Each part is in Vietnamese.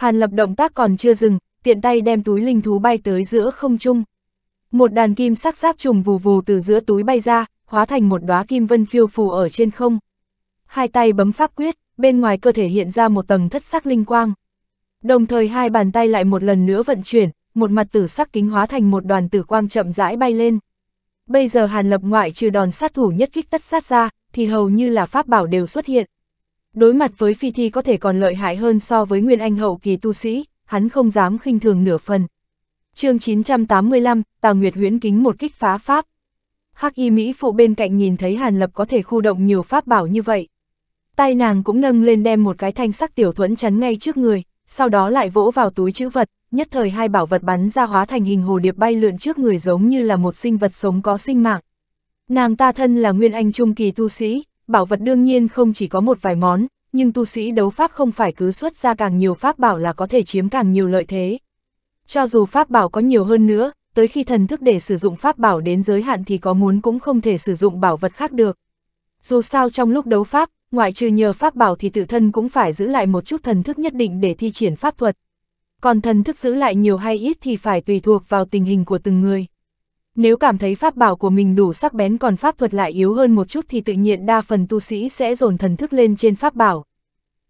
Hàn lập động tác còn chưa dừng, tiện tay đem túi linh thú bay tới giữa không trung. Một đàn kim sắc giáp trùng vù vù từ giữa túi bay ra, hóa thành một đóa kim vân phiêu phù ở trên không. Hai tay bấm pháp quyết, bên ngoài cơ thể hiện ra một tầng thất sắc linh quang. Đồng thời hai bàn tay lại một lần nữa vận chuyển, một mặt tử sắc kính hóa thành một đoàn tử quang chậm rãi bay lên. Bây giờ Hàn Lập ngoại trừ đòn sát thủ nhất kích tất sát ra, thì hầu như là pháp bảo đều xuất hiện. Đối mặt với phi thi có thể còn lợi hại hơn so với Nguyên Anh hậu kỳ tu sĩ, hắn không dám khinh thường nửa phần. chương 985, Tào Nguyệt huyễn kính một kích phá pháp. Hắc y Mỹ phụ bên cạnh nhìn thấy Hàn Lập có thể khu động nhiều pháp bảo như vậy. Tay nàng cũng nâng lên đem một cái thanh sắc tiểu thuẫn chắn ngay trước người, sau đó lại vỗ vào túi chữ vật, nhất thời hai bảo vật bắn ra hóa thành hình hồ điệp bay lượn trước người giống như là một sinh vật sống có sinh mạng. Nàng ta thân là nguyên anh trung kỳ tu sĩ, bảo vật đương nhiên không chỉ có một vài món, nhưng tu sĩ đấu pháp không phải cứ xuất ra càng nhiều pháp bảo là có thể chiếm càng nhiều lợi thế. Cho dù pháp bảo có nhiều hơn nữa, tới khi thần thức để sử dụng pháp bảo đến giới hạn thì có muốn cũng không thể sử dụng bảo vật khác được. Dù sao trong lúc đấu pháp, ngoại trừ nhờ pháp bảo thì tự thân cũng phải giữ lại một chút thần thức nhất định để thi triển pháp thuật. Còn thần thức giữ lại nhiều hay ít thì phải tùy thuộc vào tình hình của từng người. Nếu cảm thấy pháp bảo của mình đủ sắc bén còn pháp thuật lại yếu hơn một chút thì tự nhiên đa phần tu sĩ sẽ dồn thần thức lên trên pháp bảo.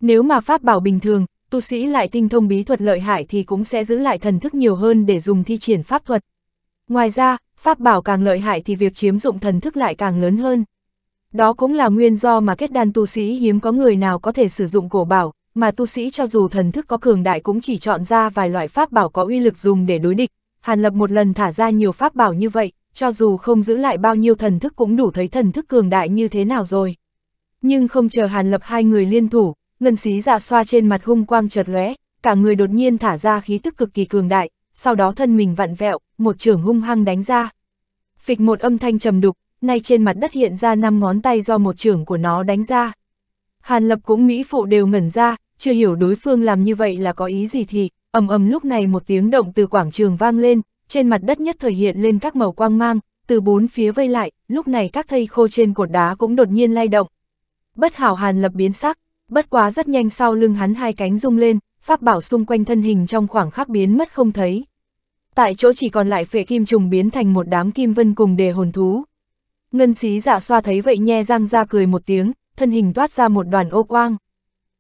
Nếu mà pháp bảo bình thường, tu sĩ lại tinh thông bí thuật lợi hại thì cũng sẽ giữ lại thần thức nhiều hơn để dùng thi triển pháp thuật. Ngoài ra, pháp bảo càng lợi hại thì việc chiếm dụng thần thức lại càng lớn hơn. Đó cũng là nguyên do mà kết đan tu sĩ hiếm có người nào có thể sử dụng cổ bảo, mà tu sĩ cho dù thần thức có cường đại cũng chỉ chọn ra vài loại pháp bảo có uy lực dùng để đối địch, Hàn Lập một lần thả ra nhiều pháp bảo như vậy, cho dù không giữ lại bao nhiêu thần thức cũng đủ thấy thần thức cường đại như thế nào rồi. Nhưng không chờ Hàn Lập hai người liên thủ, ngân xí dạ xoa trên mặt hung quang chợt lóe, cả người đột nhiên thả ra khí tức cực kỳ cường đại, sau đó thân mình vặn vẹo, một trường hung hăng đánh ra. Phịch một âm thanh trầm đục, nay trên mặt đất hiện ra năm ngón tay do một trường của nó đánh ra. Hàn Lập cũng Mỹ phụ đều ngẩn ra, chưa hiểu đối phương làm như vậy là có ý gì thì ầm ầm lúc này một tiếng động từ quảng trường vang lên, trên mặt đất nhất thời hiện lên các màu quang mang, từ bốn phía vây lại, lúc này các thây khô trên cột đá cũng đột nhiên lay động. Bất hảo hàn lập biến sắc, bất quá rất nhanh sau lưng hắn hai cánh rung lên, pháp bảo xung quanh thân hình trong khoảng khắc biến mất không thấy. Tại chỗ chỉ còn lại phệ kim trùng biến thành một đám kim vân cùng đề hồn thú. Ngân xí giả dạ xoa thấy vậy nhe răng ra cười một tiếng, thân hình toát ra một đoàn ô quang.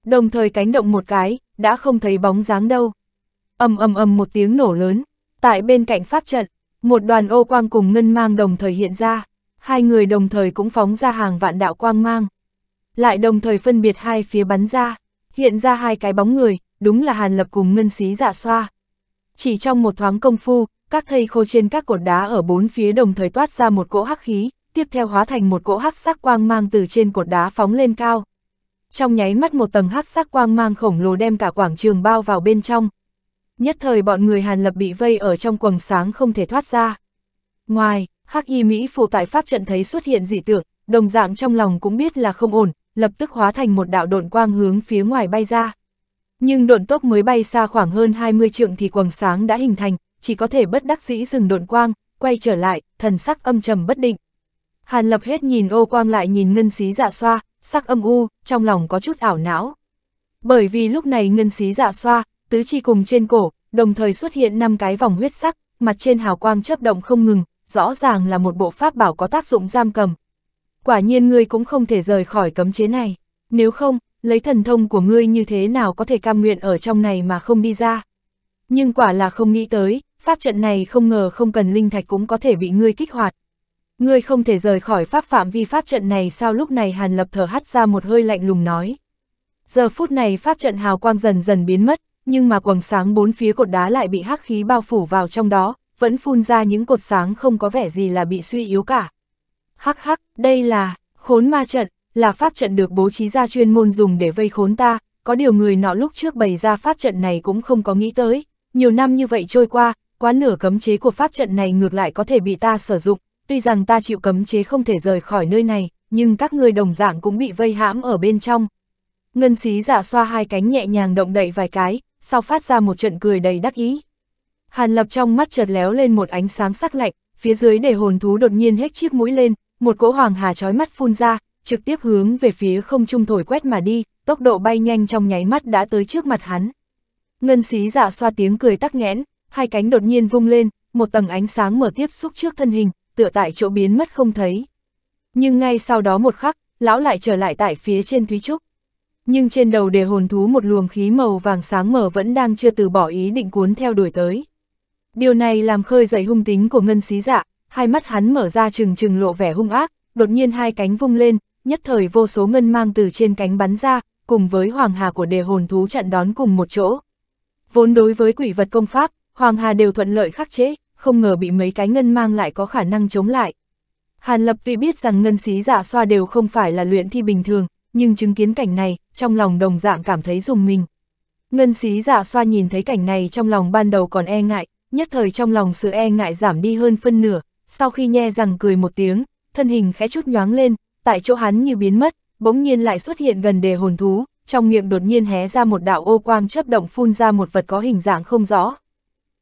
Đồng thời cánh động một cái, đã không thấy bóng dáng đâu ầm ầm ầm một tiếng nổ lớn, tại bên cạnh pháp trận, một đoàn ô quang cùng ngân mang đồng thời hiện ra, hai người đồng thời cũng phóng ra hàng vạn đạo quang mang. Lại đồng thời phân biệt hai phía bắn ra, hiện ra hai cái bóng người, đúng là Hàn Lập cùng ngân xí dạ xoa. Chỉ trong một thoáng công phu, các thây khô trên các cột đá ở bốn phía đồng thời toát ra một cỗ hắc khí, tiếp theo hóa thành một cỗ hắc sắc quang mang từ trên cột đá phóng lên cao. Trong nháy mắt một tầng hắc sắc quang mang khổng lồ đem cả quảng trường bao vào bên trong, nhất thời bọn người Hàn Lập bị vây ở trong quầng sáng không thể thoát ra. Ngoài, Hắc Y Mỹ phụ tại pháp trận thấy xuất hiện dị tượng, đồng dạng trong lòng cũng biết là không ổn, lập tức hóa thành một đạo độn quang hướng phía ngoài bay ra. Nhưng độn tốc mới bay xa khoảng hơn 20 trượng thì quầng sáng đã hình thành, chỉ có thể bất đắc dĩ dừng độn quang, quay trở lại, thần sắc âm trầm bất định. Hàn Lập hết nhìn ô quang lại nhìn ngân xí dạ xoa, sắc âm u, trong lòng có chút ảo não. Bởi vì lúc này ngân xí dạ xoa, tứ chi cùng trên cổ, đồng thời xuất hiện năm cái vòng huyết sắc, mặt trên hào quang chớp động không ngừng, rõ ràng là một bộ pháp bảo có tác dụng giam cầm. Quả nhiên ngươi cũng không thể rời khỏi cấm chế này, nếu không, lấy thần thông của ngươi như thế nào có thể cam nguyện ở trong này mà không đi ra. Nhưng quả là không nghĩ tới, pháp trận này không ngờ không cần linh thạch cũng có thể bị ngươi kích hoạt. Ngươi không thể rời khỏi pháp phạm vi pháp trận này sao lúc này Hàn Lập thở hắt ra một hơi lạnh lùng nói. Giờ phút này pháp trận hào quang dần dần biến mất, nhưng mà quầng sáng bốn phía cột đá lại bị hắc khí bao phủ vào trong đó, vẫn phun ra những cột sáng không có vẻ gì là bị suy yếu cả. Hắc hắc, đây là khốn ma trận, là pháp trận được bố trí ra chuyên môn dùng để vây khốn ta, có điều người nọ lúc trước bày ra pháp trận này cũng không có nghĩ tới, nhiều năm như vậy trôi qua, quá nửa cấm chế của pháp trận này ngược lại có thể bị ta sử dụng, tuy rằng ta chịu cấm chế không thể rời khỏi nơi này, nhưng các người đồng dạng cũng bị vây hãm ở bên trong. Ngân xí giả dạ xoa hai cánh nhẹ nhàng động đậy vài cái, sau phát ra một trận cười đầy đắc ý. Hàn lập trong mắt chợt léo lên một ánh sáng sắc lạnh, phía dưới để hồn thú đột nhiên hết chiếc mũi lên, một cỗ hoàng hà chói mắt phun ra, trực tiếp hướng về phía không trung thổi quét mà đi, tốc độ bay nhanh trong nháy mắt đã tới trước mặt hắn. Ngân xí giả dạ xoa tiếng cười tắc nghẽn, hai cánh đột nhiên vung lên, một tầng ánh sáng mở tiếp xúc trước thân hình, tựa tại chỗ biến mất không thấy. Nhưng ngay sau đó một khắc, lão lại trở lại tại phía trên Thúy Trúc nhưng trên đầu đề hồn thú một luồng khí màu vàng sáng mở vẫn đang chưa từ bỏ ý định cuốn theo đuổi tới. Điều này làm khơi dậy hung tính của ngân xí dạ, hai mắt hắn mở ra trừng trừng lộ vẻ hung ác, đột nhiên hai cánh vung lên, nhất thời vô số ngân mang từ trên cánh bắn ra, cùng với hoàng hà của đề hồn thú chặn đón cùng một chỗ. Vốn đối với quỷ vật công pháp, hoàng hà đều thuận lợi khắc chế, không ngờ bị mấy cái ngân mang lại có khả năng chống lại. Hàn Lập vì biết rằng ngân xí dạ xoa đều không phải là luyện thi bình thường, nhưng chứng kiến cảnh này, trong lòng đồng dạng cảm thấy dùng mình. Ngân xí dạ xoa nhìn thấy cảnh này trong lòng ban đầu còn e ngại, nhất thời trong lòng sự e ngại giảm đi hơn phân nửa, sau khi nhe rằng cười một tiếng, thân hình khẽ chút nhoáng lên, tại chỗ hắn như biến mất, bỗng nhiên lại xuất hiện gần đề hồn thú, trong miệng đột nhiên hé ra một đạo ô quang chấp động phun ra một vật có hình dạng không rõ.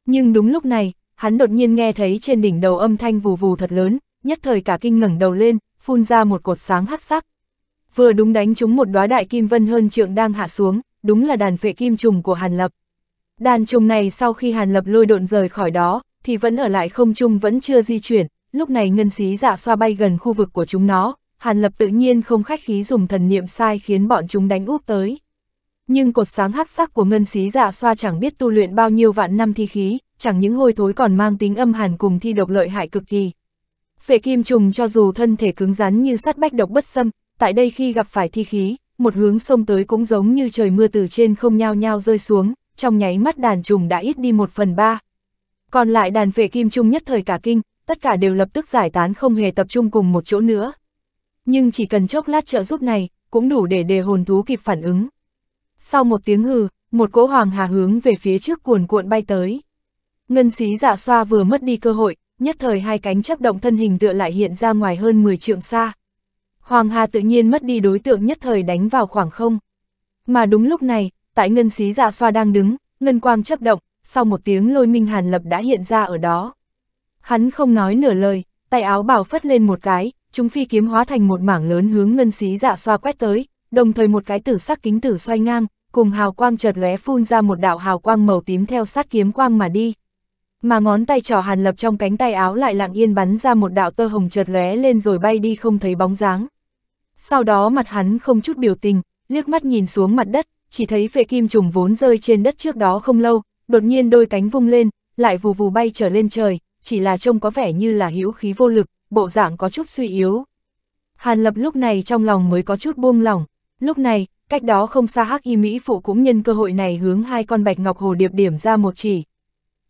Nhưng đúng lúc này, hắn đột nhiên nghe thấy trên đỉnh đầu âm thanh vù vù thật lớn, nhất thời cả kinh ngẩng đầu lên, phun ra một cột sáng hắc sắc vừa đúng đánh trúng một đóa đại kim vân hơn trượng đang hạ xuống, đúng là đàn phệ kim trùng của Hàn Lập. Đàn trùng này sau khi Hàn Lập lôi độn rời khỏi đó, thì vẫn ở lại không trung vẫn chưa di chuyển, lúc này ngân xí dạ xoa bay gần khu vực của chúng nó, Hàn Lập tự nhiên không khách khí dùng thần niệm sai khiến bọn chúng đánh úp tới. Nhưng cột sáng hắc sắc của ngân xí dạ xoa chẳng biết tu luyện bao nhiêu vạn năm thi khí, chẳng những hôi thối còn mang tính âm hàn cùng thi độc lợi hại cực kỳ. Phệ kim trùng cho dù thân thể cứng rắn như sắt bách độc bất xâm, tại đây khi gặp phải thi khí, một hướng sông tới cũng giống như trời mưa từ trên không nhao nhao rơi xuống, trong nháy mắt đàn trùng đã ít đi một phần ba. Còn lại đàn vệ kim trung nhất thời cả kinh, tất cả đều lập tức giải tán không hề tập trung cùng một chỗ nữa. Nhưng chỉ cần chốc lát trợ giúp này, cũng đủ để đề hồn thú kịp phản ứng. Sau một tiếng hừ, một cỗ hoàng hà hướng về phía trước cuồn cuộn bay tới. Ngân xí dạ xoa vừa mất đi cơ hội, nhất thời hai cánh chấp động thân hình tựa lại hiện ra ngoài hơn 10 trượng xa. Hoàng Hà tự nhiên mất đi đối tượng nhất thời đánh vào khoảng không. Mà đúng lúc này, tại ngân xí dạ xoa đang đứng, ngân quang chấp động, sau một tiếng lôi minh hàn lập đã hiện ra ở đó. Hắn không nói nửa lời, tay áo bảo phất lên một cái, chúng phi kiếm hóa thành một mảng lớn hướng ngân xí dạ xoa quét tới, đồng thời một cái tử sắc kính tử xoay ngang, cùng hào quang chợt lóe phun ra một đạo hào quang màu tím theo sát kiếm quang mà đi. Mà ngón tay trỏ hàn lập trong cánh tay áo lại lặng yên bắn ra một đạo tơ hồng chợt lóe lên rồi bay đi không thấy bóng dáng sau đó mặt hắn không chút biểu tình, liếc mắt nhìn xuống mặt đất, chỉ thấy vệ kim trùng vốn rơi trên đất trước đó không lâu, đột nhiên đôi cánh vung lên, lại vù vù bay trở lên trời, chỉ là trông có vẻ như là hữu khí vô lực, bộ dạng có chút suy yếu. Hàn Lập lúc này trong lòng mới có chút buông lỏng, lúc này, cách đó không xa Hắc Y Mỹ phụ cũng nhân cơ hội này hướng hai con bạch ngọc hồ điệp điểm ra một chỉ.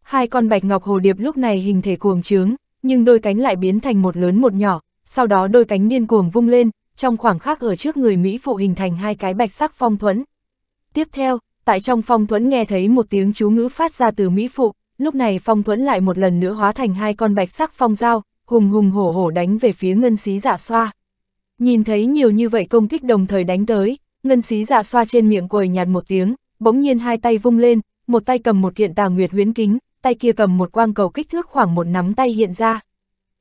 Hai con bạch ngọc hồ điệp lúc này hình thể cuồng trướng, nhưng đôi cánh lại biến thành một lớn một nhỏ, sau đó đôi cánh điên cuồng vung lên, trong khoảng khắc ở trước người Mỹ phụ hình thành hai cái bạch sắc phong thuẫn. Tiếp theo, tại trong phong thuẫn nghe thấy một tiếng chú ngữ phát ra từ Mỹ phụ, lúc này phong thuẫn lại một lần nữa hóa thành hai con bạch sắc phong dao, hùng hùng hổ hổ đánh về phía ngân xí giả dạ xoa. Nhìn thấy nhiều như vậy công kích đồng thời đánh tới, ngân xí giả dạ xoa trên miệng quầy nhạt một tiếng, bỗng nhiên hai tay vung lên, một tay cầm một kiện tà nguyệt huyến kính, tay kia cầm một quang cầu kích thước khoảng một nắm tay hiện ra.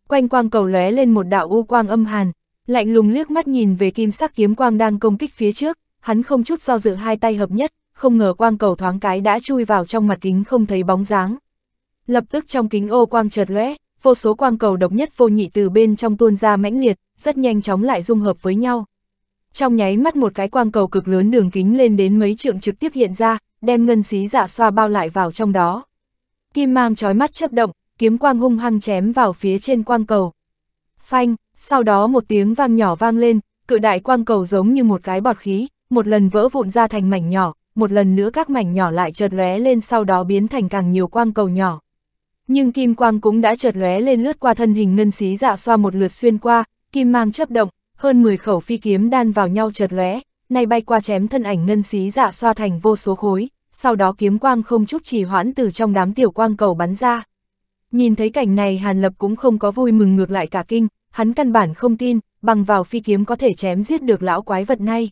Quanh quang cầu lóe lên một đạo u quang âm hàn, Lạnh lùng liếc mắt nhìn về kim sắc kiếm quang đang công kích phía trước, hắn không chút do dự hai tay hợp nhất, không ngờ quang cầu thoáng cái đã chui vào trong mặt kính không thấy bóng dáng. Lập tức trong kính ô quang chợt lóe, vô số quang cầu độc nhất vô nhị từ bên trong tuôn ra mãnh liệt, rất nhanh chóng lại dung hợp với nhau. Trong nháy mắt một cái quang cầu cực lớn đường kính lên đến mấy trượng trực tiếp hiện ra, đem ngân xí giả dạ xoa bao lại vào trong đó. Kim mang chói mắt chớp động, kiếm quang hung hăng chém vào phía trên quang cầu. Phanh, sau đó một tiếng vang nhỏ vang lên, cự đại quang cầu giống như một cái bọt khí, một lần vỡ vụn ra thành mảnh nhỏ, một lần nữa các mảnh nhỏ lại chợt lóe lên sau đó biến thành càng nhiều quang cầu nhỏ. Nhưng kim quang cũng đã chợt lóe lên lướt qua thân hình ngân xí dạ xoa một lượt xuyên qua, kim mang chấp động, hơn 10 khẩu phi kiếm đan vào nhau chợt lóe, nay bay qua chém thân ảnh ngân xí dạ xoa thành vô số khối, sau đó kiếm quang không chút trì hoãn từ trong đám tiểu quang cầu bắn ra. Nhìn thấy cảnh này Hàn Lập cũng không có vui mừng ngược lại cả kinh, hắn căn bản không tin, bằng vào phi kiếm có thể chém giết được lão quái vật này.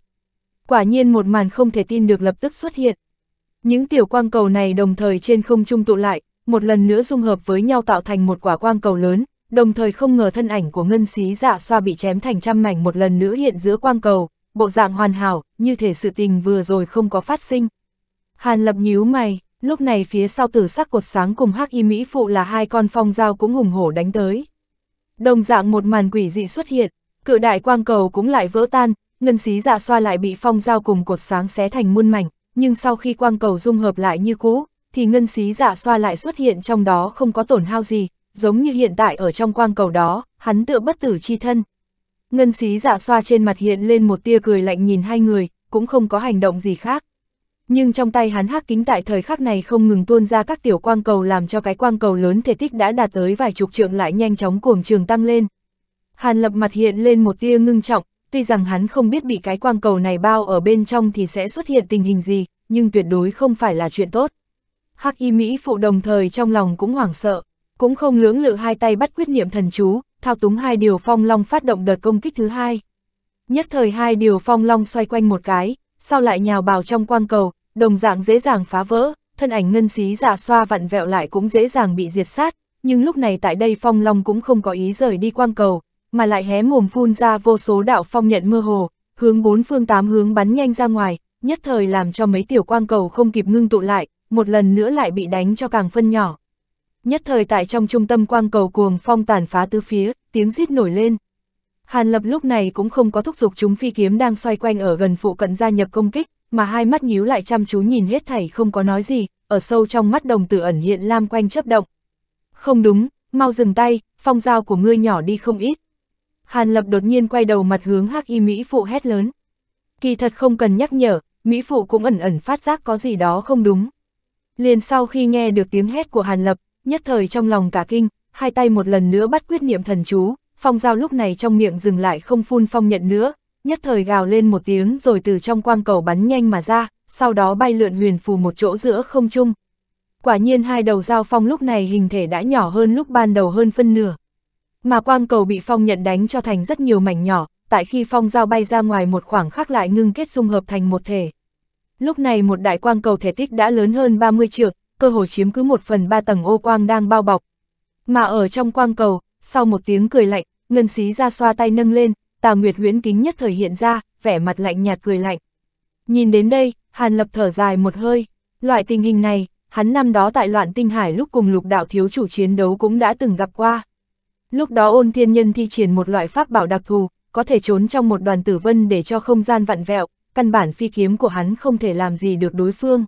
Quả nhiên một màn không thể tin được lập tức xuất hiện. Những tiểu quang cầu này đồng thời trên không trung tụ lại, một lần nữa dung hợp với nhau tạo thành một quả quang cầu lớn, đồng thời không ngờ thân ảnh của ngân xí dạ xoa bị chém thành trăm mảnh một lần nữa hiện giữa quang cầu, bộ dạng hoàn hảo, như thể sự tình vừa rồi không có phát sinh. Hàn lập nhíu mày, lúc này phía sau tử sắc cột sáng cùng hắc y mỹ phụ là hai con phong dao cũng hùng hổ đánh tới. Đồng dạng một màn quỷ dị xuất hiện, cự đại quang cầu cũng lại vỡ tan, ngân xí dạ xoa lại bị phong giao cùng cột sáng xé thành muôn mảnh, nhưng sau khi quang cầu dung hợp lại như cũ, thì ngân xí dạ xoa lại xuất hiện trong đó không có tổn hao gì, giống như hiện tại ở trong quang cầu đó, hắn tựa bất tử chi thân. Ngân xí dạ xoa trên mặt hiện lên một tia cười lạnh nhìn hai người, cũng không có hành động gì khác nhưng trong tay hắn hắc kính tại thời khắc này không ngừng tuôn ra các tiểu quang cầu làm cho cái quang cầu lớn thể tích đã đạt tới vài chục trượng lại nhanh chóng cuồng trường tăng lên. Hàn lập mặt hiện lên một tia ngưng trọng, tuy rằng hắn không biết bị cái quang cầu này bao ở bên trong thì sẽ xuất hiện tình hình gì, nhưng tuyệt đối không phải là chuyện tốt. Hắc y Mỹ phụ đồng thời trong lòng cũng hoảng sợ, cũng không lưỡng lự hai tay bắt quyết niệm thần chú, thao túng hai điều phong long phát động đợt công kích thứ hai. Nhất thời hai điều phong long xoay quanh một cái, sau lại nhào bào trong quang cầu, đồng dạng dễ dàng phá vỡ, thân ảnh ngân xí giả dạ xoa vặn vẹo lại cũng dễ dàng bị diệt sát, nhưng lúc này tại đây phong long cũng không có ý rời đi quang cầu, mà lại hé mồm phun ra vô số đạo phong nhận mơ hồ, hướng bốn phương tám hướng bắn nhanh ra ngoài, nhất thời làm cho mấy tiểu quang cầu không kịp ngưng tụ lại, một lần nữa lại bị đánh cho càng phân nhỏ. Nhất thời tại trong trung tâm quang cầu cuồng phong tàn phá tứ phía, tiếng rít nổi lên. Hàn Lập lúc này cũng không có thúc giục chúng phi kiếm đang xoay quanh ở gần phụ cận gia nhập công kích, mà hai mắt nhíu lại chăm chú nhìn hết thảy không có nói gì, ở sâu trong mắt đồng tử ẩn hiện lam quanh chấp động. Không đúng, mau dừng tay, phong dao của ngươi nhỏ đi không ít. Hàn Lập đột nhiên quay đầu mặt hướng Hắc Y Mỹ phụ hét lớn. Kỳ thật không cần nhắc nhở, Mỹ phụ cũng ẩn ẩn phát giác có gì đó không đúng. Liền sau khi nghe được tiếng hét của Hàn Lập, nhất thời trong lòng cả kinh, hai tay một lần nữa bắt quyết niệm thần chú, phong dao lúc này trong miệng dừng lại không phun phong nhận nữa, nhất thời gào lên một tiếng rồi từ trong quang cầu bắn nhanh mà ra, sau đó bay lượn huyền phù một chỗ giữa không trung. Quả nhiên hai đầu dao phong lúc này hình thể đã nhỏ hơn lúc ban đầu hơn phân nửa. Mà quang cầu bị phong nhận đánh cho thành rất nhiều mảnh nhỏ, tại khi phong dao bay ra ngoài một khoảng khắc lại ngưng kết dung hợp thành một thể. Lúc này một đại quang cầu thể tích đã lớn hơn 30 trượng, cơ hồ chiếm cứ một phần ba tầng ô quang đang bao bọc. Mà ở trong quang cầu, sau một tiếng cười lạnh, ngân xí ra xoa tay nâng lên, tà nguyệt huyễn kính nhất thời hiện ra, vẻ mặt lạnh nhạt cười lạnh. Nhìn đến đây, Hàn Lập thở dài một hơi, loại tình hình này, hắn năm đó tại loạn tinh hải lúc cùng lục đạo thiếu chủ chiến đấu cũng đã từng gặp qua. Lúc đó ôn thiên nhân thi triển một loại pháp bảo đặc thù, có thể trốn trong một đoàn tử vân để cho không gian vặn vẹo, căn bản phi kiếm của hắn không thể làm gì được đối phương.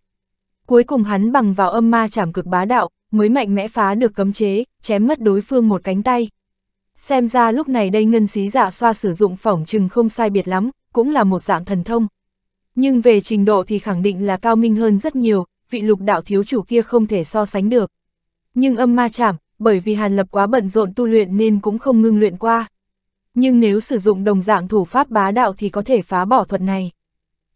Cuối cùng hắn bằng vào âm ma chảm cực bá đạo, mới mạnh mẽ phá được cấm chế, chém mất đối phương một cánh tay. Xem ra lúc này đây ngân xí giả xoa sử dụng phỏng chừng không sai biệt lắm, cũng là một dạng thần thông. Nhưng về trình độ thì khẳng định là cao minh hơn rất nhiều, vị lục đạo thiếu chủ kia không thể so sánh được. Nhưng âm ma chảm, bởi vì Hàn Lập quá bận rộn tu luyện nên cũng không ngưng luyện qua. Nhưng nếu sử dụng đồng dạng thủ pháp bá đạo thì có thể phá bỏ thuật này.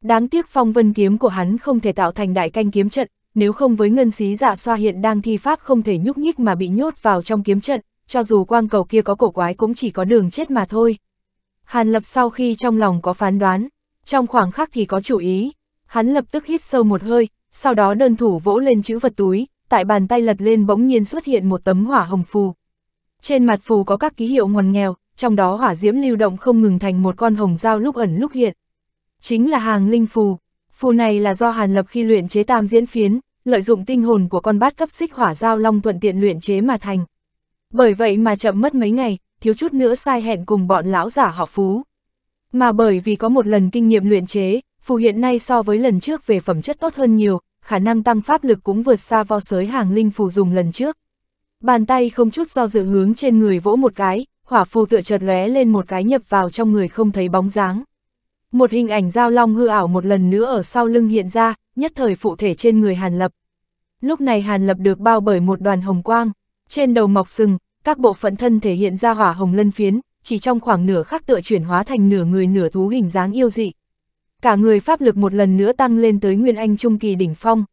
Đáng tiếc phong vân kiếm của hắn không thể tạo thành đại canh kiếm trận, nếu không với ngân xí dạ xoa hiện đang thi pháp không thể nhúc nhích mà bị nhốt vào trong kiếm trận, cho dù quang cầu kia có cổ quái cũng chỉ có đường chết mà thôi. Hàn Lập sau khi trong lòng có phán đoán, trong khoảng khắc thì có chủ ý, hắn lập tức hít sâu một hơi, sau đó đơn thủ vỗ lên chữ vật túi, tại bàn tay lật lên bỗng nhiên xuất hiện một tấm hỏa hồng phù. Trên mặt phù có các ký hiệu ngoằn nghèo, trong đó hỏa diễm lưu động không ngừng thành một con hồng dao lúc ẩn lúc hiện. Chính là hàng linh phù. Phù này là do Hàn Lập khi luyện chế tam diễn phiến, lợi dụng tinh hồn của con bát cấp xích hỏa dao long thuận tiện luyện chế mà thành. Bởi vậy mà chậm mất mấy ngày, thiếu chút nữa sai hẹn cùng bọn lão giả họ phú. Mà bởi vì có một lần kinh nghiệm luyện chế, phù hiện nay so với lần trước về phẩm chất tốt hơn nhiều, khả năng tăng pháp lực cũng vượt xa vo sới hàng linh phù dùng lần trước. Bàn tay không chút do dự hướng trên người vỗ một cái, hỏa phù tựa chợt lóe lên một cái nhập vào trong người không thấy bóng dáng. Một hình ảnh giao long hư ảo một lần nữa ở sau lưng hiện ra, nhất thời phụ thể trên người Hàn Lập. Lúc này Hàn Lập được bao bởi một đoàn hồng quang, trên đầu mọc sừng, các bộ phận thân thể hiện ra hỏa hồng lân phiến, chỉ trong khoảng nửa khắc tựa chuyển hóa thành nửa người nửa thú hình dáng yêu dị. Cả người pháp lực một lần nữa tăng lên tới Nguyên Anh Trung Kỳ đỉnh phong.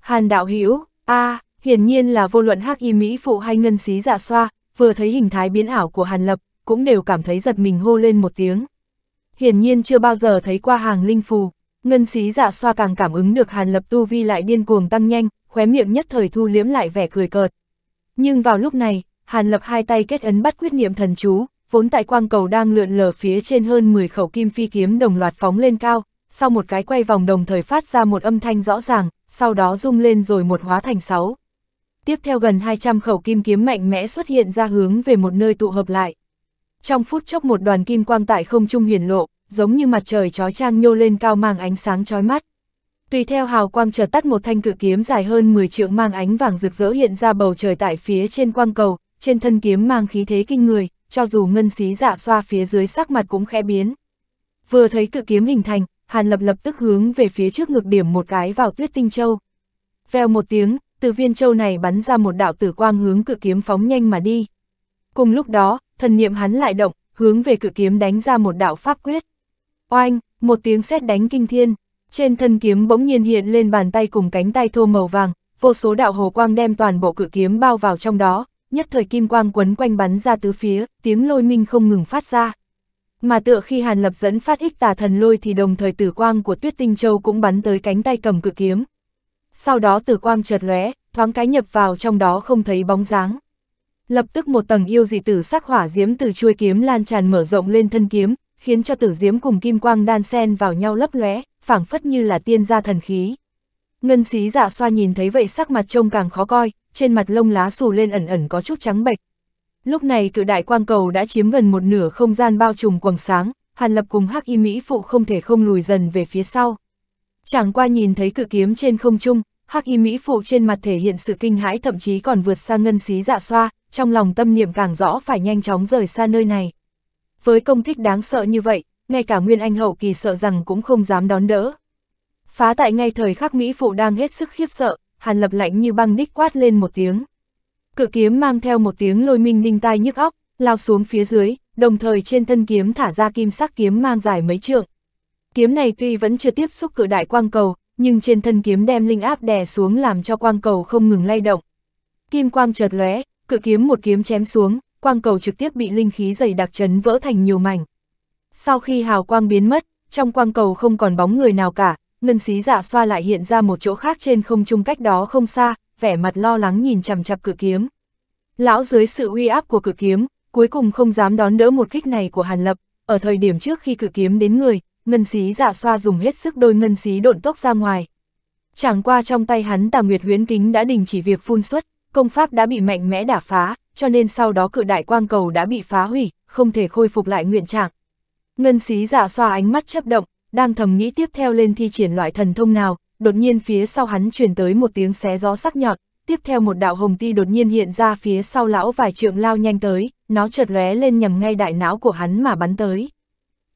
Hàn đạo Hữu a à, hiển nhiên là vô luận hắc y Mỹ phụ hay ngân xí dạ xoa, vừa thấy hình thái biến ảo của Hàn Lập, cũng đều cảm thấy giật mình hô lên một tiếng. Hiển nhiên chưa bao giờ thấy qua hàng linh phù, ngân xí dạ xoa càng cảm ứng được Hàn Lập tu vi lại điên cuồng tăng nhanh, khóe miệng nhất thời thu liếm lại vẻ cười cợt. Nhưng vào lúc này, Hàn Lập hai tay kết ấn bắt quyết niệm thần chú, vốn tại quang cầu đang lượn lờ phía trên hơn 10 khẩu kim phi kiếm đồng loạt phóng lên cao, sau một cái quay vòng đồng thời phát ra một âm thanh rõ ràng, sau đó rung lên rồi một hóa thành sáu. Tiếp theo gần 200 khẩu kim kiếm mạnh mẽ xuất hiện ra hướng về một nơi tụ hợp lại. Trong phút chốc một đoàn kim quang tại không trung hiển lộ, giống như mặt trời trói trang nhô lên cao mang ánh sáng chói mắt. Tùy theo hào quang chợt tắt một thanh cự kiếm dài hơn 10 trượng mang ánh vàng rực rỡ hiện ra bầu trời tại phía trên quang cầu, trên thân kiếm mang khí thế kinh người, cho dù ngân xí dạ xoa phía dưới sắc mặt cũng khẽ biến. Vừa thấy cự kiếm hình thành, Hàn Lập lập tức hướng về phía trước ngược điểm một cái vào Tuyết Tinh Châu. Vèo một tiếng, từ viên châu này bắn ra một đạo tử quang hướng cự kiếm phóng nhanh mà đi. Cùng lúc đó, thần niệm hắn lại động, hướng về cự kiếm đánh ra một đạo pháp quyết. Oanh, một tiếng sét đánh kinh thiên, trên thân kiếm bỗng nhiên hiện lên bàn tay cùng cánh tay thô màu vàng, vô số đạo hồ quang đem toàn bộ cự kiếm bao vào trong đó, nhất thời kim quang quấn quanh bắn ra tứ phía, tiếng lôi minh không ngừng phát ra. Mà tựa khi Hàn Lập dẫn phát ích tà thần lôi thì đồng thời tử quang của Tuyết Tinh Châu cũng bắn tới cánh tay cầm cự kiếm. Sau đó tử quang chợt lóe, thoáng cái nhập vào trong đó không thấy bóng dáng. Lập tức một tầng yêu dị tử sắc hỏa diễm từ chuôi kiếm lan tràn mở rộng lên thân kiếm, khiến cho tử diễm cùng kim quang đan xen vào nhau lấp lóe, phảng phất như là tiên gia thần khí. Ngân xí dạ xoa nhìn thấy vậy sắc mặt trông càng khó coi, trên mặt lông lá xù lên ẩn ẩn có chút trắng bệch. Lúc này cự đại quang cầu đã chiếm gần một nửa không gian bao trùm quầng sáng, Hàn Lập cùng Hắc Y Mỹ phụ không thể không lùi dần về phía sau. Chẳng qua nhìn thấy cự kiếm trên không trung, Hắc Y Mỹ phụ trên mặt thể hiện sự kinh hãi thậm chí còn vượt xa ngân xí dạ xoa, trong lòng tâm niệm càng rõ phải nhanh chóng rời xa nơi này. Với công kích đáng sợ như vậy, ngay cả Nguyên Anh hậu kỳ sợ rằng cũng không dám đón đỡ. Phá tại ngay thời khắc Mỹ phụ đang hết sức khiếp sợ, Hàn Lập lạnh như băng đích quát lên một tiếng. Cự kiếm mang theo một tiếng lôi minh ninh tai nhức óc, lao xuống phía dưới, đồng thời trên thân kiếm thả ra kim sắc kiếm mang dài mấy trượng. Kiếm này tuy vẫn chưa tiếp xúc cự đại quang cầu, nhưng trên thân kiếm đem linh áp đè xuống làm cho quang cầu không ngừng lay động. Kim quang chợt lóe, cự kiếm một kiếm chém xuống, quang cầu trực tiếp bị linh khí dày đặc chấn vỡ thành nhiều mảnh. Sau khi hào quang biến mất, trong quang cầu không còn bóng người nào cả, ngân xí giả dạ xoa lại hiện ra một chỗ khác trên không trung cách đó không xa, vẻ mặt lo lắng nhìn chằm chằm cự kiếm. Lão dưới sự uy áp của cự kiếm, cuối cùng không dám đón đỡ một kích này của Hàn Lập, ở thời điểm trước khi cự kiếm đến người, ngân xí giả dạ xoa dùng hết sức đôi ngân xí độn tốc ra ngoài. Chẳng qua trong tay hắn tà nguyệt huyến kính đã đình chỉ việc phun xuất, công pháp đã bị mạnh mẽ đả phá, cho nên sau đó cự đại quang cầu đã bị phá hủy, không thể khôi phục lại nguyện trạng. Ngân xí giả xoa ánh mắt chấp động, đang thầm nghĩ tiếp theo lên thi triển loại thần thông nào, đột nhiên phía sau hắn truyền tới một tiếng xé gió sắc nhọn, tiếp theo một đạo hồng ti đột nhiên hiện ra phía sau lão vài trượng lao nhanh tới, nó chợt lóe lên nhằm ngay đại não của hắn mà bắn tới.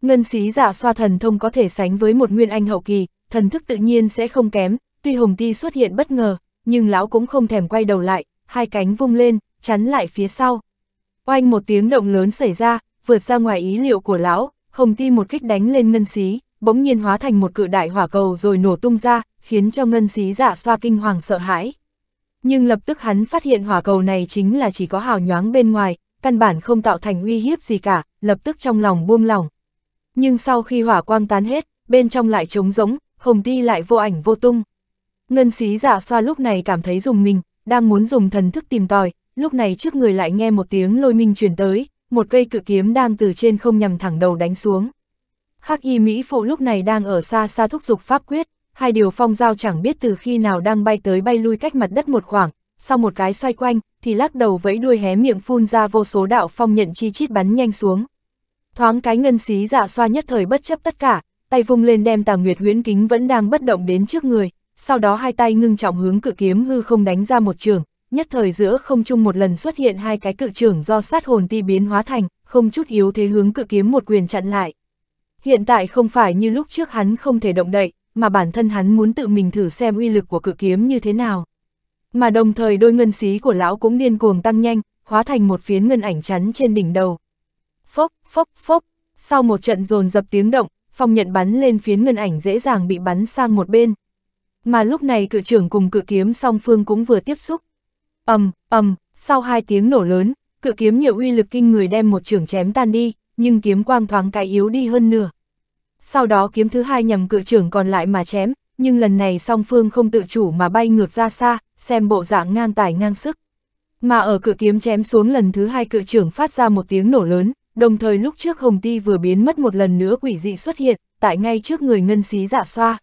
Ngân xí giả xoa thần thông có thể sánh với một nguyên anh hậu kỳ, thần thức tự nhiên sẽ không kém, tuy hồng ti xuất hiện bất ngờ, nhưng lão cũng không thèm quay đầu lại, hai cánh vung lên, chắn lại phía sau. Oanh một tiếng động lớn xảy ra, vượt ra ngoài ý liệu của lão, Hồng Ti một kích đánh lên ngân xí, bỗng nhiên hóa thành một cự đại hỏa cầu rồi nổ tung ra, khiến cho ngân xí giả dạ xoa kinh hoàng sợ hãi. Nhưng lập tức hắn phát hiện hỏa cầu này chính là chỉ có hào nhoáng bên ngoài, căn bản không tạo thành uy hiếp gì cả, lập tức trong lòng buông lỏng. Nhưng sau khi hỏa quang tán hết, bên trong lại trống rỗng, Hồng Ti lại vô ảnh vô tung. Ngân xí giả dạ xoa lúc này cảm thấy dùng mình, đang muốn dùng thần thức tìm tòi, lúc này trước người lại nghe một tiếng lôi minh truyền tới, một cây cự kiếm đang từ trên không nhằm thẳng đầu đánh xuống. Hắc y Mỹ phụ lúc này đang ở xa xa thúc giục pháp quyết, hai điều phong giao chẳng biết từ khi nào đang bay tới bay lui cách mặt đất một khoảng, sau một cái xoay quanh, thì lắc đầu vẫy đuôi hé miệng phun ra vô số đạo phong nhận chi chít bắn nhanh xuống. Thoáng cái ngân xí dạ xoa nhất thời bất chấp tất cả, tay vung lên đem tà nguyệt huyễn kính vẫn đang bất động đến trước người, sau đó hai tay ngưng trọng hướng cự kiếm hư không đánh ra một trường, nhất thời giữa không trung một lần xuất hiện hai cái cự trưởng do sát hồn ti biến hóa thành, không chút yếu thế hướng cự kiếm một quyền chặn lại. Hiện tại không phải như lúc trước hắn không thể động đậy, mà bản thân hắn muốn tự mình thử xem uy lực của cự kiếm như thế nào. Mà đồng thời đôi ngân xí của lão cũng điên cuồng tăng nhanh, hóa thành một phiến ngân ảnh chắn trên đỉnh đầu. Phốc, phốc, phốc, sau một trận dồn dập tiếng động, phong nhận bắn lên phiến ngân ảnh dễ dàng bị bắn sang một bên. Mà lúc này cự trưởng cùng cự kiếm song phương cũng vừa tiếp xúc ầm, ầm, sau hai tiếng nổ lớn, cự kiếm nhiều uy lực kinh người đem một trưởng chém tan đi, nhưng kiếm quang thoáng cái yếu đi hơn nửa. Sau đó kiếm thứ hai nhằm cự trưởng còn lại mà chém, nhưng lần này song phương không tự chủ mà bay ngược ra xa, xem bộ dạng ngang tài ngang sức. Mà ở cự kiếm chém xuống lần thứ hai cự trưởng phát ra một tiếng nổ lớn, đồng thời lúc trước Hồng Ti vừa biến mất một lần nữa quỷ dị xuất hiện, tại ngay trước người ngân xí dạ xoa.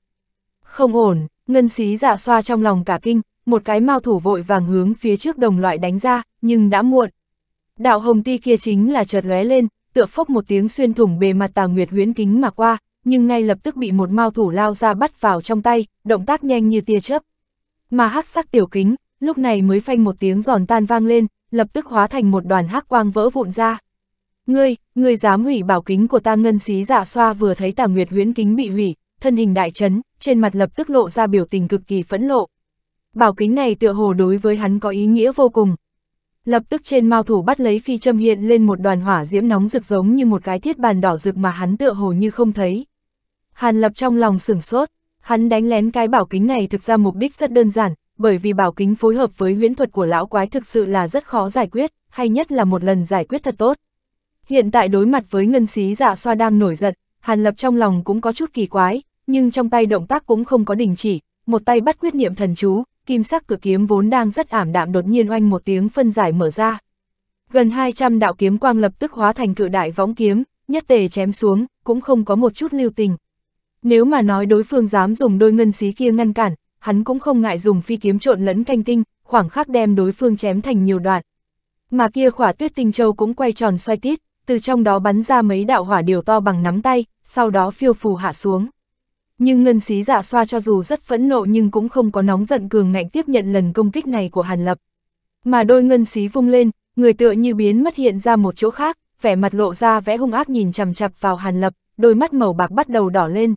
Không ổn, ngân xí dạ xoa trong lòng cả kinh, một cái mao thủ vội vàng hướng phía trước đồng loại đánh ra, nhưng đã muộn. Đạo hồng ti kia chính là chợt lóe lên, tựa phốc một tiếng xuyên thủng bề mặt tà nguyệt huyễn kính mà qua, nhưng ngay lập tức bị một mao thủ lao ra bắt vào trong tay, động tác nhanh như tia chớp. Mà hắc sắc tiểu kính, lúc này mới phanh một tiếng giòn tan vang lên, lập tức hóa thành một đoàn hắc quang vỡ vụn ra. Ngươi, ngươi dám hủy bảo kính của ta ngân xí dạ xoa vừa thấy tà nguyệt huyễn kính bị hủy, thân hình đại chấn, trên mặt lập tức lộ ra biểu tình cực kỳ phẫn nộ Bảo kính này tựa hồ đối với hắn có ý nghĩa vô cùng. Lập tức trên mao thủ bắt lấy phi châm hiện lên một đoàn hỏa diễm nóng rực giống như một cái thiết bàn đỏ rực mà hắn tựa hồ như không thấy. Hàn lập trong lòng sửng sốt, hắn đánh lén cái bảo kính này thực ra mục đích rất đơn giản, bởi vì bảo kính phối hợp với huyễn thuật của lão quái thực sự là rất khó giải quyết, hay nhất là một lần giải quyết thật tốt. Hiện tại đối mặt với ngân xí dạ xoa đang nổi giận, Hàn Lập trong lòng cũng có chút kỳ quái, nhưng trong tay động tác cũng không có đình chỉ, một tay bắt quyết niệm thần chú, kim sắc cửa kiếm vốn đang rất ảm đạm đột nhiên oanh một tiếng phân giải mở ra. Gần 200 đạo kiếm quang lập tức hóa thành cự đại võng kiếm, nhất tề chém xuống, cũng không có một chút lưu tình. Nếu mà nói đối phương dám dùng đôi ngân xí kia ngăn cản, hắn cũng không ngại dùng phi kiếm trộn lẫn canh tinh, khoảng khắc đem đối phương chém thành nhiều đoạn. Mà kia khỏa tuyết tinh châu cũng quay tròn xoay tít, từ trong đó bắn ra mấy đạo hỏa điều to bằng nắm tay, sau đó phiêu phù hạ xuống. Nhưng ngân xí giả xoa cho dù rất phẫn nộ nhưng cũng không có nóng giận cường ngạnh tiếp nhận lần công kích này của Hàn Lập. Mà đôi ngân xí vung lên, người tựa như biến mất hiện ra một chỗ khác, vẻ mặt lộ ra vẽ hung ác nhìn chằm chặp vào Hàn Lập, đôi mắt màu bạc bắt đầu đỏ lên.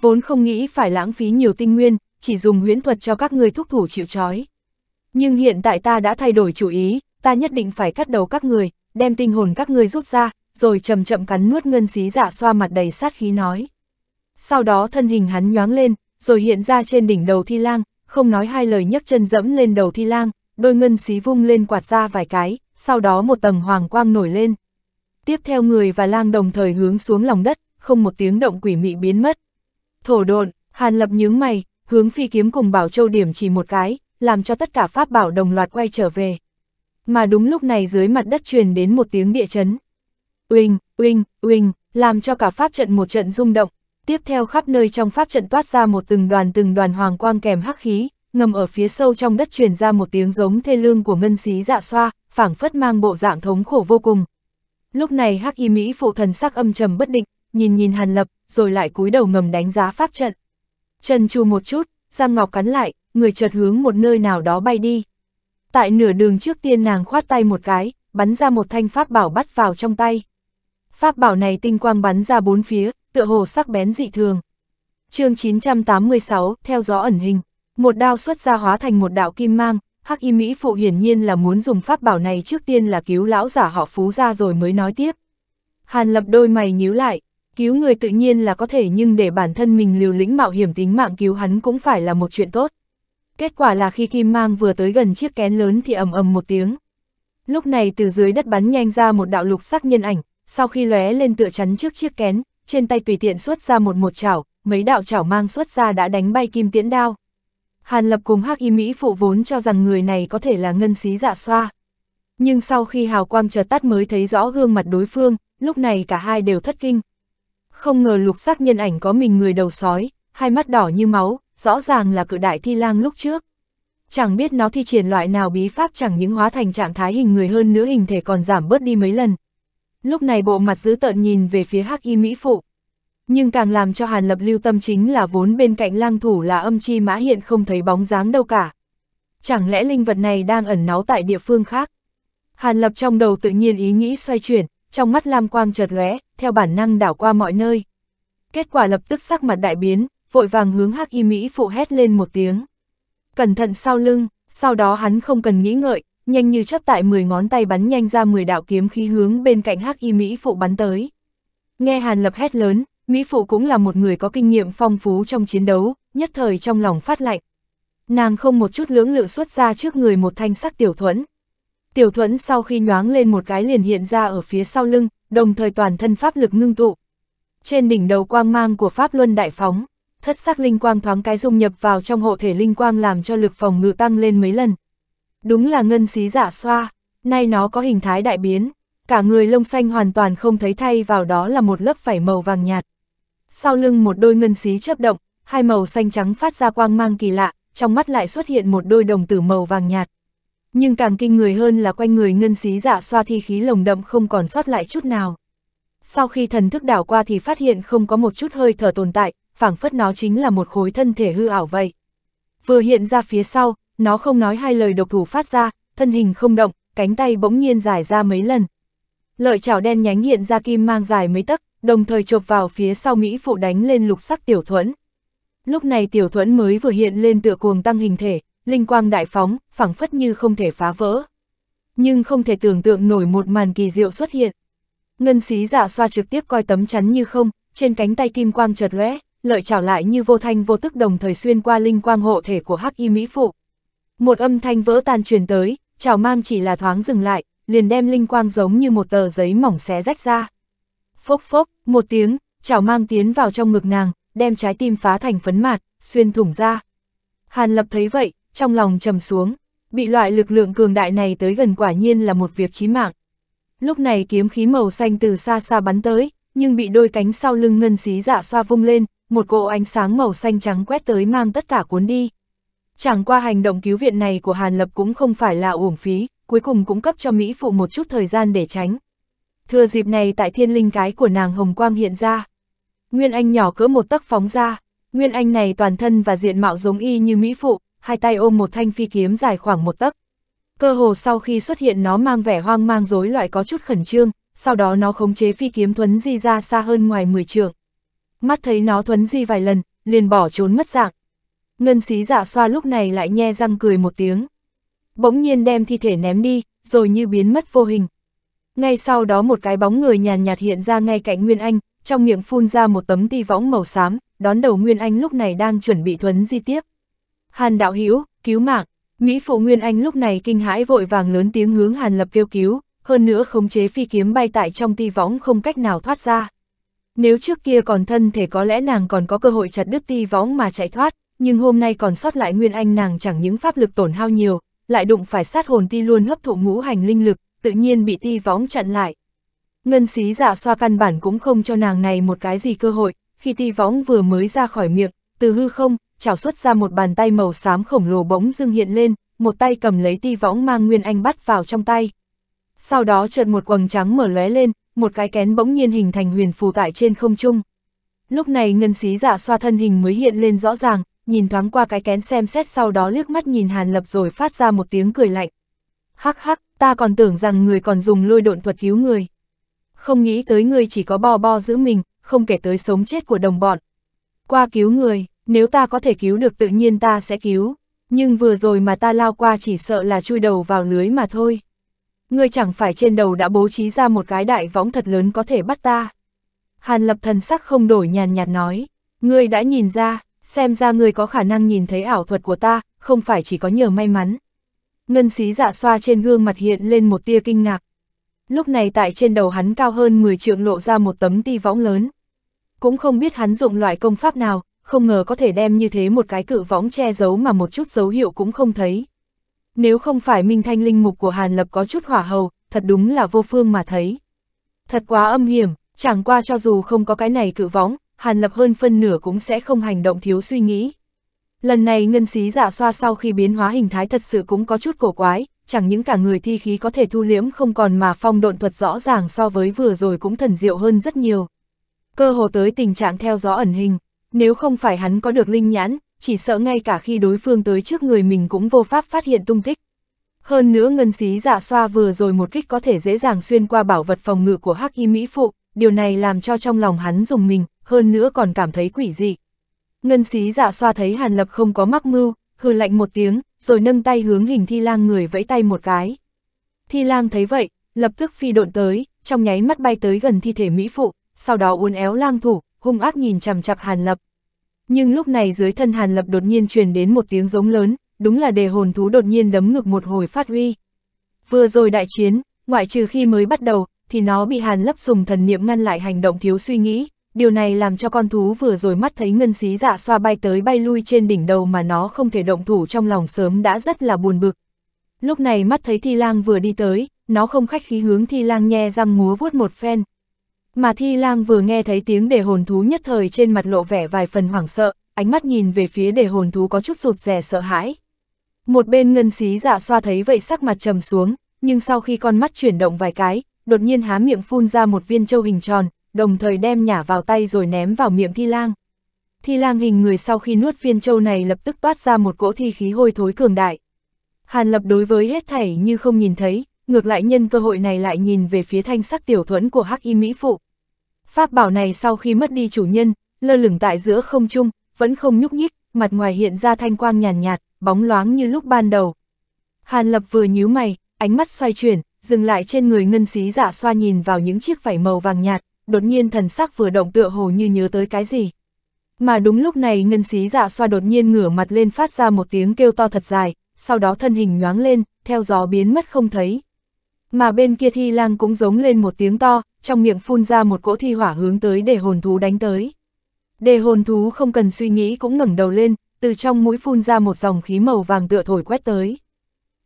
Vốn không nghĩ phải lãng phí nhiều tinh nguyên, chỉ dùng huyễn thuật cho các người thúc thủ chịu trói. Nhưng hiện tại ta đã thay đổi chủ ý, ta nhất định phải cắt đầu các người, đem tinh hồn các người rút ra, rồi chậm chậm cắn nuốt ngân xí giả xoa mặt đầy sát khí nói sau đó thân hình hắn nhoáng lên, rồi hiện ra trên đỉnh đầu thi lang, không nói hai lời nhấc chân dẫm lên đầu thi lang, đôi ngân xí vung lên quạt ra vài cái, sau đó một tầng hoàng quang nổi lên. Tiếp theo người và lang đồng thời hướng xuống lòng đất, không một tiếng động quỷ mị biến mất. Thổ độn, Hàn Lập nhướng mày, hướng phi kiếm cùng Bảo Châu điểm chỉ một cái, làm cho tất cả pháp bảo đồng loạt quay trở về. Mà đúng lúc này dưới mặt đất truyền đến một tiếng địa chấn. Uỳnh, uỳnh, uỳnh, làm cho cả pháp trận một trận rung động, tiếp theo khắp nơi trong pháp trận toát ra một từng đoàn từng đoàn hoàng quang kèm hắc khí, ngầm ở phía sâu trong đất truyền ra một tiếng giống thê lương của ngân xí dạ xoa, phảng phất mang bộ dạng thống khổ vô cùng. Lúc này hắc y Mỹ phụ thần sắc âm trầm bất định, nhìn nhìn hàn lập, rồi lại cúi đầu ngầm đánh giá pháp trận. Trần chu một chút, Giang Ngọc cắn lại, người chợt hướng một nơi nào đó bay đi. Tại nửa đường trước tiên nàng khoát tay một cái, bắn ra một thanh pháp bảo bắt vào trong tay. Pháp bảo này tinh quang bắn ra bốn phía, tựa hồ sắc bén dị thường. chương 986, theo gió ẩn hình, một đao xuất ra hóa thành một đạo kim mang, Hắc Y Mỹ phụ hiển nhiên là muốn dùng pháp bảo này trước tiên là cứu lão giả họ Phú ra rồi mới nói tiếp. Hàn Lập đôi mày nhíu lại, cứu người tự nhiên là có thể nhưng để bản thân mình liều lĩnh mạo hiểm tính mạng cứu hắn cũng phải là một chuyện tốt. Kết quả là khi kim mang vừa tới gần chiếc kén lớn thì ầm ầm một tiếng. Lúc này từ dưới đất bắn nhanh ra một đạo lục sắc nhân ảnh, sau khi lóe lên tựa chắn trước chiếc kén, trên tay tùy tiện xuất ra một một chảo, mấy đạo chảo mang xuất ra đã đánh bay kim tiễn đao. Hàn Lập cùng Hắc Y Mỹ phụ vốn cho rằng người này có thể là ngân xí dạ xoa. Nhưng sau khi hào quang chợt tắt mới thấy rõ gương mặt đối phương, lúc này cả hai đều thất kinh. Không ngờ lục sắc nhân ảnh có mình người đầu sói, hai mắt đỏ như máu, rõ ràng là cự đại thi lang lúc trước. Chẳng biết nó thi triển loại nào bí pháp chẳng những hóa thành trạng thái hình người hơn nữa hình thể còn giảm bớt đi mấy lần, lúc này bộ mặt dữ tợn nhìn về phía hắc y mỹ phụ. Nhưng càng làm cho Hàn Lập lưu tâm chính là vốn bên cạnh lang thủ là âm chi mã hiện không thấy bóng dáng đâu cả. Chẳng lẽ linh vật này đang ẩn náu tại địa phương khác? Hàn Lập trong đầu tự nhiên ý nghĩ xoay chuyển, trong mắt lam quang chợt lóe, theo bản năng đảo qua mọi nơi. Kết quả lập tức sắc mặt đại biến, vội vàng hướng hắc y mỹ phụ hét lên một tiếng. Cẩn thận sau lưng, sau đó hắn không cần nghĩ ngợi, nhanh như chấp tại 10 ngón tay bắn nhanh ra 10 đạo kiếm khí hướng bên cạnh hắc y Mỹ phụ bắn tới. Nghe Hàn Lập hét lớn, Mỹ phụ cũng là một người có kinh nghiệm phong phú trong chiến đấu, nhất thời trong lòng phát lạnh. Nàng không một chút lưỡng lự xuất ra trước người một thanh sắc tiểu thuẫn. Tiểu thuẫn sau khi nhoáng lên một cái liền hiện ra ở phía sau lưng, đồng thời toàn thân pháp lực ngưng tụ. Trên đỉnh đầu quang mang của pháp luân đại phóng, thất sắc linh quang thoáng cái dung nhập vào trong hộ thể linh quang làm cho lực phòng ngự tăng lên mấy lần đúng là ngân xí giả xoa, nay nó có hình thái đại biến, cả người lông xanh hoàn toàn không thấy thay vào đó là một lớp vảy màu vàng nhạt. Sau lưng một đôi ngân xí chớp động, hai màu xanh trắng phát ra quang mang kỳ lạ, trong mắt lại xuất hiện một đôi đồng tử màu vàng nhạt. Nhưng càng kinh người hơn là quanh người ngân xí giả xoa thi khí lồng đậm không còn sót lại chút nào. Sau khi thần thức đảo qua thì phát hiện không có một chút hơi thở tồn tại, phảng phất nó chính là một khối thân thể hư ảo vậy. Vừa hiện ra phía sau, nó không nói hai lời độc thủ phát ra, thân hình không động, cánh tay bỗng nhiên dài ra mấy lần. Lợi chảo đen nhánh hiện ra kim mang dài mấy tấc, đồng thời chộp vào phía sau Mỹ phụ đánh lên lục sắc tiểu thuẫn. Lúc này tiểu thuẫn mới vừa hiện lên tựa cuồng tăng hình thể, linh quang đại phóng, phẳng phất như không thể phá vỡ. Nhưng không thể tưởng tượng nổi một màn kỳ diệu xuất hiện. Ngân xí giả dạ xoa trực tiếp coi tấm chắn như không, trên cánh tay kim quang chợt lóe, lợi chảo lại như vô thanh vô tức đồng thời xuyên qua linh quang hộ thể của Hắc Y Mỹ phụ. Một âm thanh vỡ tan truyền tới, chào mang chỉ là thoáng dừng lại, liền đem linh quang giống như một tờ giấy mỏng xé rách ra. Phốc phốc, một tiếng, chào mang tiến vào trong ngực nàng, đem trái tim phá thành phấn mạt, xuyên thủng ra. Hàn Lập thấy vậy, trong lòng trầm xuống, bị loại lực lượng cường đại này tới gần quả nhiên là một việc chí mạng. Lúc này kiếm khí màu xanh từ xa xa bắn tới, nhưng bị đôi cánh sau lưng ngân xí dạ xoa vung lên, một cỗ ánh sáng màu xanh trắng quét tới mang tất cả cuốn đi. Chẳng qua hành động cứu viện này của Hàn Lập cũng không phải là uổng phí, cuối cùng cũng cấp cho Mỹ Phụ một chút thời gian để tránh. Thừa dịp này tại thiên linh cái của nàng Hồng Quang hiện ra. Nguyên Anh nhỏ cỡ một tấc phóng ra, Nguyên Anh này toàn thân và diện mạo giống y như Mỹ Phụ, hai tay ôm một thanh phi kiếm dài khoảng một tấc. Cơ hồ sau khi xuất hiện nó mang vẻ hoang mang rối loại có chút khẩn trương, sau đó nó khống chế phi kiếm thuấn di ra xa hơn ngoài 10 trường Mắt thấy nó thuấn di vài lần, liền bỏ trốn mất dạng, Ngân xí giả xoa lúc này lại nhe răng cười một tiếng. Bỗng nhiên đem thi thể ném đi, rồi như biến mất vô hình. Ngay sau đó một cái bóng người nhàn nhạt hiện ra ngay cạnh Nguyên Anh, trong miệng phun ra một tấm ti võng màu xám, đón đầu Nguyên Anh lúc này đang chuẩn bị thuấn di tiếp. Hàn đạo hữu cứu mạng, Mỹ phụ Nguyên Anh lúc này kinh hãi vội vàng lớn tiếng hướng Hàn lập kêu cứu, hơn nữa khống chế phi kiếm bay tại trong ti võng không cách nào thoát ra. Nếu trước kia còn thân thể có lẽ nàng còn có cơ hội chặt đứt ti võng mà chạy thoát, nhưng hôm nay còn sót lại nguyên anh nàng chẳng những pháp lực tổn hao nhiều, lại đụng phải sát hồn ti luôn hấp thụ ngũ hành linh lực, tự nhiên bị ti võng chặn lại. Ngân xí giả dạ xoa căn bản cũng không cho nàng này một cái gì cơ hội, khi ti võng vừa mới ra khỏi miệng, từ hư không, trào xuất ra một bàn tay màu xám khổng lồ bỗng dưng hiện lên, một tay cầm lấy ti võng mang nguyên anh bắt vào trong tay. Sau đó chợt một quầng trắng mở lóe lên, một cái kén bỗng nhiên hình thành huyền phù tại trên không trung. Lúc này ngân xí giả dạ xoa thân hình mới hiện lên rõ ràng, nhìn thoáng qua cái kén xem xét sau đó liếc mắt nhìn Hàn Lập rồi phát ra một tiếng cười lạnh. Hắc hắc, ta còn tưởng rằng người còn dùng lôi độn thuật cứu người. Không nghĩ tới người chỉ có bo bo giữ mình, không kể tới sống chết của đồng bọn. Qua cứu người, nếu ta có thể cứu được tự nhiên ta sẽ cứu, nhưng vừa rồi mà ta lao qua chỉ sợ là chui đầu vào lưới mà thôi. Ngươi chẳng phải trên đầu đã bố trí ra một cái đại võng thật lớn có thể bắt ta. Hàn lập thần sắc không đổi nhàn nhạt nói, ngươi đã nhìn ra, xem ra người có khả năng nhìn thấy ảo thuật của ta, không phải chỉ có nhờ may mắn. Ngân xí dạ xoa trên gương mặt hiện lên một tia kinh ngạc. Lúc này tại trên đầu hắn cao hơn 10 trượng lộ ra một tấm ti võng lớn. Cũng không biết hắn dụng loại công pháp nào, không ngờ có thể đem như thế một cái cự võng che giấu mà một chút dấu hiệu cũng không thấy. Nếu không phải minh thanh linh mục của Hàn Lập có chút hỏa hầu, thật đúng là vô phương mà thấy. Thật quá âm hiểm, chẳng qua cho dù không có cái này cự võng, Hàn Lập hơn phân nửa cũng sẽ không hành động thiếu suy nghĩ. Lần này ngân xí giả xoa sau khi biến hóa hình thái thật sự cũng có chút cổ quái, chẳng những cả người thi khí có thể thu liễm không còn mà phong độn thuật rõ ràng so với vừa rồi cũng thần diệu hơn rất nhiều. Cơ hồ tới tình trạng theo gió ẩn hình, nếu không phải hắn có được linh nhãn, chỉ sợ ngay cả khi đối phương tới trước người mình cũng vô pháp phát hiện tung tích. Hơn nữa ngân xí giả xoa vừa rồi một kích có thể dễ dàng xuyên qua bảo vật phòng ngự của hắc y mỹ phụ, điều này làm cho trong lòng hắn dùng mình, hơn nữa còn cảm thấy quỷ dị. Ngân xí dạ xoa thấy Hàn Lập không có mắc mưu, hừ lạnh một tiếng, rồi nâng tay hướng hình thi lang người vẫy tay một cái. Thi lang thấy vậy, lập tức phi độn tới, trong nháy mắt bay tới gần thi thể Mỹ Phụ, sau đó uốn éo lang thủ, hung ác nhìn chằm chặp Hàn Lập. Nhưng lúc này dưới thân Hàn Lập đột nhiên truyền đến một tiếng giống lớn, đúng là đề hồn thú đột nhiên đấm ngực một hồi phát huy. Vừa rồi đại chiến, ngoại trừ khi mới bắt đầu, thì nó bị Hàn Lập dùng thần niệm ngăn lại hành động thiếu suy nghĩ, điều này làm cho con thú vừa rồi mắt thấy ngân xí dạ xoa bay tới bay lui trên đỉnh đầu mà nó không thể động thủ trong lòng sớm đã rất là buồn bực. Lúc này mắt thấy thi lang vừa đi tới, nó không khách khí hướng thi lang nhe răng múa vuốt một phen. Mà thi lang vừa nghe thấy tiếng để hồn thú nhất thời trên mặt lộ vẻ vài phần hoảng sợ, ánh mắt nhìn về phía để hồn thú có chút rụt rè sợ hãi. Một bên ngân xí dạ xoa thấy vậy sắc mặt trầm xuống, nhưng sau khi con mắt chuyển động vài cái, đột nhiên há miệng phun ra một viên châu hình tròn, đồng thời đem nhả vào tay rồi ném vào miệng thi lang. Thi lang hình người sau khi nuốt viên châu này lập tức toát ra một cỗ thi khí hôi thối cường đại. Hàn lập đối với hết thảy như không nhìn thấy, ngược lại nhân cơ hội này lại nhìn về phía thanh sắc tiểu thuẫn của hắc y mỹ phụ. Pháp bảo này sau khi mất đi chủ nhân, lơ lửng tại giữa không trung, vẫn không nhúc nhích, mặt ngoài hiện ra thanh quang nhàn nhạt, nhạt, bóng loáng như lúc ban đầu. Hàn lập vừa nhíu mày, ánh mắt xoay chuyển, dừng lại trên người ngân xí giả dạ xoa nhìn vào những chiếc vảy màu vàng nhạt, đột nhiên thần sắc vừa động tựa hồ như nhớ tới cái gì. Mà đúng lúc này ngân xí dạ xoa đột nhiên ngửa mặt lên phát ra một tiếng kêu to thật dài, sau đó thân hình nhoáng lên, theo gió biến mất không thấy. Mà bên kia thi lang cũng giống lên một tiếng to, trong miệng phun ra một cỗ thi hỏa hướng tới để hồn thú đánh tới. Để hồn thú không cần suy nghĩ cũng ngẩng đầu lên, từ trong mũi phun ra một dòng khí màu vàng tựa thổi quét tới.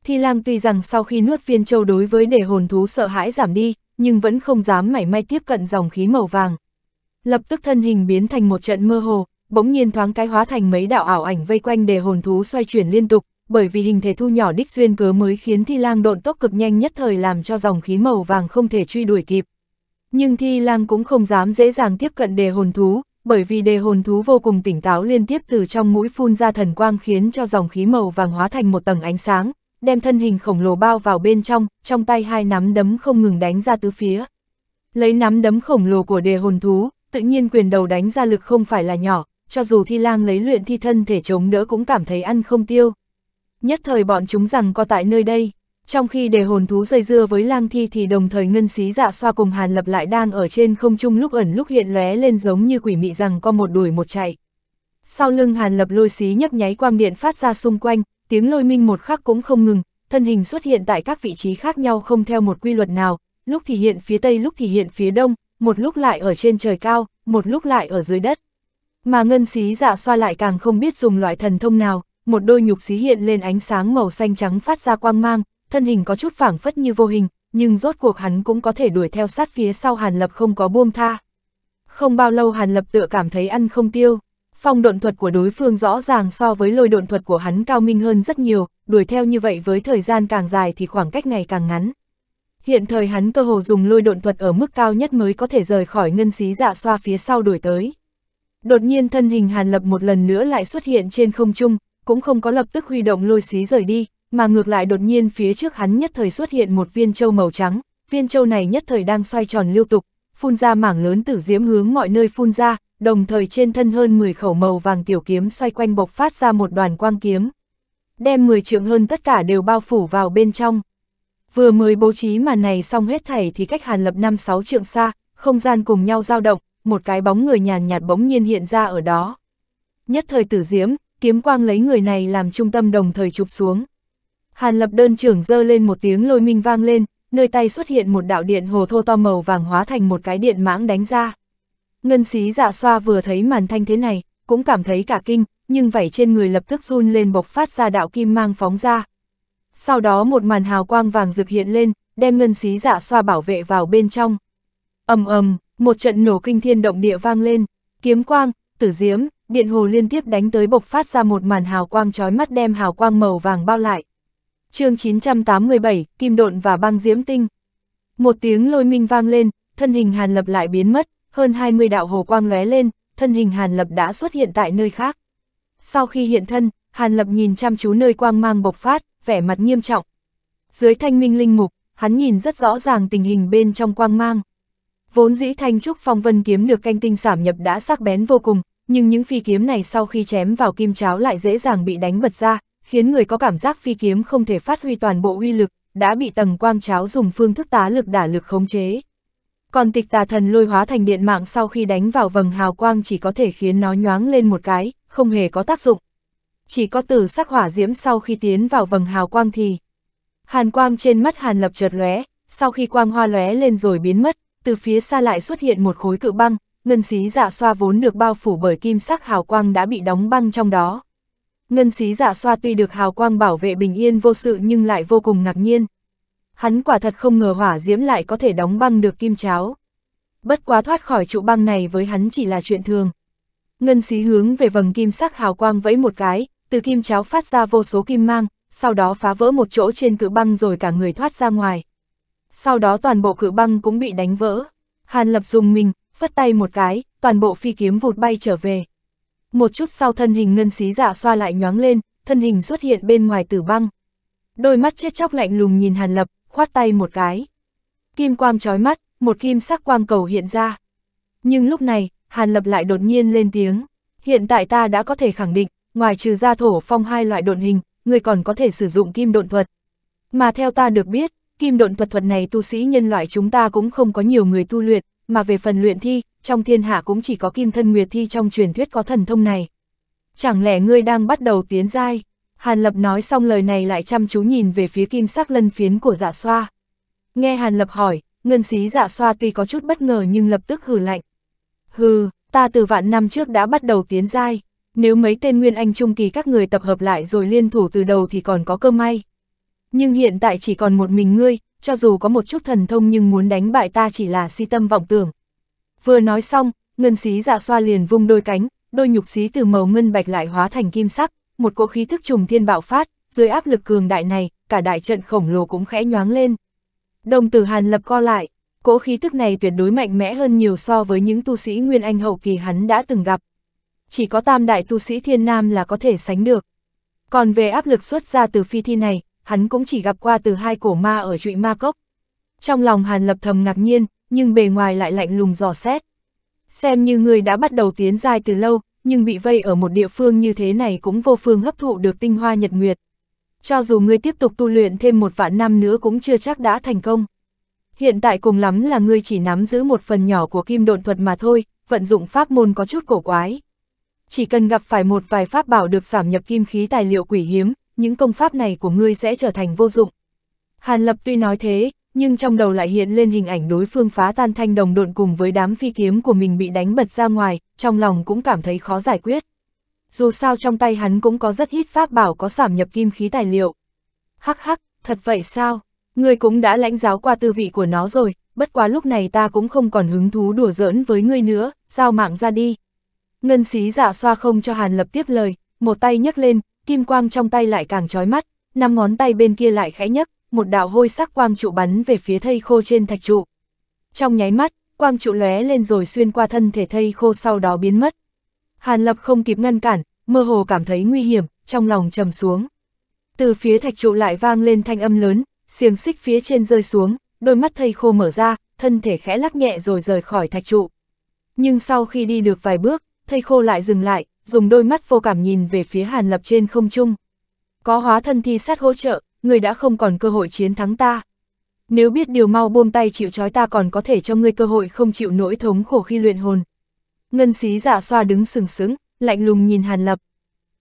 Thi lang tuy rằng sau khi nuốt viên châu đối với để hồn thú sợ hãi giảm đi, nhưng vẫn không dám mảy may tiếp cận dòng khí màu vàng. Lập tức thân hình biến thành một trận mơ hồ, bỗng nhiên thoáng cái hóa thành mấy đạo ảo ảnh vây quanh để hồn thú xoay chuyển liên tục, bởi vì hình thể thu nhỏ đích duyên cớ mới khiến thi lang độn tốc cực nhanh nhất thời làm cho dòng khí màu vàng không thể truy đuổi kịp. Nhưng thi lang cũng không dám dễ dàng tiếp cận đề hồn thú, bởi vì đề hồn thú vô cùng tỉnh táo liên tiếp từ trong mũi phun ra thần quang khiến cho dòng khí màu vàng hóa thành một tầng ánh sáng, đem thân hình khổng lồ bao vào bên trong, trong tay hai nắm đấm không ngừng đánh ra tứ phía. Lấy nắm đấm khổng lồ của đề hồn thú, tự nhiên quyền đầu đánh ra lực không phải là nhỏ, cho dù thi lang lấy luyện thi thân thể chống đỡ cũng cảm thấy ăn không tiêu. Nhất thời bọn chúng rằng có tại nơi đây, trong khi đề hồn thú dây dưa với lang thi thì đồng thời ngân xí dạ xoa cùng hàn lập lại đang ở trên không trung lúc ẩn lúc hiện lóe lên giống như quỷ mị rằng có một đuổi một chạy. Sau lưng hàn lập lôi xí nhấp nháy quang điện phát ra xung quanh, tiếng lôi minh một khắc cũng không ngừng, thân hình xuất hiện tại các vị trí khác nhau không theo một quy luật nào, lúc thì hiện phía tây lúc thì hiện phía đông, một lúc lại ở trên trời cao, một lúc lại ở dưới đất. Mà ngân xí dạ xoa lại càng không biết dùng loại thần thông nào, một đôi nhục xí hiện lên ánh sáng màu xanh trắng phát ra quang mang, thân hình có chút phảng phất như vô hình, nhưng rốt cuộc hắn cũng có thể đuổi theo sát phía sau Hàn Lập không có buông tha. Không bao lâu Hàn Lập tựa cảm thấy ăn không tiêu. Phong độn thuật của đối phương rõ ràng so với lôi độn thuật của hắn cao minh hơn rất nhiều, đuổi theo như vậy với thời gian càng dài thì khoảng cách ngày càng ngắn. Hiện thời hắn cơ hồ dùng lôi độn thuật ở mức cao nhất mới có thể rời khỏi ngân xí dạ xoa phía sau đuổi tới. Đột nhiên thân hình Hàn Lập một lần nữa lại xuất hiện trên không trung, cũng không có lập tức huy động lôi xí rời đi, mà ngược lại đột nhiên phía trước hắn nhất thời xuất hiện một viên châu màu trắng, viên châu này nhất thời đang xoay tròn liên tục, phun ra mảng lớn tử diễm hướng mọi nơi phun ra, đồng thời trên thân hơn 10 khẩu màu vàng tiểu kiếm xoay quanh bộc phát ra một đoàn quang kiếm. Đem 10 trượng hơn tất cả đều bao phủ vào bên trong. Vừa mới bố trí màn này xong hết thảy thì cách Hàn Lập 5-6 trượng xa, không gian cùng nhau dao động, một cái bóng người nhàn nhạt bỗng nhiên hiện ra ở đó. Nhất thời tử diễm, kiếm quang lấy người này làm trung tâm đồng thời chụp xuống. Hàn Lập đơn trưởng dơ lên một tiếng lôi minh vang lên, nơi tay xuất hiện một đạo điện hồ thô to màu vàng hóa thành một cái điện mãng đánh ra. Ngân xí giả xoa vừa thấy màn thanh thế này, cũng cảm thấy cả kinh, nhưng vảy trên người lập tức run lên bộc phát ra đạo kim mang phóng ra. Sau đó một màn hào quang vàng rực hiện lên, đem ngân xí giả xoa bảo vệ vào bên trong. ầm ầm, một trận nổ kinh thiên động địa vang lên, kiếm quang, tử diếm, điện hồ liên tiếp đánh tới bộc phát ra một màn hào quang chói mắt đem hào quang màu vàng bao lại. chương 987, Kim Độn và băng diễm tinh. Một tiếng lôi minh vang lên, thân hình Hàn Lập lại biến mất, hơn 20 đạo hồ quang lóe lên, thân hình Hàn Lập đã xuất hiện tại nơi khác. Sau khi hiện thân, Hàn Lập nhìn chăm chú nơi quang mang bộc phát, vẻ mặt nghiêm trọng. Dưới thanh minh linh mục, hắn nhìn rất rõ ràng tình hình bên trong quang mang. Vốn dĩ thanh trúc phong vân kiếm được canh tinh sảm nhập đã sắc bén vô cùng, nhưng những phi kiếm này sau khi chém vào kim cháo lại dễ dàng bị đánh bật ra, khiến người có cảm giác phi kiếm không thể phát huy toàn bộ uy lực, đã bị tầng quang cháo dùng phương thức tá lực đả lực khống chế. Còn tịch tà thần lôi hóa thành điện mạng sau khi đánh vào vầng hào quang chỉ có thể khiến nó nhoáng lên một cái, không hề có tác dụng. Chỉ có tử sắc hỏa diễm sau khi tiến vào vầng hào quang thì Hàn quang trên mắt Hàn Lập chợt lóe, sau khi quang hoa lóe lên rồi biến mất, từ phía xa lại xuất hiện một khối cự băng, ngân xí dạ xoa vốn được bao phủ bởi kim sắc hào quang đã bị đóng băng trong đó. Ngân xí dạ xoa tuy được hào quang bảo vệ bình yên vô sự nhưng lại vô cùng ngạc nhiên, hắn quả thật không ngờ hỏa diễm lại có thể đóng băng được kim cháo. Bất quá thoát khỏi trụ băng này với hắn chỉ là chuyện thường. Ngân xí hướng về vầng kim sắc hào quang vẫy một cái, từ kim cháo phát ra vô số kim mang, sau đó phá vỡ một chỗ trên cự băng rồi cả người thoát ra ngoài. Sau đó toàn bộ cự băng cũng bị đánh vỡ. Hàn lập dùng mình, phất tay một cái, toàn bộ phi kiếm vụt bay trở về. Một chút sau thân hình ngân xí dạ xoa lại nhoáng lên, thân hình xuất hiện bên ngoài tử băng. Đôi mắt chết chóc lạnh lùng nhìn Hàn Lập, khoát tay một cái. Kim quang trói mắt, một kim sắc quang cầu hiện ra. Nhưng lúc này, Hàn Lập lại đột nhiên lên tiếng. Hiện tại ta đã có thể khẳng định, ngoài trừ gia thổ phong hai loại độn hình, người còn có thể sử dụng kim độn thuật. Mà theo ta được biết, kim độn thuật thuật này tu sĩ nhân loại chúng ta cũng không có nhiều người tu luyện, mà về phần luyện thi, trong thiên hạ cũng chỉ có kim thân nguyệt thi trong truyền thuyết có thần thông này. Chẳng lẽ ngươi đang bắt đầu tiến giai? Hàn Lập nói xong lời này lại chăm chú nhìn về phía kim sắc lân phiến của dạ xoa. Nghe Hàn Lập hỏi, ngân sĩ dạ xoa tuy có chút bất ngờ nhưng lập tức hừ lạnh. Hừ, ta từ vạn năm trước đã bắt đầu tiến giai, nếu mấy tên Nguyên Anh Trung Kỳ các người tập hợp lại rồi liên thủ từ đầu thì còn có cơ may. Nhưng hiện tại chỉ còn một mình ngươi, cho dù có một chút thần thông nhưng muốn đánh bại ta chỉ là si tâm vọng tưởng. Vừa nói xong, ngân xí dạ xoa liền vung đôi cánh, đôi nhục xí từ màu ngân bạch lại hóa thành kim sắc, một cỗ khí thức trùng thiên bạo phát, dưới áp lực cường đại này, cả đại trận khổng lồ cũng khẽ nhoáng lên. Đồng tử Hàn lập co lại, cỗ khí thức này tuyệt đối mạnh mẽ hơn nhiều so với những tu sĩ Nguyên Anh hậu kỳ hắn đã từng gặp. Chỉ có tam đại tu sĩ thiên nam là có thể sánh được. Còn về áp lực xuất ra từ phi thi này, hắn cũng chỉ gặp qua từ hai cổ ma ở trụy ma cốc. Trong lòng Hàn lập thầm ngạc nhiên, nhưng bề ngoài lại lạnh lùng dò xét. Xem như người đã bắt đầu tiến dài từ lâu, nhưng bị vây ở một địa phương như thế này cũng vô phương hấp thụ được tinh hoa nhật nguyệt. Cho dù ngươi tiếp tục tu luyện thêm một vạn năm nữa cũng chưa chắc đã thành công. Hiện tại cùng lắm là ngươi chỉ nắm giữ một phần nhỏ của kim độn thuật mà thôi, vận dụng pháp môn có chút cổ quái. Chỉ cần gặp phải một vài pháp bảo được giảm nhập kim khí tài liệu quỷ hiếm, những công pháp này của ngươi sẽ trở thành vô dụng. Hàn Lập tuy nói thế, nhưng trong đầu lại hiện lên hình ảnh đối phương phá tan thanh đồng độn cùng với đám phi kiếm của mình bị đánh bật ra ngoài, trong lòng cũng cảm thấy khó giải quyết. Dù sao trong tay hắn cũng có rất ít pháp bảo có sảm nhập kim khí tài liệu. Hắc hắc, thật vậy sao? Ngươi cũng đã lãnh giáo qua tư vị của nó rồi, bất quá lúc này ta cũng không còn hứng thú đùa giỡn với ngươi nữa, giao mạng ra đi. Ngân xí dạ xoa không cho Hàn lập tiếp lời, một tay nhấc lên, kim quang trong tay lại càng trói mắt, năm ngón tay bên kia lại khẽ nhấc, một đạo hôi sắc quang trụ bắn về phía thây khô trên thạch trụ. Trong nháy mắt, quang trụ lóe lên rồi xuyên qua thân thể thây khô sau đó biến mất. Hàn Lập không kịp ngăn cản, mơ hồ cảm thấy nguy hiểm, trong lòng trầm xuống. Từ phía thạch trụ lại vang lên thanh âm lớn, xiềng xích phía trên rơi xuống, đôi mắt thây khô mở ra, thân thể khẽ lắc nhẹ rồi rời khỏi thạch trụ. Nhưng sau khi đi được vài bước, thây khô lại dừng lại, dùng đôi mắt vô cảm nhìn về phía Hàn Lập trên không trung. Có hóa thân thi sát hỗ trợ, ngươi đã không còn cơ hội chiến thắng ta. Nếu biết điều mau buông tay chịu trói ta còn có thể cho ngươi cơ hội không chịu nỗi thống khổ khi luyện hồn. Ngân xí giả dạ xoa đứng sừng sững, lạnh lùng nhìn Hàn Lập.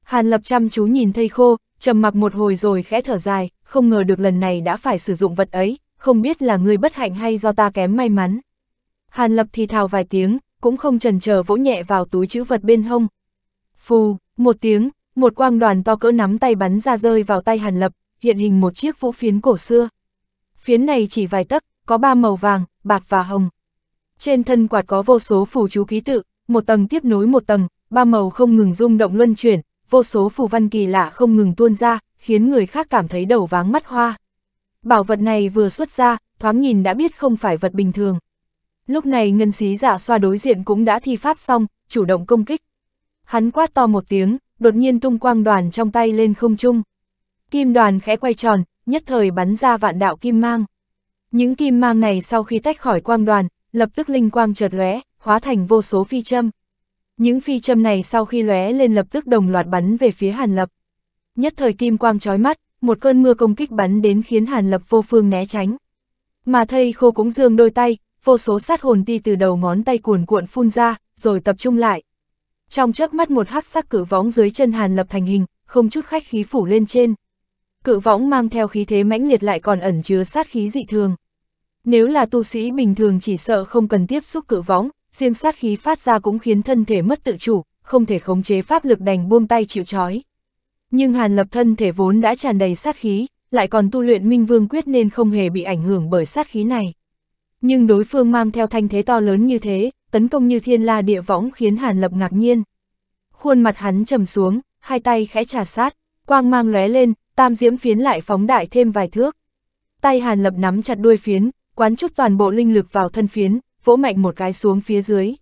Hàn Lập chăm chú nhìn thây khô, trầm mặc một hồi rồi khẽ thở dài, không ngờ được lần này đã phải sử dụng vật ấy, không biết là ngươi bất hạnh hay do ta kém may mắn. Hàn Lập thì thào vài tiếng, cũng không chần chờ vỗ nhẹ vào túi chữ vật bên hông. Phù, một tiếng, một quang đoàn to cỡ nắm tay bắn ra rơi vào tay Hàn Lập, hiện hình một chiếc vũ phiến cổ xưa. Phiến này chỉ vài tấc, có ba màu vàng, bạc và hồng. Trên thân quạt có vô số phù chú ký tự, một tầng tiếp nối một tầng, ba màu không ngừng rung động luân chuyển, vô số phù văn kỳ lạ không ngừng tuôn ra, khiến người khác cảm thấy đầu váng mắt hoa. Bảo vật này vừa xuất ra, thoáng nhìn đã biết không phải vật bình thường. Lúc này ngân xí giả dạ xoa đối diện cũng đã thi pháp xong, chủ động công kích. Hắn quát to một tiếng, đột nhiên tung quang đoàn trong tay lên không trung. Kim đoàn khẽ quay tròn, nhất thời bắn ra vạn đạo kim mang. Những kim mang này sau khi tách khỏi quang đoàn, lập tức linh quang chợt lóe, hóa thành vô số phi châm. Những phi châm này sau khi lóe lên lập tức đồng loạt bắn về phía Hàn Lập. Nhất thời kim quang chói mắt, một cơn mưa công kích bắn đến khiến Hàn Lập vô phương né tránh. Mà thầy khô cũng dương đôi tay, vô số sát hồn ti từ đầu ngón tay cuồn cuộn phun ra, rồi tập trung lại. Trong chớp mắt một hắc sắc cử võng dưới chân Hàn Lập thành hình, không chút khách khí phủ lên trên cự võng mang theo khí thế mãnh liệt lại còn ẩn chứa sát khí dị thường. Nếu là tu sĩ bình thường chỉ sợ không cần tiếp xúc cự võng, riêng sát khí phát ra cũng khiến thân thể mất tự chủ, không thể khống chế pháp lực đành buông tay chịu trói. Nhưng Hàn Lập thân thể vốn đã tràn đầy sát khí, lại còn tu luyện Minh Vương quyết nên không hề bị ảnh hưởng bởi sát khí này. Nhưng đối phương mang theo thanh thế to lớn như thế, tấn công như thiên la địa võng khiến Hàn Lập ngạc nhiên. Khuôn mặt hắn trầm xuống, hai tay khẽ trà sát, quang mang lóe lên, tam diễm phiến lại phóng đại thêm vài thước. Tay Hàn Lập nắm chặt đuôi phiến, quán chút toàn bộ linh lực vào thân phiến, vỗ mạnh một cái xuống phía dưới.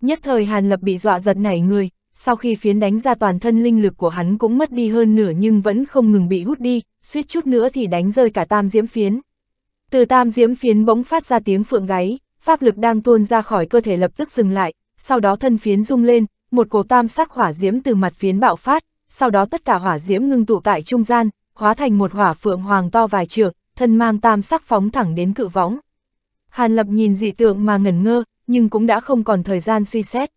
Nhất thời Hàn Lập bị dọa giật nảy người, sau khi phiến đánh ra toàn thân linh lực của hắn cũng mất đi hơn nửa nhưng vẫn không ngừng bị hút đi, suýt chút nữa thì đánh rơi cả tam diễm phiến. Từ tam diễm phiến bỗng phát ra tiếng phượng gáy, pháp lực đang tuôn ra khỏi cơ thể lập tức dừng lại, sau đó thân phiến rung lên, một cổ tam sắc hỏa diễm từ mặt phiến bạo phát, sau đó tất cả hỏa diễm ngưng tụ tại trung gian, hóa thành một hỏa phượng hoàng to vài trượng, thân mang tam sắc phóng thẳng đến cự võng. Hàn Lập nhìn dị tượng mà ngẩn ngơ, nhưng cũng đã không còn thời gian suy xét.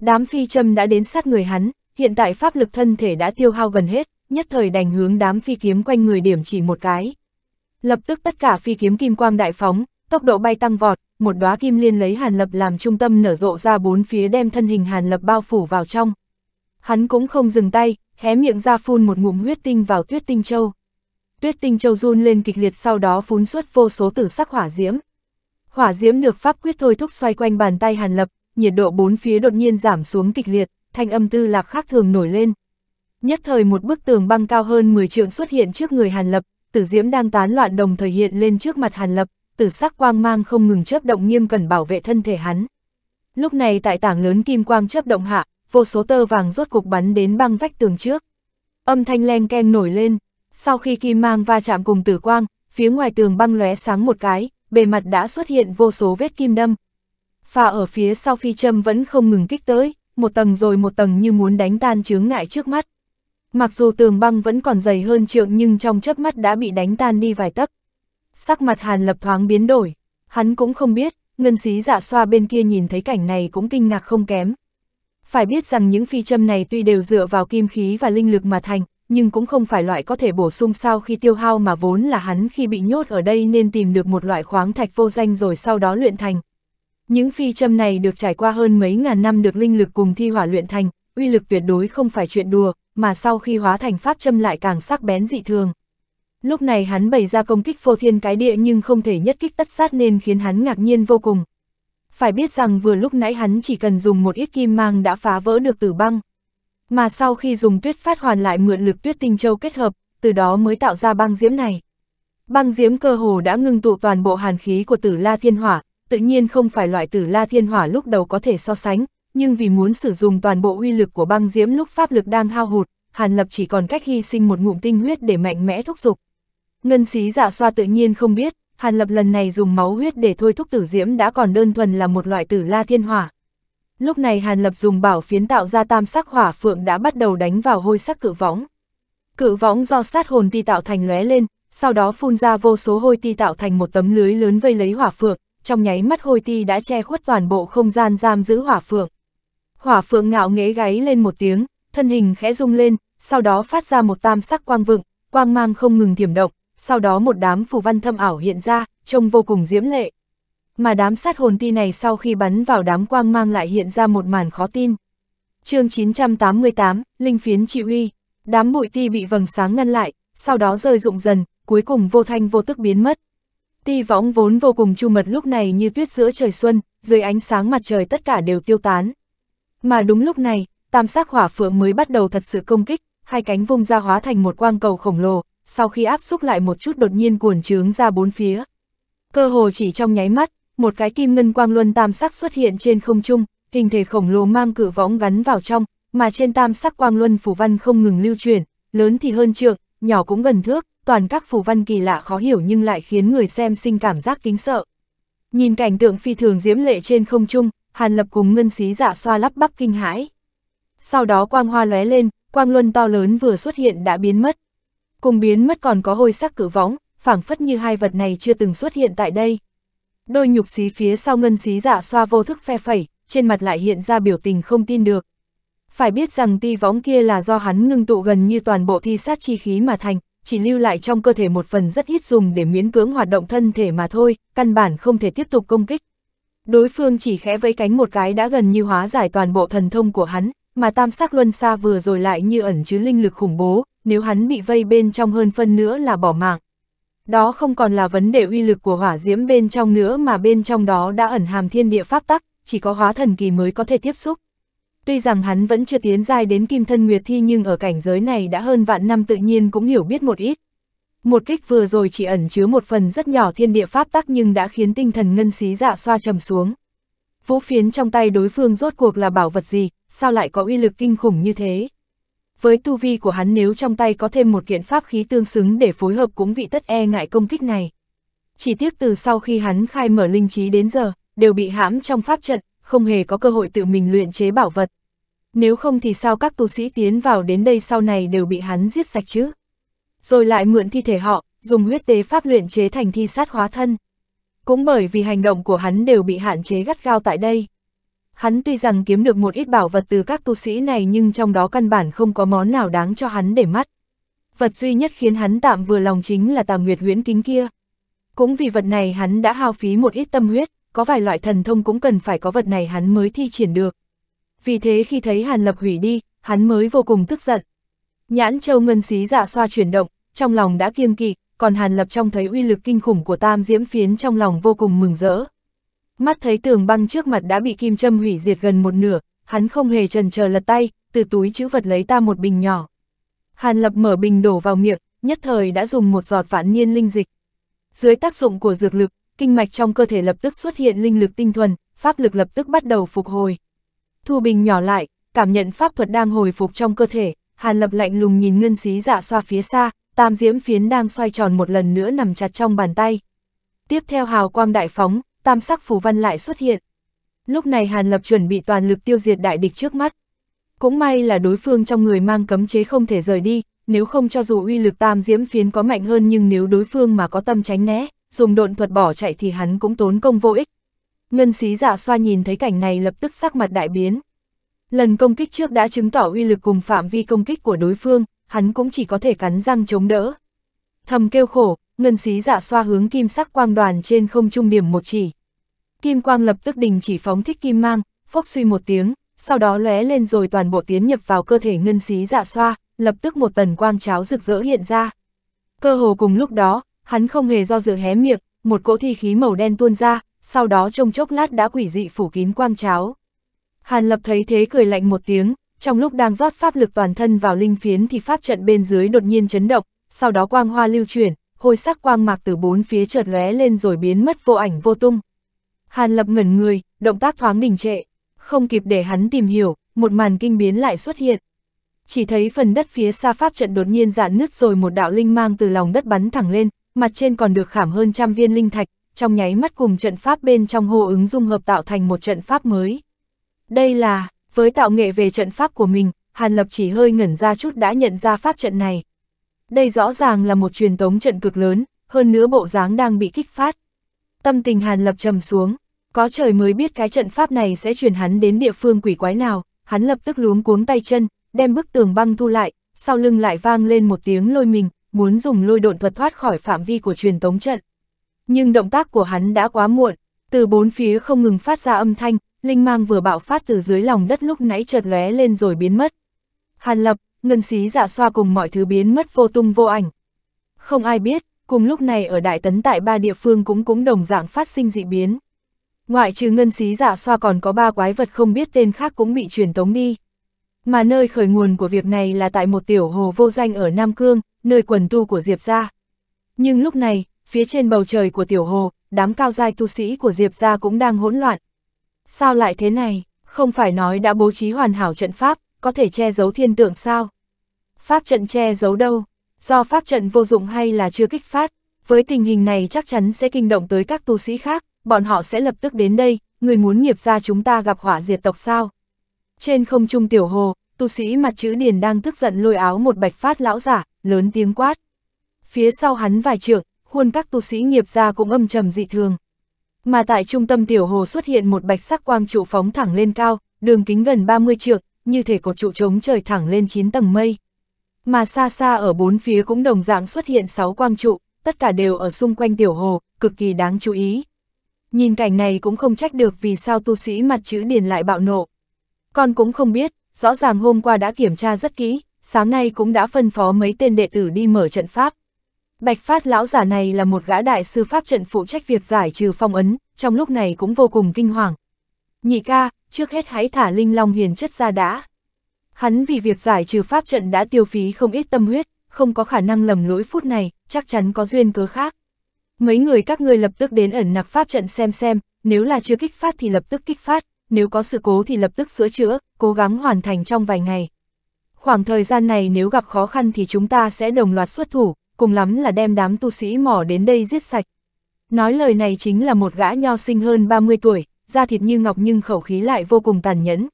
Đám phi châm đã đến sát người hắn, hiện tại pháp lực thân thể đã tiêu hao gần hết, nhất thời đành hướng đám phi kiếm quanh người điểm chỉ một cái. Lập tức tất cả phi kiếm kim quang đại phóng, tốc độ bay tăng vọt, một đóa kim liên lấy Hàn Lập làm trung tâm nở rộ ra bốn phía đem thân hình Hàn Lập bao phủ vào trong hắn cũng không dừng tay, hé miệng ra phun một ngụm huyết tinh vào tuyết tinh châu. Tuyết tinh châu run lên kịch liệt sau đó phun suốt vô số tử sắc hỏa diễm. Hỏa diễm được pháp quyết thôi thúc xoay quanh bàn tay Hàn Lập, nhiệt độ bốn phía đột nhiên giảm xuống kịch liệt, thanh âm tư lạc khác thường nổi lên. Nhất thời một bức tường băng cao hơn 10 trượng xuất hiện trước người Hàn Lập, tử diễm đang tán loạn đồng thời hiện lên trước mặt Hàn Lập, tử sắc quang mang không ngừng chớp động nghiêm cần bảo vệ thân thể hắn. Lúc này tại tảng lớn kim quang chớp động hạ, vô số tơ vàng rốt cục bắn đến băng vách tường trước. Âm thanh len ken nổi lên, sau khi kim mang va chạm cùng tử quang, phía ngoài tường băng lóe sáng một cái, bề mặt đã xuất hiện vô số vết kim đâm. Phà ở phía sau phi châm vẫn không ngừng kích tới, một tầng rồi một tầng như muốn đánh tan chướng ngại trước mắt. Mặc dù tường băng vẫn còn dày hơn trượng nhưng trong chớp mắt đã bị đánh tan đi vài tấc. Sắc mặt Hàn Lập thoáng biến đổi, hắn cũng không biết, ngân xí dạ xoa bên kia nhìn thấy cảnh này cũng kinh ngạc không kém. Phải biết rằng những phi châm này tuy đều dựa vào kim khí và linh lực mà thành, nhưng cũng không phải loại có thể bổ sung sau khi tiêu hao mà vốn là hắn khi bị nhốt ở đây nên tìm được một loại khoáng thạch vô danh rồi sau đó luyện thành. Những phi châm này được trải qua hơn mấy ngàn năm được linh lực cùng thi hỏa luyện thành, uy lực tuyệt đối không phải chuyện đùa, mà sau khi hóa thành pháp châm lại càng sắc bén dị thường. Lúc này hắn bày ra công kích phô thiên cái địa nhưng không thể nhất kích tất sát nên khiến hắn ngạc nhiên vô cùng phải biết rằng vừa lúc nãy hắn chỉ cần dùng một ít kim mang đã phá vỡ được tử băng. Mà sau khi dùng tuyết phát hoàn lại mượn lực tuyết tinh châu kết hợp, từ đó mới tạo ra băng diễm này. Băng diễm cơ hồ đã ngưng tụ toàn bộ hàn khí của tử la thiên hỏa, tự nhiên không phải loại tử la thiên hỏa lúc đầu có thể so sánh, nhưng vì muốn sử dụng toàn bộ uy lực của băng diễm lúc pháp lực đang hao hụt, hàn lập chỉ còn cách hy sinh một ngụm tinh huyết để mạnh mẽ thúc giục. Ngân xí dạ xoa tự nhiên không biết, Hàn Lập lần này dùng máu huyết để thôi thúc tử diễm đã còn đơn thuần là một loại tử la thiên hỏa. Lúc này Hàn Lập dùng bảo phiến tạo ra tam sắc hỏa phượng đã bắt đầu đánh vào hôi sắc cự võng. Cự võng do sát hồn ti tạo thành lóe lên, sau đó phun ra vô số hôi ti tạo thành một tấm lưới lớn vây lấy hỏa phượng, trong nháy mắt hôi ti đã che khuất toàn bộ không gian giam giữ hỏa phượng. Hỏa phượng ngạo nghễ gáy lên một tiếng, thân hình khẽ rung lên, sau đó phát ra một tam sắc quang vựng, quang mang không ngừng thiểm động, sau đó một đám phù văn thâm ảo hiện ra, trông vô cùng diễm lệ. Mà đám sát hồn ti này sau khi bắn vào đám quang mang lại hiện ra một màn khó tin. chương 988, Linh phiến trị huy đám bụi ti bị vầng sáng ngăn lại, sau đó rơi rụng dần, cuối cùng vô thanh vô tức biến mất. Ti võng vốn vô cùng chu mật lúc này như tuyết giữa trời xuân, dưới ánh sáng mặt trời tất cả đều tiêu tán. Mà đúng lúc này, tam sát hỏa phượng mới bắt đầu thật sự công kích, hai cánh vung ra hóa thành một quang cầu khổng lồ, sau khi áp xúc lại một chút đột nhiên cuồn trướng ra bốn phía. Cơ hồ chỉ trong nháy mắt, một cái kim ngân quang luân tam sắc xuất hiện trên không trung, hình thể khổng lồ mang cự võng gắn vào trong, mà trên tam sắc quang luân phủ văn không ngừng lưu truyền, lớn thì hơn trượng, nhỏ cũng gần thước, toàn các phủ văn kỳ lạ khó hiểu nhưng lại khiến người xem sinh cảm giác kính sợ. Nhìn cảnh tượng phi thường diễm lệ trên không trung, Hàn Lập cùng ngân xí giả dạ xoa lắp bắp kinh hãi. Sau đó quang hoa lóe lên, quang luân to lớn vừa xuất hiện đã biến mất cùng biến mất còn có hôi sắc cử võng, phảng phất như hai vật này chưa từng xuất hiện tại đây. Đôi nhục xí phía sau ngân xí giả dạ xoa vô thức phe phẩy, trên mặt lại hiện ra biểu tình không tin được. Phải biết rằng ti võng kia là do hắn ngưng tụ gần như toàn bộ thi sát chi khí mà thành, chỉ lưu lại trong cơ thể một phần rất ít dùng để miễn cưỡng hoạt động thân thể mà thôi, căn bản không thể tiếp tục công kích. Đối phương chỉ khẽ vẫy cánh một cái đã gần như hóa giải toàn bộ thần thông của hắn, mà tam sắc luân xa vừa rồi lại như ẩn chứa linh lực khủng bố, nếu hắn bị vây bên trong hơn phân nữa là bỏ mạng. Đó không còn là vấn đề uy lực của hỏa diễm bên trong nữa mà bên trong đó đã ẩn hàm thiên địa pháp tắc, chỉ có hóa thần kỳ mới có thể tiếp xúc. Tuy rằng hắn vẫn chưa tiến dài đến kim thân nguyệt thi nhưng ở cảnh giới này đã hơn vạn năm tự nhiên cũng hiểu biết một ít. Một kích vừa rồi chỉ ẩn chứa một phần rất nhỏ thiên địa pháp tắc nhưng đã khiến tinh thần ngân xí dạ xoa trầm xuống. Vũ phiến trong tay đối phương rốt cuộc là bảo vật gì, sao lại có uy lực kinh khủng như thế? với tu vi của hắn nếu trong tay có thêm một kiện pháp khí tương xứng để phối hợp cũng vị tất e ngại công kích này. Chỉ tiếc từ sau khi hắn khai mở linh trí đến giờ, đều bị hãm trong pháp trận, không hề có cơ hội tự mình luyện chế bảo vật. Nếu không thì sao các tu sĩ tiến vào đến đây sau này đều bị hắn giết sạch chứ? Rồi lại mượn thi thể họ, dùng huyết tế pháp luyện chế thành thi sát hóa thân. Cũng bởi vì hành động của hắn đều bị hạn chế gắt gao tại đây. Hắn tuy rằng kiếm được một ít bảo vật từ các tu sĩ này nhưng trong đó căn bản không có món nào đáng cho hắn để mắt. Vật duy nhất khiến hắn tạm vừa lòng chính là tà nguyệt huyễn kính kia. Cũng vì vật này hắn đã hao phí một ít tâm huyết, có vài loại thần thông cũng cần phải có vật này hắn mới thi triển được. Vì thế khi thấy Hàn Lập hủy đi, hắn mới vô cùng tức giận. Nhãn châu ngân xí dạ xoa chuyển động, trong lòng đã kiêng kỵ, còn Hàn Lập trong thấy uy lực kinh khủng của tam diễm phiến trong lòng vô cùng mừng rỡ. Mắt thấy tường băng trước mặt đã bị kim châm hủy diệt gần một nửa, hắn không hề trần chờ lật tay, từ túi chữ vật lấy ta một bình nhỏ. Hàn lập mở bình đổ vào miệng, nhất thời đã dùng một giọt vạn niên linh dịch. Dưới tác dụng của dược lực, kinh mạch trong cơ thể lập tức xuất hiện linh lực tinh thuần, pháp lực lập tức bắt đầu phục hồi. Thu bình nhỏ lại, cảm nhận pháp thuật đang hồi phục trong cơ thể, Hàn Lập lạnh lùng nhìn ngân xí dạ xoa phía xa, tam diễm phiến đang xoay tròn một lần nữa nằm chặt trong bàn tay. Tiếp theo hào quang đại phóng, tam sắc phù văn lại xuất hiện. Lúc này Hàn Lập chuẩn bị toàn lực tiêu diệt đại địch trước mắt. Cũng may là đối phương trong người mang cấm chế không thể rời đi, nếu không cho dù uy lực tam diễm phiến có mạnh hơn nhưng nếu đối phương mà có tâm tránh né, dùng độn thuật bỏ chạy thì hắn cũng tốn công vô ích. Ngân xí giả dạ xoa nhìn thấy cảnh này lập tức sắc mặt đại biến. Lần công kích trước đã chứng tỏ uy lực cùng phạm vi công kích của đối phương, hắn cũng chỉ có thể cắn răng chống đỡ. Thầm kêu khổ, ngân xí giả xoa hướng kim sắc quang đoàn trên không trung điểm một chỉ. Kim quang lập tức đình chỉ phóng thích kim mang, phốc suy một tiếng, sau đó lóe lên rồi toàn bộ tiến nhập vào cơ thể ngân xí dạ xoa, lập tức một tần quang cháo rực rỡ hiện ra. Cơ hồ cùng lúc đó, hắn không hề do dự hé miệng, một cỗ thi khí màu đen tuôn ra, sau đó trong chốc lát đã quỷ dị phủ kín quang cháo. Hàn lập thấy thế cười lạnh một tiếng, trong lúc đang rót pháp lực toàn thân vào linh phiến thì pháp trận bên dưới đột nhiên chấn động, sau đó quang hoa lưu chuyển, hôi sắc quang mạc từ bốn phía chợt lóe lên rồi biến mất vô ảnh vô tung. Hàn Lập ngẩn người, động tác thoáng đình trệ, không kịp để hắn tìm hiểu, một màn kinh biến lại xuất hiện. Chỉ thấy phần đất phía xa pháp trận đột nhiên dạn nứt rồi một đạo linh mang từ lòng đất bắn thẳng lên, mặt trên còn được khảm hơn trăm viên linh thạch, trong nháy mắt cùng trận pháp bên trong hô ứng dung hợp tạo thành một trận pháp mới. Đây là, với tạo nghệ về trận pháp của mình, Hàn Lập chỉ hơi ngẩn ra chút đã nhận ra pháp trận này, đây rõ ràng là một truyền tống trận cực lớn, hơn nữa bộ dáng đang bị kích phát. Tâm tình Hàn Lập trầm xuống, có trời mới biết cái trận pháp này sẽ chuyển hắn đến địa phương quỷ quái nào, hắn lập tức luống cuống tay chân, đem bức tường băng thu lại, sau lưng lại vang lên một tiếng lôi mình, muốn dùng lôi độn thuật thoát khỏi phạm vi của truyền tống trận. Nhưng động tác của hắn đã quá muộn, từ bốn phía không ngừng phát ra âm thanh, linh mang vừa bạo phát từ dưới lòng đất lúc nãy chợt lóe lên rồi biến mất. Hàn Lập, ngân xí giả dạ xoa cùng mọi thứ biến mất vô tung vô ảnh. Không ai biết, cùng lúc này ở Đại Tấn tại ba địa phương cũng cũng đồng dạng phát sinh dị biến. Ngoại trừ ngân xí giả dạ xoa còn có ba quái vật không biết tên khác cũng bị truyền tống đi. Mà nơi khởi nguồn của việc này là tại một tiểu hồ vô danh ở Nam Cương, nơi quần tu của Diệp Gia. Nhưng lúc này, phía trên bầu trời của tiểu hồ, đám cao giai tu sĩ của Diệp Gia cũng đang hỗn loạn. Sao lại thế này, không phải nói đã bố trí hoàn hảo trận pháp, có thể che giấu thiên tượng sao? pháp trận che giấu đâu, do pháp trận vô dụng hay là chưa kích phát, với tình hình này chắc chắn sẽ kinh động tới các tu sĩ khác, bọn họ sẽ lập tức đến đây, người muốn nghiệp ra chúng ta gặp hỏa diệt tộc sao. Trên không trung tiểu hồ, tu sĩ mặt chữ điền đang tức giận lôi áo một bạch phát lão giả, lớn tiếng quát. Phía sau hắn vài trượng, khuôn các tu sĩ nghiệp ra cũng âm trầm dị thường. Mà tại trung tâm tiểu hồ xuất hiện một bạch sắc quang trụ phóng thẳng lên cao, đường kính gần 30 trượng, như thể cột trụ trống trời thẳng lên 9 tầng mây. Mà xa xa ở bốn phía cũng đồng dạng xuất hiện sáu quang trụ, tất cả đều ở xung quanh tiểu hồ, cực kỳ đáng chú ý. Nhìn cảnh này cũng không trách được vì sao tu sĩ mặt chữ điền lại bạo nộ. Con cũng không biết, rõ ràng hôm qua đã kiểm tra rất kỹ, sáng nay cũng đã phân phó mấy tên đệ tử đi mở trận pháp. Bạch Phát lão giả này là một gã đại sư pháp trận phụ trách việc giải trừ phong ấn, trong lúc này cũng vô cùng kinh hoàng. Nhị ca, trước hết hãy thả Linh Long Hiền chất ra đã. Hắn vì việc giải trừ pháp trận đã tiêu phí không ít tâm huyết, không có khả năng lầm lỗi phút này, chắc chắn có duyên cớ khác. Mấy người các ngươi lập tức đến ẩn nặc pháp trận xem xem, nếu là chưa kích phát thì lập tức kích phát, nếu có sự cố thì lập tức sửa chữa, cố gắng hoàn thành trong vài ngày. Khoảng thời gian này nếu gặp khó khăn thì chúng ta sẽ đồng loạt xuất thủ, cùng lắm là đem đám tu sĩ mỏ đến đây giết sạch. Nói lời này chính là một gã nho sinh hơn 30 tuổi, da thịt như ngọc nhưng khẩu khí lại vô cùng tàn nhẫn.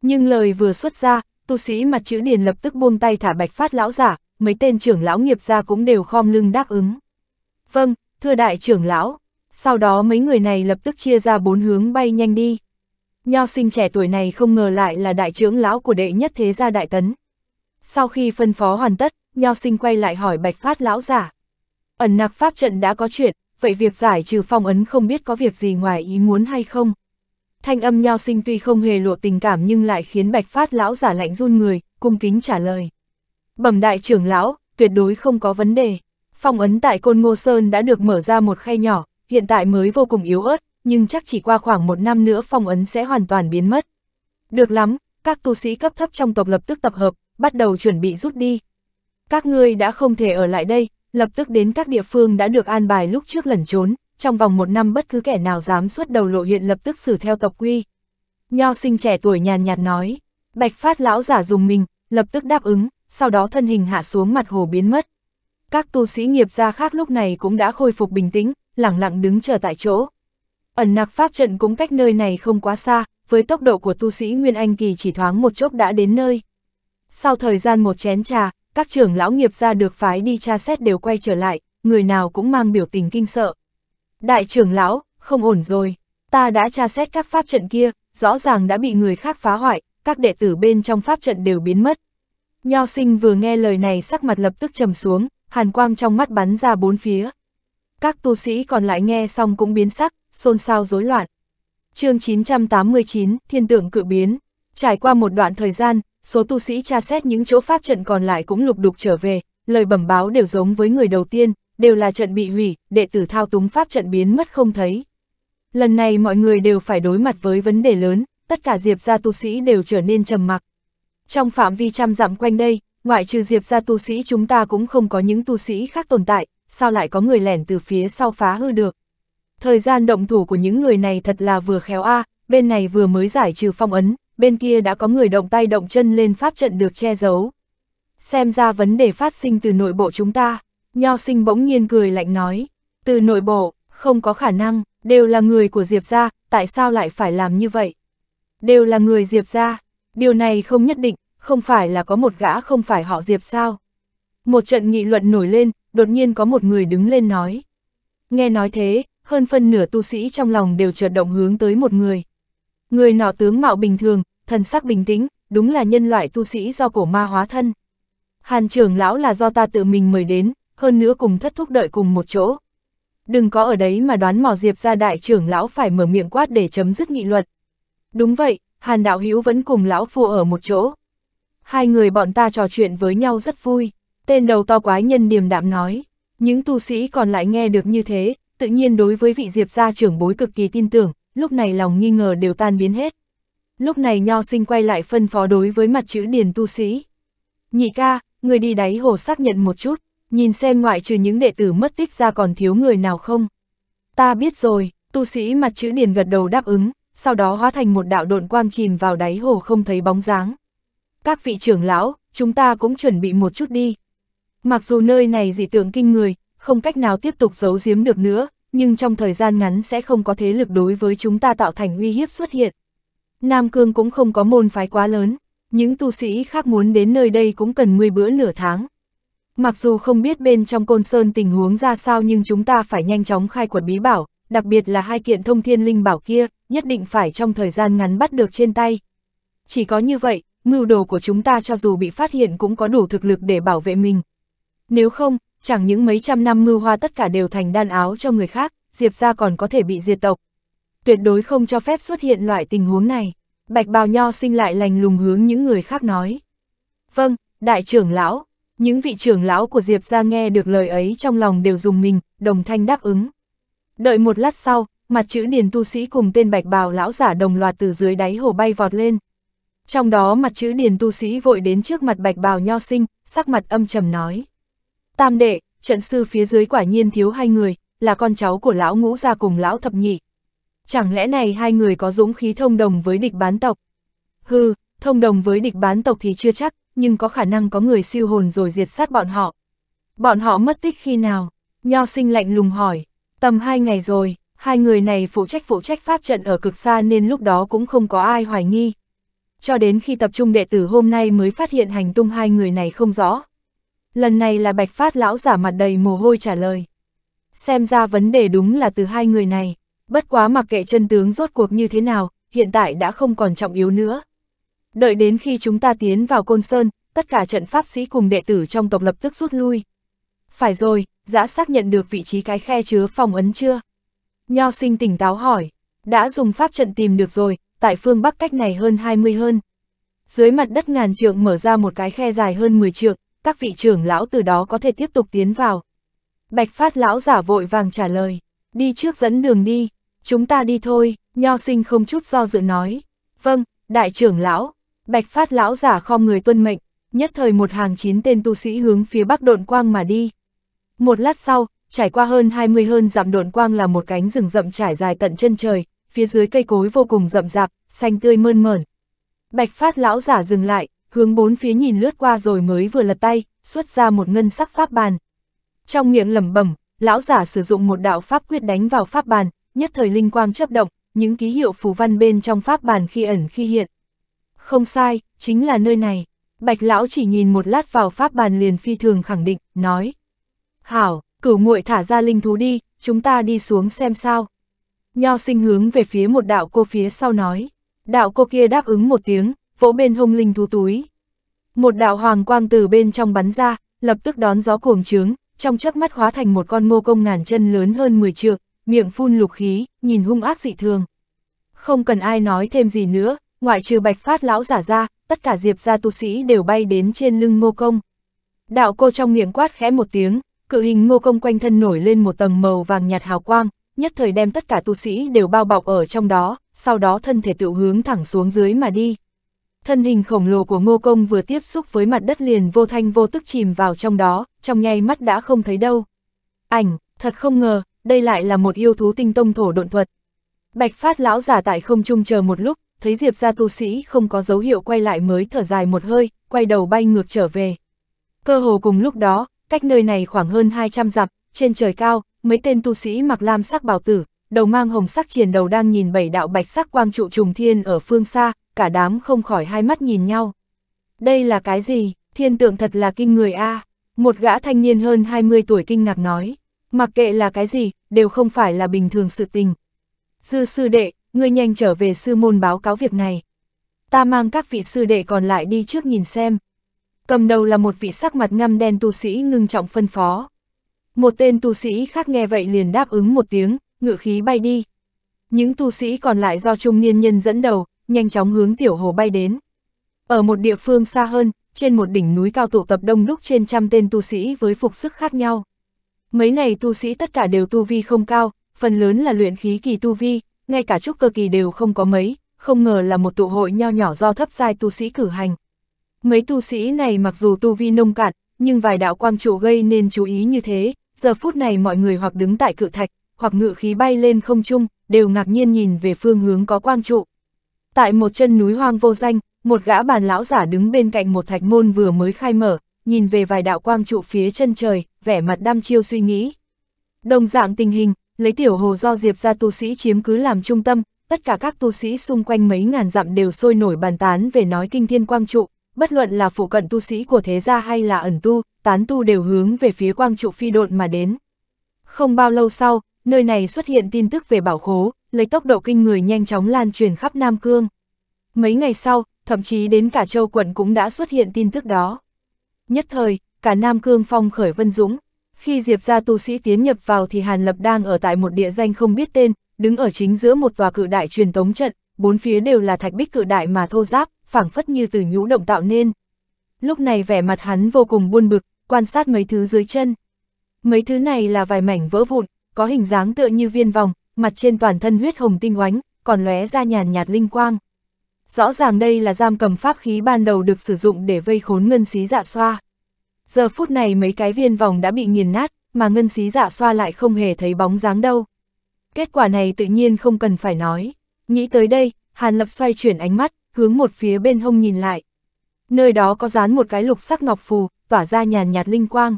Nhưng lời vừa xuất ra, tu sĩ mặt chữ điền lập tức buông tay thả bạch phát lão giả, mấy tên trưởng lão nghiệp gia cũng đều khom lưng đáp ứng. Vâng, thưa đại trưởng lão, sau đó mấy người này lập tức chia ra bốn hướng bay nhanh đi. Nho sinh trẻ tuổi này không ngờ lại là đại trưởng lão của đệ nhất thế gia đại tấn. Sau khi phân phó hoàn tất, nho sinh quay lại hỏi bạch phát lão giả. Ẩn nặc pháp trận đã có chuyện, vậy việc giải trừ phong ấn không biết có việc gì ngoài ý muốn hay không? Thanh âm nho sinh tuy không hề lộ tình cảm nhưng lại khiến bạch phát lão giả lạnh run người, cung kính trả lời. Bẩm đại trưởng lão, tuyệt đối không có vấn đề. Phong ấn tại Côn Ngô Sơn đã được mở ra một khe nhỏ, hiện tại mới vô cùng yếu ớt, nhưng chắc chỉ qua khoảng một năm nữa phong ấn sẽ hoàn toàn biến mất. Được lắm, các tu sĩ cấp thấp trong tộc lập tức tập hợp, bắt đầu chuẩn bị rút đi. Các ngươi đã không thể ở lại đây, lập tức đến các địa phương đã được an bài lúc trước lẩn trốn, trong vòng một năm bất cứ kẻ nào dám xuất đầu lộ hiện lập tức xử theo tộc quy. Nho sinh trẻ tuổi nhàn nhạt nói, bạch phát lão giả dùng mình, lập tức đáp ứng, sau đó thân hình hạ xuống mặt hồ biến mất. Các tu sĩ nghiệp gia khác lúc này cũng đã khôi phục bình tĩnh, lặng lặng đứng chờ tại chỗ. Ẩn nặc pháp trận cũng cách nơi này không quá xa, với tốc độ của tu sĩ Nguyên Anh Kỳ chỉ thoáng một chốc đã đến nơi. Sau thời gian một chén trà, các trưởng lão nghiệp gia được phái đi tra xét đều quay trở lại, người nào cũng mang biểu tình kinh sợ. Đại trưởng lão, không ổn rồi, ta đã tra xét các pháp trận kia, rõ ràng đã bị người khác phá hoại, các đệ tử bên trong pháp trận đều biến mất. Nho sinh vừa nghe lời này sắc mặt lập tức trầm xuống, hàn quang trong mắt bắn ra bốn phía. Các tu sĩ còn lại nghe xong cũng biến sắc, xôn xao rối loạn. chương 989, thiên tượng cự biến. Trải qua một đoạn thời gian, số tu sĩ tra xét những chỗ pháp trận còn lại cũng lục đục trở về, lời bẩm báo đều giống với người đầu tiên, đều là trận bị hủy, đệ tử thao túng pháp trận biến mất không thấy. Lần này mọi người đều phải đối mặt với vấn đề lớn, tất cả Diệp gia tu sĩ đều trở nên trầm mặc. Trong phạm vi trăm dặm quanh đây, ngoại trừ Diệp gia tu sĩ chúng ta cũng không có những tu sĩ khác tồn tại, sao lại có người lẻn từ phía sau phá hư được. Thời gian động thủ của những người này thật là vừa khéo a, à, bên này vừa mới giải trừ phong ấn, bên kia đã có người động tay động chân lên pháp trận được che giấu. Xem ra vấn đề phát sinh từ nội bộ chúng ta. Nho sinh bỗng nhiên cười lạnh nói, từ nội bộ, không có khả năng, đều là người của Diệp gia, tại sao lại phải làm như vậy? Đều là người Diệp gia, điều này không nhất định, không phải là có một gã không phải họ Diệp sao? Một trận nghị luận nổi lên, đột nhiên có một người đứng lên nói. Nghe nói thế, hơn phân nửa tu sĩ trong lòng đều chợt động hướng tới một người. Người nọ tướng mạo bình thường, thần sắc bình tĩnh, đúng là nhân loại tu sĩ do cổ ma hóa thân. Hàn trưởng lão là do ta tự mình mời đến, hơn nữa cùng thất thúc đợi cùng một chỗ. Đừng có ở đấy mà đoán mò Diệp ra đại trưởng lão phải mở miệng quát để chấm dứt nghị luật. Đúng vậy, Hàn Đạo Hữu vẫn cùng lão phu ở một chỗ. Hai người bọn ta trò chuyện với nhau rất vui, tên đầu to quái nhân điềm đạm nói. Những tu sĩ còn lại nghe được như thế, tự nhiên đối với vị Diệp gia trưởng bối cực kỳ tin tưởng, lúc này lòng nghi ngờ đều tan biến hết. Lúc này nho sinh quay lại phân phó đối với mặt chữ điền tu sĩ. Nhị ca, người đi đáy hồ xác nhận một chút nhìn xem ngoại trừ những đệ tử mất tích ra còn thiếu người nào không. Ta biết rồi, tu sĩ mặt chữ điền gật đầu đáp ứng, sau đó hóa thành một đạo độn quang chìm vào đáy hồ không thấy bóng dáng. Các vị trưởng lão, chúng ta cũng chuẩn bị một chút đi. Mặc dù nơi này dị tượng kinh người, không cách nào tiếp tục giấu giếm được nữa, nhưng trong thời gian ngắn sẽ không có thế lực đối với chúng ta tạo thành uy hiếp xuất hiện. Nam Cương cũng không có môn phái quá lớn, những tu sĩ khác muốn đến nơi đây cũng cần 10 bữa nửa tháng. Mặc dù không biết bên trong côn sơn tình huống ra sao nhưng chúng ta phải nhanh chóng khai quật bí bảo, đặc biệt là hai kiện thông thiên linh bảo kia, nhất định phải trong thời gian ngắn bắt được trên tay. Chỉ có như vậy, mưu đồ của chúng ta cho dù bị phát hiện cũng có đủ thực lực để bảo vệ mình. Nếu không, chẳng những mấy trăm năm mưu hoa tất cả đều thành đan áo cho người khác, Diệp ra còn có thể bị diệt tộc. Tuyệt đối không cho phép xuất hiện loại tình huống này. Bạch bào nho sinh lại lành lùng hướng những người khác nói. Vâng, đại trưởng lão, những vị trưởng lão của Diệp ra nghe được lời ấy trong lòng đều dùng mình, đồng thanh đáp ứng. Đợi một lát sau, mặt chữ điền tu sĩ cùng tên bạch bào lão giả đồng loạt từ dưới đáy hồ bay vọt lên. Trong đó mặt chữ điền tu sĩ vội đến trước mặt bạch bào nho sinh, sắc mặt âm trầm nói. Tam đệ, trận sư phía dưới quả nhiên thiếu hai người, là con cháu của lão ngũ gia cùng lão thập nhị. Chẳng lẽ này hai người có dũng khí thông đồng với địch bán tộc? Hừ, thông đồng với địch bán tộc thì chưa chắc, nhưng có khả năng có người siêu hồn rồi diệt sát bọn họ. Bọn họ mất tích khi nào? Nho sinh lạnh lùng hỏi, tầm hai ngày rồi, hai người này phụ trách phụ trách pháp trận ở cực xa nên lúc đó cũng không có ai hoài nghi. Cho đến khi tập trung đệ tử hôm nay mới phát hiện hành tung hai người này không rõ. Lần này là bạch phát lão giả mặt đầy mồ hôi trả lời. Xem ra vấn đề đúng là từ hai người này, bất quá mặc kệ chân tướng rốt cuộc như thế nào, hiện tại đã không còn trọng yếu nữa. Đợi đến khi chúng ta tiến vào Côn Sơn, tất cả trận pháp sĩ cùng đệ tử trong tộc lập tức rút lui. Phải rồi, đã xác nhận được vị trí cái khe chứa phòng ấn chưa? Nho sinh tỉnh táo hỏi, đã dùng pháp trận tìm được rồi, tại phương Bắc cách này hơn 20 hơn. Dưới mặt đất ngàn trượng mở ra một cái khe dài hơn 10 trượng, các vị trưởng lão từ đó có thể tiếp tục tiến vào. Bạch phát lão giả vội vàng trả lời, đi trước dẫn đường đi, chúng ta đi thôi, nho sinh không chút do dự nói. Vâng, đại trưởng lão, Bạch Phát lão giả khom người tuân mệnh, nhất thời một hàng chín tên tu sĩ hướng phía bắc độn quang mà đi. Một lát sau, trải qua hơn 20 hơn dặm độn quang là một cánh rừng rậm trải dài tận chân trời, phía dưới cây cối vô cùng rậm rạp, xanh tươi mơn mởn. Bạch Phát lão giả dừng lại, hướng bốn phía nhìn lướt qua rồi mới vừa lật tay, xuất ra một ngân sắc pháp bàn. Trong miệng lẩm bẩm, lão giả sử dụng một đạo pháp quyết đánh vào pháp bàn, nhất thời linh quang chớp động, những ký hiệu phù văn bên trong pháp bàn khi ẩn khi hiện, không sai, chính là nơi này. Bạch lão chỉ nhìn một lát vào pháp bàn liền phi thường khẳng định, nói. Hảo, cửu muội thả ra linh thú đi, chúng ta đi xuống xem sao. Nho sinh hướng về phía một đạo cô phía sau nói. Đạo cô kia đáp ứng một tiếng, vỗ bên hông linh thú túi. Một đạo hoàng quang từ bên trong bắn ra, lập tức đón gió cuồng trướng, trong chớp mắt hóa thành một con ngô công ngàn chân lớn hơn 10 trượng, miệng phun lục khí, nhìn hung ác dị thường. Không cần ai nói thêm gì nữa, ngoại trừ bạch phát lão giả ra, tất cả diệp gia tu sĩ đều bay đến trên lưng ngô công. Đạo cô trong miệng quát khẽ một tiếng, cự hình ngô công quanh thân nổi lên một tầng màu vàng nhạt hào quang, nhất thời đem tất cả tu sĩ đều bao bọc ở trong đó, sau đó thân thể tự hướng thẳng xuống dưới mà đi. Thân hình khổng lồ của ngô công vừa tiếp xúc với mặt đất liền vô thanh vô tức chìm vào trong đó, trong nháy mắt đã không thấy đâu. Ảnh, thật không ngờ, đây lại là một yêu thú tinh tông thổ độn thuật. Bạch phát lão giả tại không trung chờ một lúc, thấy Diệp gia tu sĩ không có dấu hiệu quay lại mới thở dài một hơi, quay đầu bay ngược trở về. Cơ hồ cùng lúc đó, cách nơi này khoảng hơn 200 dặm, trên trời cao, mấy tên tu sĩ mặc lam sắc bào tử, đầu mang hồng sắc triển đầu đang nhìn bảy đạo bạch sắc quang trụ trùng thiên ở phương xa, cả đám không khỏi hai mắt nhìn nhau. Đây là cái gì, thiên tượng thật là kinh người a à. một gã thanh niên hơn 20 tuổi kinh ngạc nói, mặc kệ là cái gì, đều không phải là bình thường sự tình. Dư sư đệ, ngươi nhanh trở về sư môn báo cáo việc này. Ta mang các vị sư đệ còn lại đi trước nhìn xem. Cầm đầu là một vị sắc mặt ngăm đen tu sĩ ngưng trọng phân phó. Một tên tu sĩ khác nghe vậy liền đáp ứng một tiếng, ngự khí bay đi. Những tu sĩ còn lại do trung niên nhân dẫn đầu, nhanh chóng hướng tiểu hồ bay đến. Ở một địa phương xa hơn, trên một đỉnh núi cao tụ tập đông đúc trên trăm tên tu sĩ với phục sức khác nhau. Mấy ngày tu sĩ tất cả đều tu vi không cao, phần lớn là luyện khí kỳ tu vi, ngay cả chút cơ kỳ đều không có mấy, không ngờ là một tụ hội nho nhỏ do thấp giai tu sĩ cử hành. Mấy tu sĩ này mặc dù tu vi nông cạn, nhưng vài đạo quang trụ gây nên chú ý như thế, giờ phút này mọi người hoặc đứng tại cự thạch, hoặc ngự khí bay lên không trung, đều ngạc nhiên nhìn về phương hướng có quang trụ. Tại một chân núi hoang vô danh, một gã bàn lão giả đứng bên cạnh một thạch môn vừa mới khai mở, nhìn về vài đạo quang trụ phía chân trời, vẻ mặt đăm chiêu suy nghĩ. Đồng dạng tình hình, lấy tiểu hồ do Diệp ra tu sĩ chiếm cứ làm trung tâm, tất cả các tu sĩ xung quanh mấy ngàn dặm đều sôi nổi bàn tán về nói kinh thiên quang trụ, bất luận là phụ cận tu sĩ của thế gia hay là ẩn tu, tán tu đều hướng về phía quang trụ phi độn mà đến. Không bao lâu sau, nơi này xuất hiện tin tức về bảo khố, lấy tốc độ kinh người nhanh chóng lan truyền khắp Nam Cương. Mấy ngày sau, thậm chí đến cả châu quận cũng đã xuất hiện tin tức đó. Nhất thời, cả Nam Cương phong khởi vân dũng, khi Diệp gia tu sĩ tiến nhập vào thì Hàn Lập đang ở tại một địa danh không biết tên, đứng ở chính giữa một tòa cự đại truyền tống trận, bốn phía đều là thạch bích cự đại mà thô giáp, phảng phất như từ nhũ động tạo nên. Lúc này vẻ mặt hắn vô cùng buôn bực, quan sát mấy thứ dưới chân. Mấy thứ này là vài mảnh vỡ vụn, có hình dáng tựa như viên vòng, mặt trên toàn thân huyết hồng tinh oánh, còn lóe ra nhàn nhạt linh quang. Rõ ràng đây là giam cầm pháp khí ban đầu được sử dụng để vây khốn ngân xí dạ xoa giờ phút này mấy cái viên vòng đã bị nghiền nát, mà ngân xí dạ xoa lại không hề thấy bóng dáng đâu. Kết quả này tự nhiên không cần phải nói. Nghĩ tới đây, Hàn Lập xoay chuyển ánh mắt, hướng một phía bên hông nhìn lại. Nơi đó có dán một cái lục sắc ngọc phù, tỏa ra nhàn nhạt linh quang.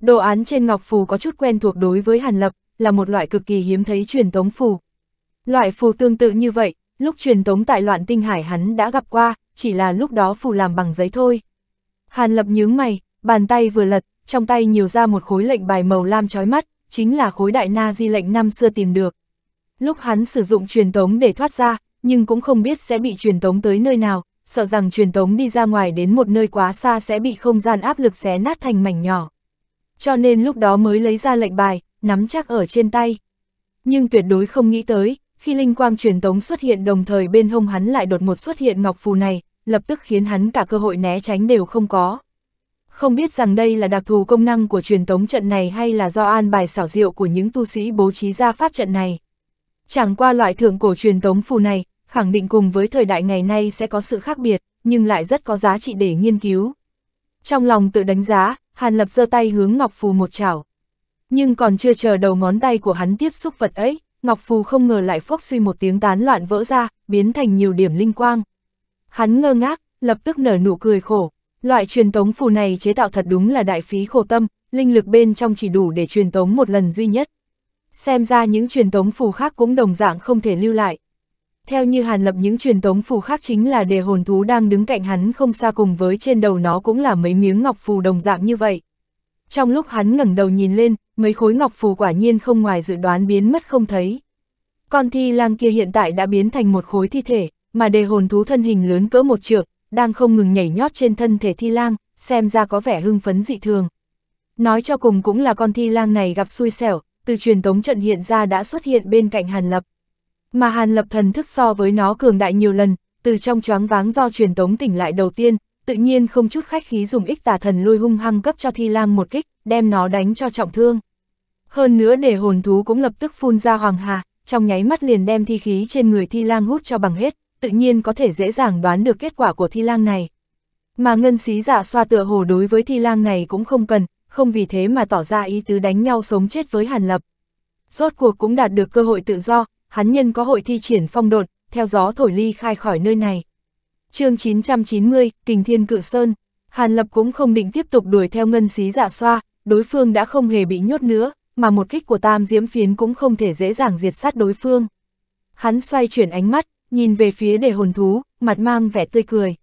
Đồ án trên ngọc phù có chút quen thuộc đối với Hàn Lập, là một loại cực kỳ hiếm thấy truyền tống phù. Loại phù tương tự như vậy, lúc truyền tống tại loạn tinh hải hắn đã gặp qua, chỉ là lúc đó phù làm bằng giấy thôi. Hàn Lập nhướng mày, bàn tay vừa lật, trong tay nhiều ra một khối lệnh bài màu lam chói mắt, chính là khối đại na di lệnh năm xưa tìm được. Lúc hắn sử dụng truyền tống để thoát ra, nhưng cũng không biết sẽ bị truyền tống tới nơi nào, sợ rằng truyền tống đi ra ngoài đến một nơi quá xa sẽ bị không gian áp lực xé nát thành mảnh nhỏ. Cho nên lúc đó mới lấy ra lệnh bài, nắm chắc ở trên tay. Nhưng tuyệt đối không nghĩ tới, khi linh quang truyền tống xuất hiện đồng thời bên hông hắn lại đột một xuất hiện ngọc phù này, lập tức khiến hắn cả cơ hội né tránh đều không có. Không biết rằng đây là đặc thù công năng của truyền tống trận này hay là do an bài xảo diệu của những tu sĩ bố trí ra pháp trận này. Chẳng qua loại thượng cổ truyền tống phù này, khẳng định cùng với thời đại ngày nay sẽ có sự khác biệt, nhưng lại rất có giá trị để nghiên cứu. Trong lòng tự đánh giá, Hàn Lập giơ tay hướng Ngọc Phù một chảo. Nhưng còn chưa chờ đầu ngón tay của hắn tiếp xúc vật ấy, Ngọc Phù không ngờ lại phốc suy một tiếng tán loạn vỡ ra, biến thành nhiều điểm linh quang. Hắn ngơ ngác, lập tức nở nụ cười khổ, Loại truyền tống phù này chế tạo thật đúng là đại phí khổ tâm, linh lực bên trong chỉ đủ để truyền tống một lần duy nhất. Xem ra những truyền tống phù khác cũng đồng dạng không thể lưu lại. Theo như Hàn Lập những truyền tống phù khác chính là đề hồn thú đang đứng cạnh hắn không xa cùng với trên đầu nó cũng là mấy miếng ngọc phù đồng dạng như vậy. Trong lúc hắn ngẩng đầu nhìn lên, mấy khối ngọc phù quả nhiên không ngoài dự đoán biến mất không thấy. Con thi lang kia hiện tại đã biến thành một khối thi thể, mà đề hồn thú thân hình lớn cỡ một trượng, đang không ngừng nhảy nhót trên thân thể thi lang, xem ra có vẻ hưng phấn dị thường. Nói cho cùng cũng là con thi lang này gặp xui xẻo, từ truyền tống trận hiện ra đã xuất hiện bên cạnh Hàn Lập. Mà Hàn Lập thần thức so với nó cường đại nhiều lần, từ trong choáng váng do truyền tống tỉnh lại đầu tiên, tự nhiên không chút khách khí dùng ích tà thần lôi hung hăng cấp cho thi lang một kích, đem nó đánh cho trọng thương. Hơn nữa để hồn thú cũng lập tức phun ra hoàng hà, trong nháy mắt liền đem thi khí trên người thi lang hút cho bằng hết tự nhiên có thể dễ dàng đoán được kết quả của thi lang này. Mà ngân xí giả dạ xoa tựa hồ đối với thi lang này cũng không cần, không vì thế mà tỏ ra ý tứ đánh nhau sống chết với Hàn Lập. Rốt cuộc cũng đạt được cơ hội tự do, hắn nhân có hội thi triển phong đột, theo gió thổi ly khai khỏi nơi này. chương 990, Kình Thiên Cự Sơn, Hàn Lập cũng không định tiếp tục đuổi theo ngân xí giả dạ xoa, đối phương đã không hề bị nhốt nữa, mà một kích của tam diễm phiến cũng không thể dễ dàng diệt sát đối phương. Hắn xoay chuyển ánh mắt, nhìn về phía để hồn thú, mặt mang vẻ tươi cười.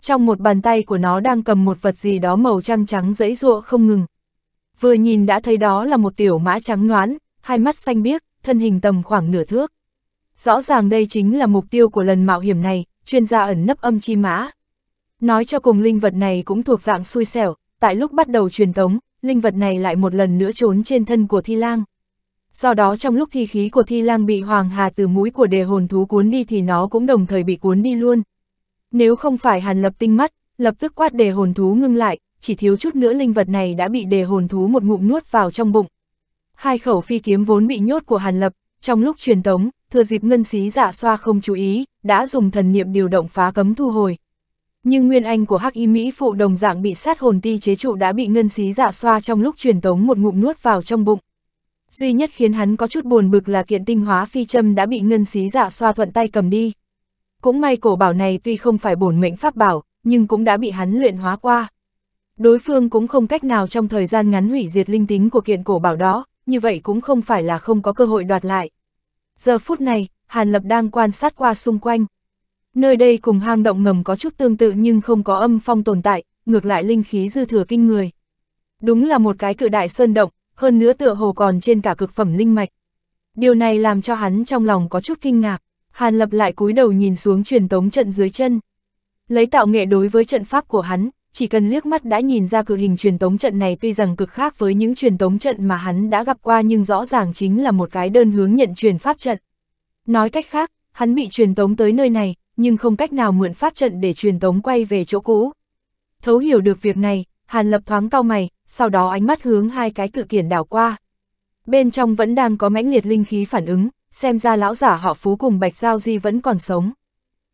Trong một bàn tay của nó đang cầm một vật gì đó màu trăng trắng dẫy ruộng không ngừng. Vừa nhìn đã thấy đó là một tiểu mã trắng noãn, hai mắt xanh biếc, thân hình tầm khoảng nửa thước. Rõ ràng đây chính là mục tiêu của lần mạo hiểm này, chuyên gia ẩn nấp âm chi mã. Nói cho cùng linh vật này cũng thuộc dạng xui xẻo, tại lúc bắt đầu truyền tống, linh vật này lại một lần nữa trốn trên thân của thi lang. Do đó trong lúc thi khí của thi lang bị hoàng hà từ mũi của đề hồn thú cuốn đi thì nó cũng đồng thời bị cuốn đi luôn. Nếu không phải hàn lập tinh mắt, lập tức quát đề hồn thú ngưng lại, chỉ thiếu chút nữa linh vật này đã bị đề hồn thú một ngụm nuốt vào trong bụng. Hai khẩu phi kiếm vốn bị nhốt của hàn lập, trong lúc truyền tống, thừa dịp ngân xí giả dạ xoa không chú ý, đã dùng thần niệm điều động phá cấm thu hồi. Nhưng nguyên anh của Hắc Y Mỹ phụ đồng dạng bị sát hồn ti chế trụ đã bị ngân xí giả dạ xoa trong lúc truyền tống một ngụm nuốt vào trong bụng duy nhất khiến hắn có chút buồn bực là kiện tinh hóa phi châm đã bị ngân xí giả xoa thuận tay cầm đi. Cũng may cổ bảo này tuy không phải bổn mệnh pháp bảo, nhưng cũng đã bị hắn luyện hóa qua. Đối phương cũng không cách nào trong thời gian ngắn hủy diệt linh tính của kiện cổ bảo đó, như vậy cũng không phải là không có cơ hội đoạt lại. Giờ phút này, Hàn Lập đang quan sát qua xung quanh. Nơi đây cùng hang động ngầm có chút tương tự nhưng không có âm phong tồn tại, ngược lại linh khí dư thừa kinh người. Đúng là một cái cự đại sơn động, hơn nữa tựa hồ còn trên cả cực phẩm linh mạch. Điều này làm cho hắn trong lòng có chút kinh ngạc, Hàn Lập lại cúi đầu nhìn xuống truyền tống trận dưới chân. Lấy tạo nghệ đối với trận pháp của hắn, chỉ cần liếc mắt đã nhìn ra cự hình truyền tống trận này tuy rằng cực khác với những truyền tống trận mà hắn đã gặp qua nhưng rõ ràng chính là một cái đơn hướng nhận truyền pháp trận. Nói cách khác, hắn bị truyền tống tới nơi này, nhưng không cách nào mượn pháp trận để truyền tống quay về chỗ cũ. Thấu hiểu được việc này, Hàn Lập thoáng cao mày, sau đó ánh mắt hướng hai cái cự kiển đảo qua. Bên trong vẫn đang có mãnh liệt linh khí phản ứng, xem ra lão giả họ phú cùng Bạch Giao Di vẫn còn sống.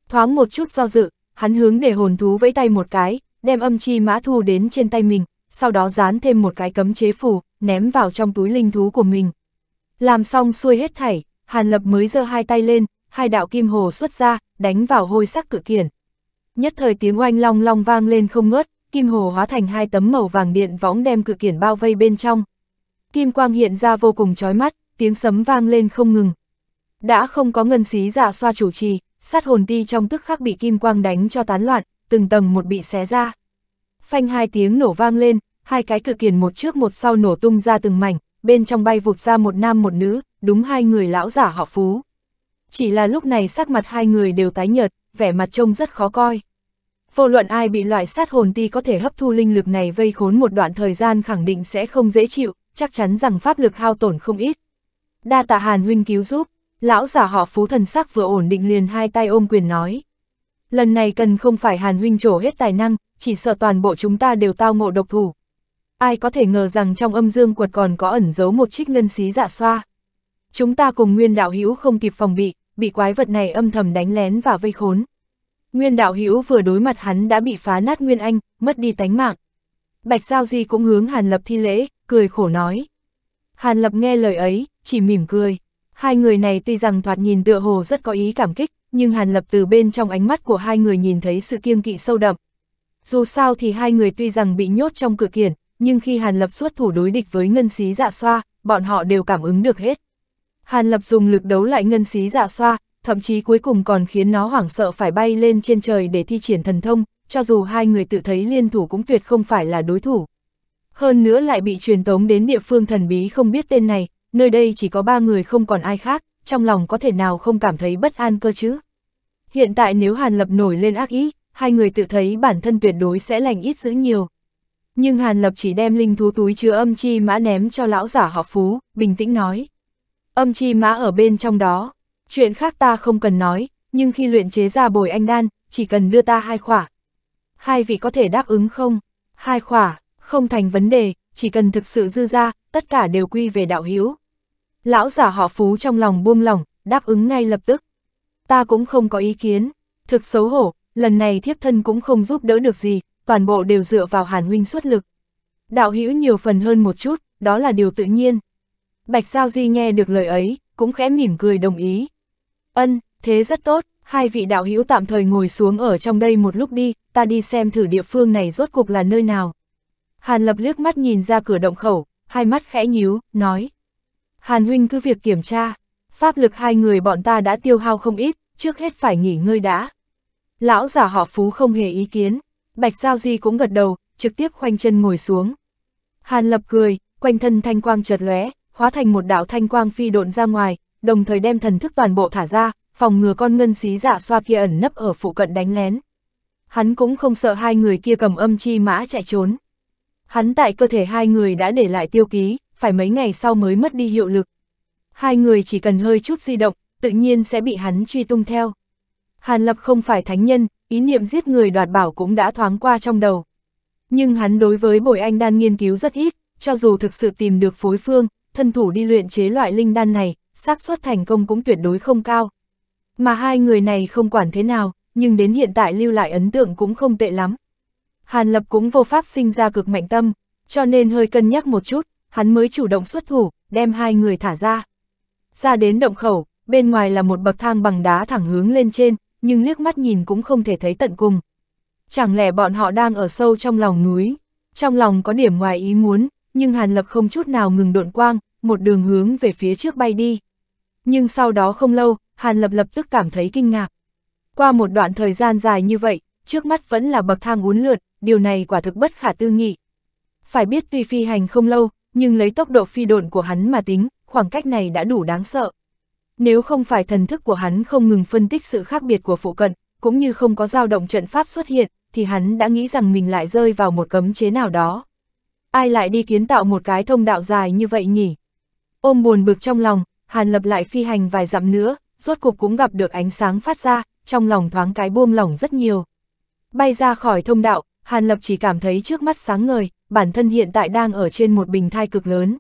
Thoáng một chút do dự, hắn hướng để hồn thú vẫy tay một cái, đem âm chi mã thu đến trên tay mình, sau đó dán thêm một cái cấm chế phù, ném vào trong túi linh thú của mình. Làm xong xuôi hết thảy, Hàn Lập mới giơ hai tay lên, hai đạo kim hồ xuất ra, đánh vào hôi sắc cự kiển. Nhất thời tiếng oanh long long vang lên không ngớt, kim hồ hóa thành hai tấm màu vàng điện võng đem cự kiển bao vây bên trong. Kim quang hiện ra vô cùng chói mắt, tiếng sấm vang lên không ngừng. Đã không có ngân xí giả dạ xoa chủ trì, sát hồn ti trong tức khắc bị kim quang đánh cho tán loạn, từng tầng một bị xé ra. Phanh hai tiếng nổ vang lên, hai cái cự kiển một trước một sau nổ tung ra từng mảnh, bên trong bay vụt ra một nam một nữ, đúng hai người lão giả họ Phú. Chỉ là lúc này sắc mặt hai người đều tái nhợt, vẻ mặt trông rất khó coi vô luận ai bị loại sát hồn ti có thể hấp thu linh lực này vây khốn một đoạn thời gian khẳng định sẽ không dễ chịu, chắc chắn rằng pháp lực hao tổn không ít. Đa tạ Hàn huynh cứu giúp, lão giả họ phú thần sắc vừa ổn định liền hai tay ôm quyền nói. Lần này cần không phải Hàn huynh trổ hết tài năng, chỉ sợ toàn bộ chúng ta đều tao ngộ độc thủ. Ai có thể ngờ rằng trong âm dương quật còn có ẩn giấu một trích ngân xí dạ xoa. Chúng ta cùng nguyên đạo hữu không kịp phòng bị, bị quái vật này âm thầm đánh lén và vây khốn. Nguyên đạo hữu vừa đối mặt hắn đã bị phá nát Nguyên Anh, mất đi tánh mạng. Bạch Giao Di cũng hướng Hàn Lập thi lễ, cười khổ nói. Hàn Lập nghe lời ấy, chỉ mỉm cười. Hai người này tuy rằng thoạt nhìn tựa hồ rất có ý cảm kích, nhưng Hàn Lập từ bên trong ánh mắt của hai người nhìn thấy sự kiêng kỵ sâu đậm. Dù sao thì hai người tuy rằng bị nhốt trong cửa kiển, nhưng khi Hàn Lập xuất thủ đối địch với ngân xí dạ xoa, bọn họ đều cảm ứng được hết. Hàn Lập dùng lực đấu lại ngân xí dạ xoa, thậm chí cuối cùng còn khiến nó hoảng sợ phải bay lên trên trời để thi triển thần thông, cho dù hai người tự thấy liên thủ cũng tuyệt không phải là đối thủ. Hơn nữa lại bị truyền tống đến địa phương thần bí không biết tên này, nơi đây chỉ có ba người không còn ai khác, trong lòng có thể nào không cảm thấy bất an cơ chứ. Hiện tại nếu Hàn Lập nổi lên ác ý, hai người tự thấy bản thân tuyệt đối sẽ lành ít giữ nhiều. Nhưng Hàn Lập chỉ đem linh thú túi chứa âm chi mã ném cho lão giả họ phú, bình tĩnh nói. Âm chi mã ở bên trong đó, Chuyện khác ta không cần nói, nhưng khi luyện chế ra bồi anh đan, chỉ cần đưa ta hai khỏa. Hai vị có thể đáp ứng không? Hai khỏa, không thành vấn đề, chỉ cần thực sự dư ra, tất cả đều quy về đạo hiếu. Lão giả họ phú trong lòng buông lỏng, đáp ứng ngay lập tức. Ta cũng không có ý kiến, thực xấu hổ, lần này thiếp thân cũng không giúp đỡ được gì, toàn bộ đều dựa vào hàn huynh xuất lực. Đạo hữu nhiều phần hơn một chút, đó là điều tự nhiên. Bạch Giao Di nghe được lời ấy, cũng khẽ mỉm cười đồng ý. Ân, thế rất tốt, hai vị đạo hữu tạm thời ngồi xuống ở trong đây một lúc đi, ta đi xem thử địa phương này rốt cục là nơi nào. Hàn lập liếc mắt nhìn ra cửa động khẩu, hai mắt khẽ nhíu, nói. Hàn huynh cứ việc kiểm tra, pháp lực hai người bọn ta đã tiêu hao không ít, trước hết phải nghỉ ngơi đã. Lão giả họ phú không hề ý kiến, bạch giao di cũng gật đầu, trực tiếp khoanh chân ngồi xuống. Hàn lập cười, quanh thân thanh quang chợt lóe, hóa thành một đạo thanh quang phi độn ra ngoài, đồng thời đem thần thức toàn bộ thả ra, phòng ngừa con ngân xí dạ xoa kia ẩn nấp ở phụ cận đánh lén. Hắn cũng không sợ hai người kia cầm âm chi mã chạy trốn. Hắn tại cơ thể hai người đã để lại tiêu ký, phải mấy ngày sau mới mất đi hiệu lực. Hai người chỉ cần hơi chút di động, tự nhiên sẽ bị hắn truy tung theo. Hàn Lập không phải thánh nhân, ý niệm giết người đoạt bảo cũng đã thoáng qua trong đầu. Nhưng hắn đối với bồi anh đan nghiên cứu rất ít, cho dù thực sự tìm được phối phương, thân thủ đi luyện chế loại linh đan này, xác suất thành công cũng tuyệt đối không cao. Mà hai người này không quản thế nào, nhưng đến hiện tại lưu lại ấn tượng cũng không tệ lắm. Hàn Lập cũng vô pháp sinh ra cực mạnh tâm, cho nên hơi cân nhắc một chút, hắn mới chủ động xuất thủ, đem hai người thả ra. Ra đến động khẩu, bên ngoài là một bậc thang bằng đá thẳng hướng lên trên, nhưng liếc mắt nhìn cũng không thể thấy tận cùng. Chẳng lẽ bọn họ đang ở sâu trong lòng núi? Trong lòng có điểm ngoài ý muốn, nhưng Hàn Lập không chút nào ngừng độn quang, một đường hướng về phía trước bay đi nhưng sau đó không lâu, Hàn Lập lập tức cảm thấy kinh ngạc. Qua một đoạn thời gian dài như vậy, trước mắt vẫn là bậc thang uốn lượn, điều này quả thực bất khả tư nghị. Phải biết tuy phi hành không lâu, nhưng lấy tốc độ phi độn của hắn mà tính, khoảng cách này đã đủ đáng sợ. Nếu không phải thần thức của hắn không ngừng phân tích sự khác biệt của phụ cận, cũng như không có dao động trận pháp xuất hiện, thì hắn đã nghĩ rằng mình lại rơi vào một cấm chế nào đó. Ai lại đi kiến tạo một cái thông đạo dài như vậy nhỉ? Ôm buồn bực trong lòng, Hàn Lập lại phi hành vài dặm nữa, rốt cục cũng gặp được ánh sáng phát ra, trong lòng thoáng cái buông lỏng rất nhiều. Bay ra khỏi thông đạo, Hàn Lập chỉ cảm thấy trước mắt sáng ngời, bản thân hiện tại đang ở trên một bình thai cực lớn.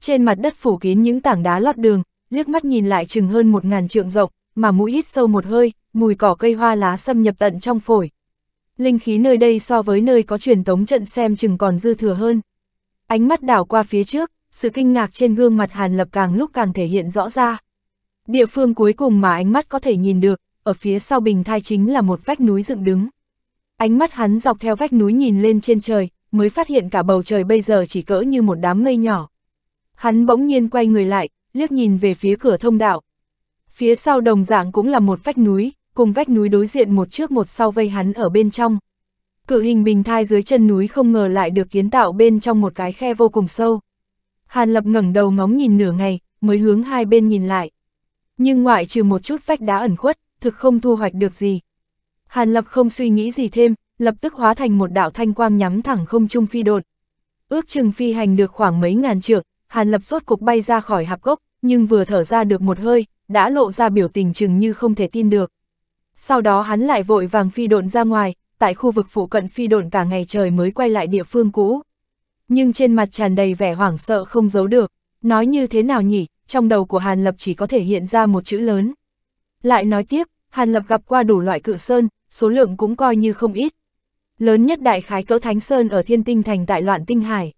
Trên mặt đất phủ kín những tảng đá lót đường, liếc mắt nhìn lại chừng hơn một ngàn trượng rộng, mà mũi hít sâu một hơi, mùi cỏ cây hoa lá xâm nhập tận trong phổi. Linh khí nơi đây so với nơi có truyền tống trận xem chừng còn dư thừa hơn. Ánh mắt đảo qua phía trước, sự kinh ngạc trên gương mặt Hàn Lập càng lúc càng thể hiện rõ ra. Địa phương cuối cùng mà ánh mắt có thể nhìn được, ở phía sau bình thai chính là một vách núi dựng đứng. Ánh mắt hắn dọc theo vách núi nhìn lên trên trời, mới phát hiện cả bầu trời bây giờ chỉ cỡ như một đám mây nhỏ. Hắn bỗng nhiên quay người lại, liếc nhìn về phía cửa thông đạo. Phía sau đồng dạng cũng là một vách núi, cùng vách núi đối diện một trước một sau vây hắn ở bên trong. Cự hình bình thai dưới chân núi không ngờ lại được kiến tạo bên trong một cái khe vô cùng sâu. Hàn Lập ngẩng đầu ngóng nhìn nửa ngày, mới hướng hai bên nhìn lại. Nhưng ngoại trừ một chút vách đá ẩn khuất, thực không thu hoạch được gì. Hàn Lập không suy nghĩ gì thêm, lập tức hóa thành một đạo thanh quang nhắm thẳng không trung phi đột. Ước chừng phi hành được khoảng mấy ngàn trượng, Hàn Lập sốt cục bay ra khỏi hạp gốc, nhưng vừa thở ra được một hơi, đã lộ ra biểu tình chừng như không thể tin được. Sau đó hắn lại vội vàng phi độn ra ngoài, tại khu vực phụ cận phi độn cả ngày trời mới quay lại địa phương cũ nhưng trên mặt tràn đầy vẻ hoảng sợ không giấu được, nói như thế nào nhỉ, trong đầu của Hàn Lập chỉ có thể hiện ra một chữ lớn. Lại nói tiếp, Hàn Lập gặp qua đủ loại cự sơn, số lượng cũng coi như không ít. Lớn nhất đại khái cỡ Thánh Sơn ở Thiên Tinh Thành tại Loạn Tinh Hải.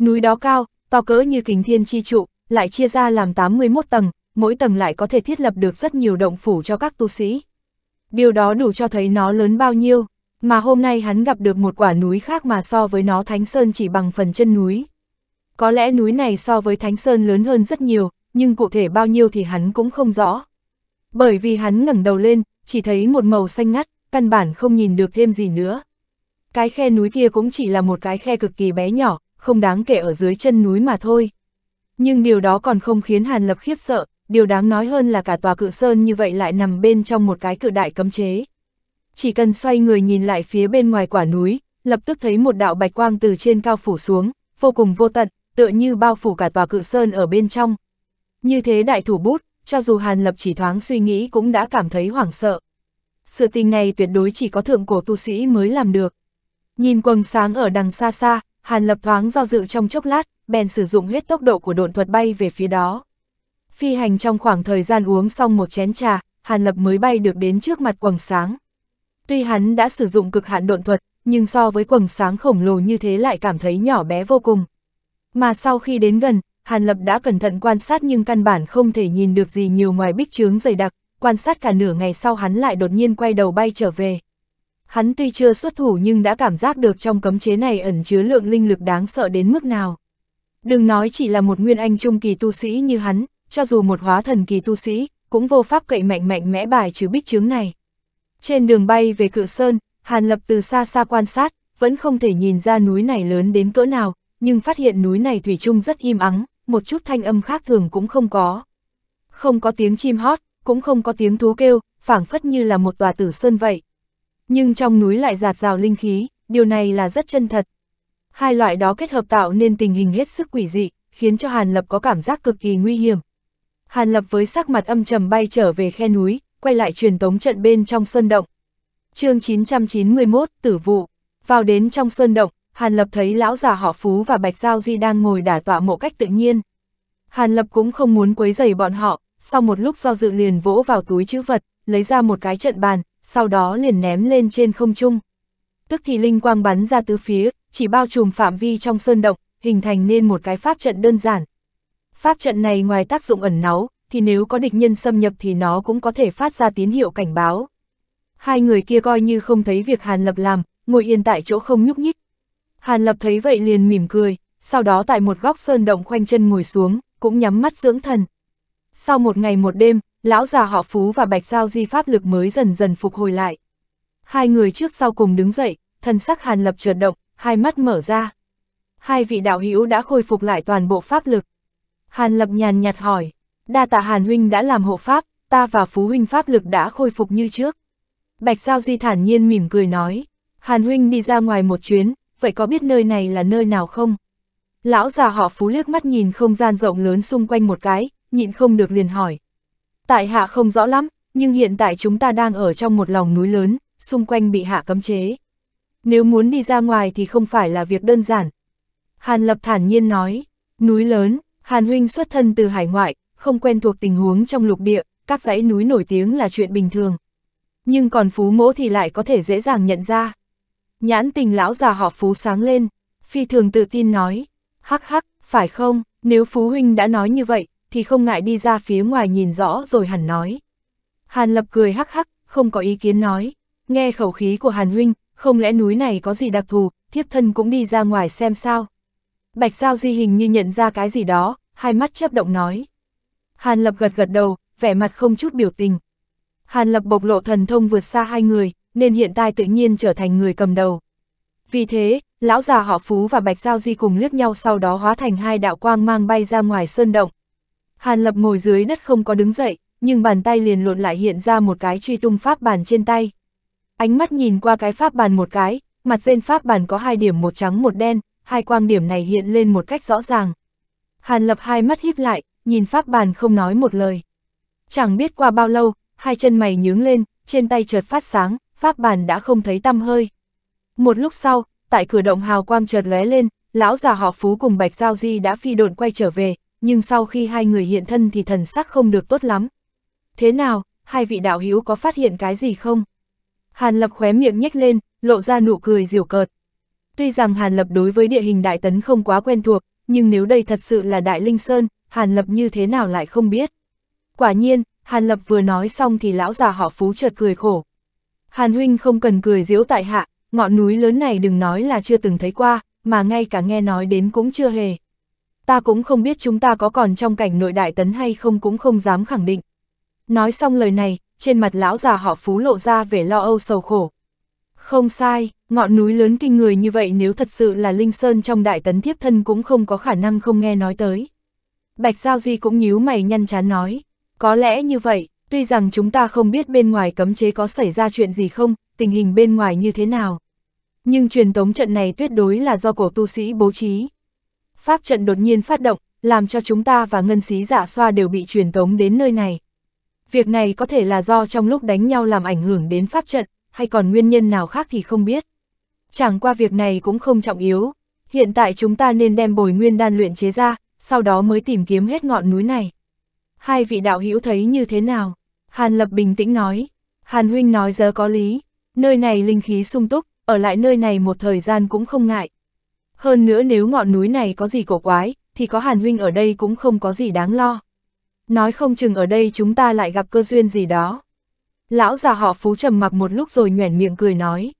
Núi đó cao, to cỡ như kính thiên chi trụ, lại chia ra làm 81 tầng, mỗi tầng lại có thể thiết lập được rất nhiều động phủ cho các tu sĩ. Điều đó đủ cho thấy nó lớn bao nhiêu. Mà hôm nay hắn gặp được một quả núi khác mà so với nó Thánh Sơn chỉ bằng phần chân núi. Có lẽ núi này so với Thánh Sơn lớn hơn rất nhiều, nhưng cụ thể bao nhiêu thì hắn cũng không rõ. Bởi vì hắn ngẩng đầu lên, chỉ thấy một màu xanh ngắt, căn bản không nhìn được thêm gì nữa. Cái khe núi kia cũng chỉ là một cái khe cực kỳ bé nhỏ, không đáng kể ở dưới chân núi mà thôi. Nhưng điều đó còn không khiến Hàn Lập khiếp sợ, điều đáng nói hơn là cả tòa cự sơn như vậy lại nằm bên trong một cái cự đại cấm chế chỉ cần xoay người nhìn lại phía bên ngoài quả núi, lập tức thấy một đạo bạch quang từ trên cao phủ xuống, vô cùng vô tận, tựa như bao phủ cả tòa cự sơn ở bên trong. Như thế đại thủ bút, cho dù Hàn Lập chỉ thoáng suy nghĩ cũng đã cảm thấy hoảng sợ. Sự tình này tuyệt đối chỉ có thượng cổ tu sĩ mới làm được. Nhìn quầng sáng ở đằng xa xa, Hàn Lập thoáng do dự trong chốc lát, bèn sử dụng hết tốc độ của độn thuật bay về phía đó. Phi hành trong khoảng thời gian uống xong một chén trà, Hàn Lập mới bay được đến trước mặt quầng sáng. Tuy hắn đã sử dụng cực hạn độn thuật, nhưng so với quầng sáng khổng lồ như thế lại cảm thấy nhỏ bé vô cùng. Mà sau khi đến gần, Hàn Lập đã cẩn thận quan sát nhưng căn bản không thể nhìn được gì nhiều ngoài bích chướng dày đặc, quan sát cả nửa ngày sau hắn lại đột nhiên quay đầu bay trở về. Hắn tuy chưa xuất thủ nhưng đã cảm giác được trong cấm chế này ẩn chứa lượng linh lực đáng sợ đến mức nào. Đừng nói chỉ là một nguyên anh trung kỳ tu sĩ như hắn, cho dù một hóa thần kỳ tu sĩ, cũng vô pháp cậy mạnh mạnh mẽ bài trừ bích chướng này. Trên đường bay về cự sơn, Hàn Lập từ xa xa quan sát, vẫn không thể nhìn ra núi này lớn đến cỡ nào, nhưng phát hiện núi này thủy chung rất im ắng, một chút thanh âm khác thường cũng không có. Không có tiếng chim hót, cũng không có tiếng thú kêu, phảng phất như là một tòa tử sơn vậy. Nhưng trong núi lại giạt rào linh khí, điều này là rất chân thật. Hai loại đó kết hợp tạo nên tình hình hết sức quỷ dị, khiến cho Hàn Lập có cảm giác cực kỳ nguy hiểm. Hàn Lập với sắc mặt âm trầm bay trở về khe núi, quay lại truyền tống trận bên trong sơn động. chương 991, tử vụ. Vào đến trong sơn động, Hàn Lập thấy lão già họ Phú và Bạch Giao Di đang ngồi đả tọa mộ cách tự nhiên. Hàn Lập cũng không muốn quấy rầy bọn họ, sau một lúc do dự liền vỗ vào túi chữ vật, lấy ra một cái trận bàn, sau đó liền ném lên trên không trung. Tức thì linh quang bắn ra tứ phía, chỉ bao trùm phạm vi trong sơn động, hình thành nên một cái pháp trận đơn giản. Pháp trận này ngoài tác dụng ẩn náu, thì nếu có địch nhân xâm nhập thì nó cũng có thể phát ra tín hiệu cảnh báo. Hai người kia coi như không thấy việc Hàn Lập làm, ngồi yên tại chỗ không nhúc nhích. Hàn Lập thấy vậy liền mỉm cười, sau đó tại một góc sơn động khoanh chân ngồi xuống, cũng nhắm mắt dưỡng thần. Sau một ngày một đêm, lão già họ Phú và Bạch Giao Di pháp lực mới dần dần phục hồi lại. Hai người trước sau cùng đứng dậy, thân sắc Hàn Lập trượt động, hai mắt mở ra. Hai vị đạo hữu đã khôi phục lại toàn bộ pháp lực. Hàn Lập nhàn nhạt hỏi, đa tạ Hàn Huynh đã làm hộ pháp, ta và Phú Huynh pháp lực đã khôi phục như trước. Bạch Giao Di thản nhiên mỉm cười nói, Hàn Huynh đi ra ngoài một chuyến, vậy có biết nơi này là nơi nào không? Lão già họ Phú liếc mắt nhìn không gian rộng lớn xung quanh một cái, nhịn không được liền hỏi. Tại hạ không rõ lắm, nhưng hiện tại chúng ta đang ở trong một lòng núi lớn, xung quanh bị hạ cấm chế. Nếu muốn đi ra ngoài thì không phải là việc đơn giản. Hàn Lập thản nhiên nói, núi lớn, Hàn Huynh xuất thân từ hải ngoại, không quen thuộc tình huống trong lục địa, các dãy núi nổi tiếng là chuyện bình thường. Nhưng còn phú mỗ thì lại có thể dễ dàng nhận ra. Nhãn tình lão già họ phú sáng lên, phi thường tự tin nói, hắc hắc, phải không, nếu phú huynh đã nói như vậy, thì không ngại đi ra phía ngoài nhìn rõ rồi hẳn nói. Hàn lập cười hắc hắc, không có ý kiến nói, nghe khẩu khí của Hàn huynh, không lẽ núi này có gì đặc thù, thiếp thân cũng đi ra ngoài xem sao. Bạch Giao di hình như nhận ra cái gì đó, hai mắt chấp động nói. Hàn Lập gật gật đầu, vẻ mặt không chút biểu tình. Hàn Lập bộc lộ thần thông vượt xa hai người, nên hiện tại tự nhiên trở thành người cầm đầu. Vì thế, lão già họ Phú và Bạch Giao Di cùng liếc nhau sau đó hóa thành hai đạo quang mang bay ra ngoài sơn động. Hàn Lập ngồi dưới đất không có đứng dậy, nhưng bàn tay liền lộn lại hiện ra một cái truy tung pháp bàn trên tay. Ánh mắt nhìn qua cái pháp bàn một cái, mặt trên pháp bàn có hai điểm một trắng một đen, hai quang điểm này hiện lên một cách rõ ràng. Hàn Lập hai mắt híp lại, nhìn pháp bàn không nói một lời. Chẳng biết qua bao lâu, hai chân mày nhướng lên, trên tay chợt phát sáng, pháp bàn đã không thấy tăm hơi. Một lúc sau, tại cửa động hào quang chợt lóe lên, lão già họ Phú cùng Bạch Giao Di đã phi độn quay trở về, nhưng sau khi hai người hiện thân thì thần sắc không được tốt lắm. Thế nào, hai vị đạo hữu có phát hiện cái gì không? Hàn Lập khóe miệng nhếch lên, lộ ra nụ cười diều cợt. Tuy rằng Hàn Lập đối với địa hình đại tấn không quá quen thuộc, nhưng nếu đây thật sự là Đại Linh Sơn, Hàn Lập như thế nào lại không biết. Quả nhiên, Hàn Lập vừa nói xong thì lão già họ Phú chợt cười khổ. Hàn Huynh không cần cười diễu tại hạ, ngọn núi lớn này đừng nói là chưa từng thấy qua, mà ngay cả nghe nói đến cũng chưa hề. Ta cũng không biết chúng ta có còn trong cảnh nội đại tấn hay không cũng không dám khẳng định. Nói xong lời này, trên mặt lão già họ Phú lộ ra vẻ lo âu sầu khổ. Không sai, ngọn núi lớn kinh người như vậy nếu thật sự là Linh Sơn trong đại tấn thiếp thân cũng không có khả năng không nghe nói tới. Bạch Giao Di cũng nhíu mày nhăn chán nói. Có lẽ như vậy, tuy rằng chúng ta không biết bên ngoài cấm chế có xảy ra chuyện gì không, tình hình bên ngoài như thế nào. Nhưng truyền tống trận này tuyệt đối là do cổ tu sĩ bố trí. Pháp trận đột nhiên phát động, làm cho chúng ta và ngân sĩ giả dạ xoa đều bị truyền tống đến nơi này. Việc này có thể là do trong lúc đánh nhau làm ảnh hưởng đến pháp trận, hay còn nguyên nhân nào khác thì không biết. Chẳng qua việc này cũng không trọng yếu. Hiện tại chúng ta nên đem bồi nguyên đan luyện chế ra, sau đó mới tìm kiếm hết ngọn núi này. Hai vị đạo hữu thấy như thế nào? Hàn Lập bình tĩnh nói. Hàn Huynh nói giờ có lý, nơi này linh khí sung túc, ở lại nơi này một thời gian cũng không ngại. Hơn nữa nếu ngọn núi này có gì cổ quái, thì có Hàn Huynh ở đây cũng không có gì đáng lo. Nói không chừng ở đây chúng ta lại gặp cơ duyên gì đó. Lão già họ phú trầm mặc một lúc rồi nhoẻn miệng cười nói.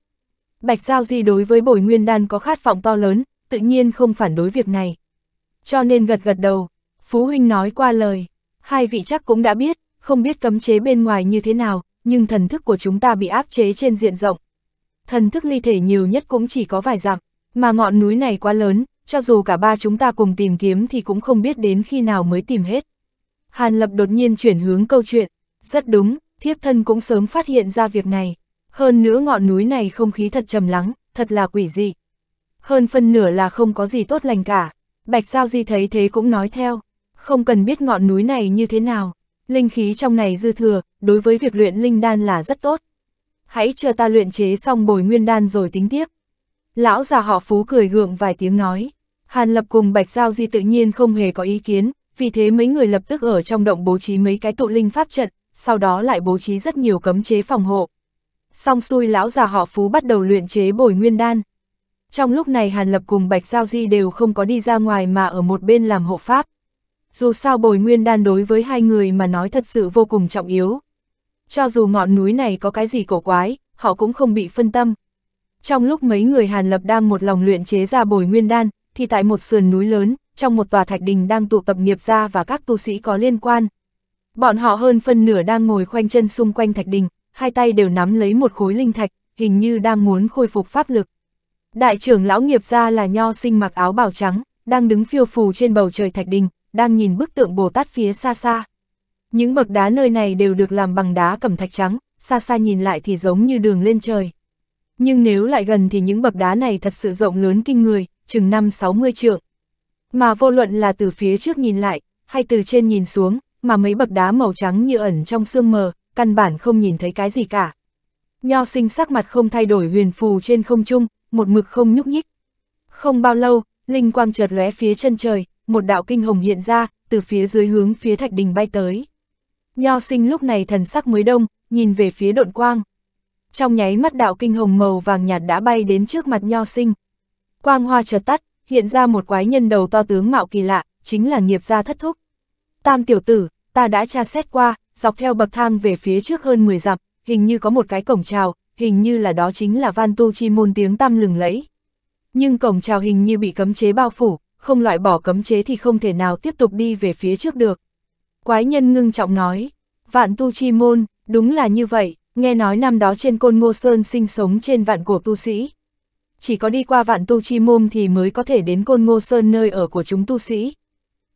Bạch Giao Di đối với bồi nguyên đan có khát vọng to lớn, tự nhiên không phản đối việc này cho nên gật gật đầu. Phú Huynh nói qua lời, hai vị chắc cũng đã biết, không biết cấm chế bên ngoài như thế nào, nhưng thần thức của chúng ta bị áp chế trên diện rộng. Thần thức ly thể nhiều nhất cũng chỉ có vài dặm, mà ngọn núi này quá lớn, cho dù cả ba chúng ta cùng tìm kiếm thì cũng không biết đến khi nào mới tìm hết. Hàn Lập đột nhiên chuyển hướng câu chuyện, rất đúng, thiếp thân cũng sớm phát hiện ra việc này. Hơn nữa ngọn núi này không khí thật trầm lắng, thật là quỷ dị. Hơn phân nửa là không có gì tốt lành cả. Bạch Giao Di thấy thế cũng nói theo, không cần biết ngọn núi này như thế nào, linh khí trong này dư thừa, đối với việc luyện linh đan là rất tốt. Hãy chờ ta luyện chế xong bồi nguyên đan rồi tính tiếp. Lão già họ Phú cười gượng vài tiếng nói, Hàn Lập cùng Bạch Giao Di tự nhiên không hề có ý kiến, vì thế mấy người lập tức ở trong động bố trí mấy cái tụ linh pháp trận, sau đó lại bố trí rất nhiều cấm chế phòng hộ. Xong xuôi lão già họ Phú bắt đầu luyện chế bồi nguyên đan. Trong lúc này Hàn Lập cùng Bạch Giao Di đều không có đi ra ngoài mà ở một bên làm hộ pháp. Dù sao bồi nguyên đan đối với hai người mà nói thật sự vô cùng trọng yếu. Cho dù ngọn núi này có cái gì cổ quái, họ cũng không bị phân tâm. Trong lúc mấy người Hàn Lập đang một lòng luyện chế ra bồi nguyên đan, thì tại một sườn núi lớn, trong một tòa thạch đình đang tụ tập nghiệp gia và các tu sĩ có liên quan. Bọn họ hơn phân nửa đang ngồi khoanh chân xung quanh thạch đình, hai tay đều nắm lấy một khối linh thạch, hình như đang muốn khôi phục pháp lực. Đại trưởng lão nghiệp gia là nho sinh mặc áo bào trắng, đang đứng phiêu phù trên bầu trời thạch đình, đang nhìn bức tượng Bồ Tát phía xa xa. Những bậc đá nơi này đều được làm bằng đá cẩm thạch trắng, xa xa nhìn lại thì giống như đường lên trời. Nhưng nếu lại gần thì những bậc đá này thật sự rộng lớn kinh người, chừng 5-60 trượng. Mà vô luận là từ phía trước nhìn lại, hay từ trên nhìn xuống, mà mấy bậc đá màu trắng như ẩn trong sương mờ, căn bản không nhìn thấy cái gì cả. Nho sinh sắc mặt không thay đổi huyền phù trên không trung, một mực không nhúc nhích. Không bao lâu, linh quang chợt lóe phía chân trời, một đạo kinh hồng hiện ra, từ phía dưới hướng phía thạch đình bay tới. Nho sinh lúc này thần sắc mới đông, nhìn về phía độn quang. Trong nháy mắt đạo kinh hồng màu vàng nhạt đã bay đến trước mặt nho sinh. Quang hoa chợt tắt, hiện ra một quái nhân đầu to tướng mạo kỳ lạ, chính là nghiệp gia thất thúc. Tam tiểu tử, ta đã tra xét qua, dọc theo bậc thang về phía trước hơn 10 dặm, hình như có một cái cổng trào, hình như là đó chính là Van Tu Chi môn tiếng tăm lừng lẫy. Nhưng cổng trào hình như bị cấm chế bao phủ, không loại bỏ cấm chế thì không thể nào tiếp tục đi về phía trước được. Quái nhân ngưng trọng nói, vạn tu chi môn, đúng là như vậy, nghe nói năm đó trên côn ngô sơn sinh sống trên vạn của tu sĩ. Chỉ có đi qua vạn tu chi môn thì mới có thể đến côn ngô sơn nơi ở của chúng tu sĩ.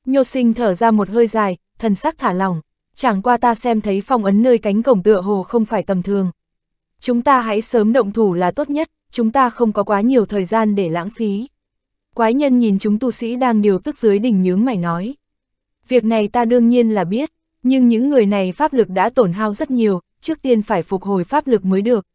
Nhô sinh thở ra một hơi dài, thần sắc thả lòng, chẳng qua ta xem thấy phong ấn nơi cánh cổng tựa hồ không phải tầm thường, Chúng ta hãy sớm động thủ là tốt nhất, chúng ta không có quá nhiều thời gian để lãng phí. Quái nhân nhìn chúng tu sĩ đang điều tức dưới đỉnh nhướng mày nói. Việc này ta đương nhiên là biết, nhưng những người này pháp lực đã tổn hao rất nhiều, trước tiên phải phục hồi pháp lực mới được.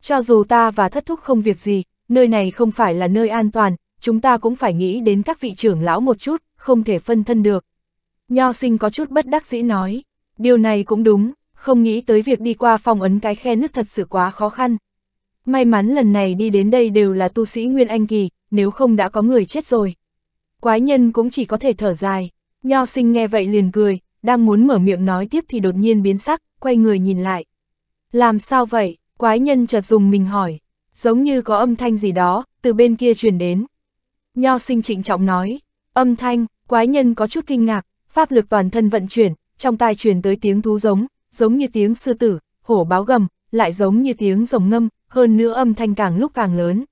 Cho dù ta và thất thúc không việc gì, nơi này không phải là nơi an toàn, chúng ta cũng phải nghĩ đến các vị trưởng lão một chút, không thể phân thân được. Nho sinh có chút bất đắc dĩ nói, điều này cũng đúng, không nghĩ tới việc đi qua phong ấn cái khe nứt thật sự quá khó khăn. May mắn lần này đi đến đây đều là tu sĩ Nguyên Anh Kỳ, nếu không đã có người chết rồi. Quái nhân cũng chỉ có thể thở dài, nho sinh nghe vậy liền cười, đang muốn mở miệng nói tiếp thì đột nhiên biến sắc, quay người nhìn lại. Làm sao vậy? Quái nhân chợt dùng mình hỏi, giống như có âm thanh gì đó, từ bên kia truyền đến. Nho sinh trịnh trọng nói, âm thanh, quái nhân có chút kinh ngạc, pháp lực toàn thân vận chuyển, trong tai truyền tới tiếng thú giống, giống như tiếng sư tử, hổ báo gầm, lại giống như tiếng rồng ngâm, hơn nữa âm thanh càng lúc càng lớn.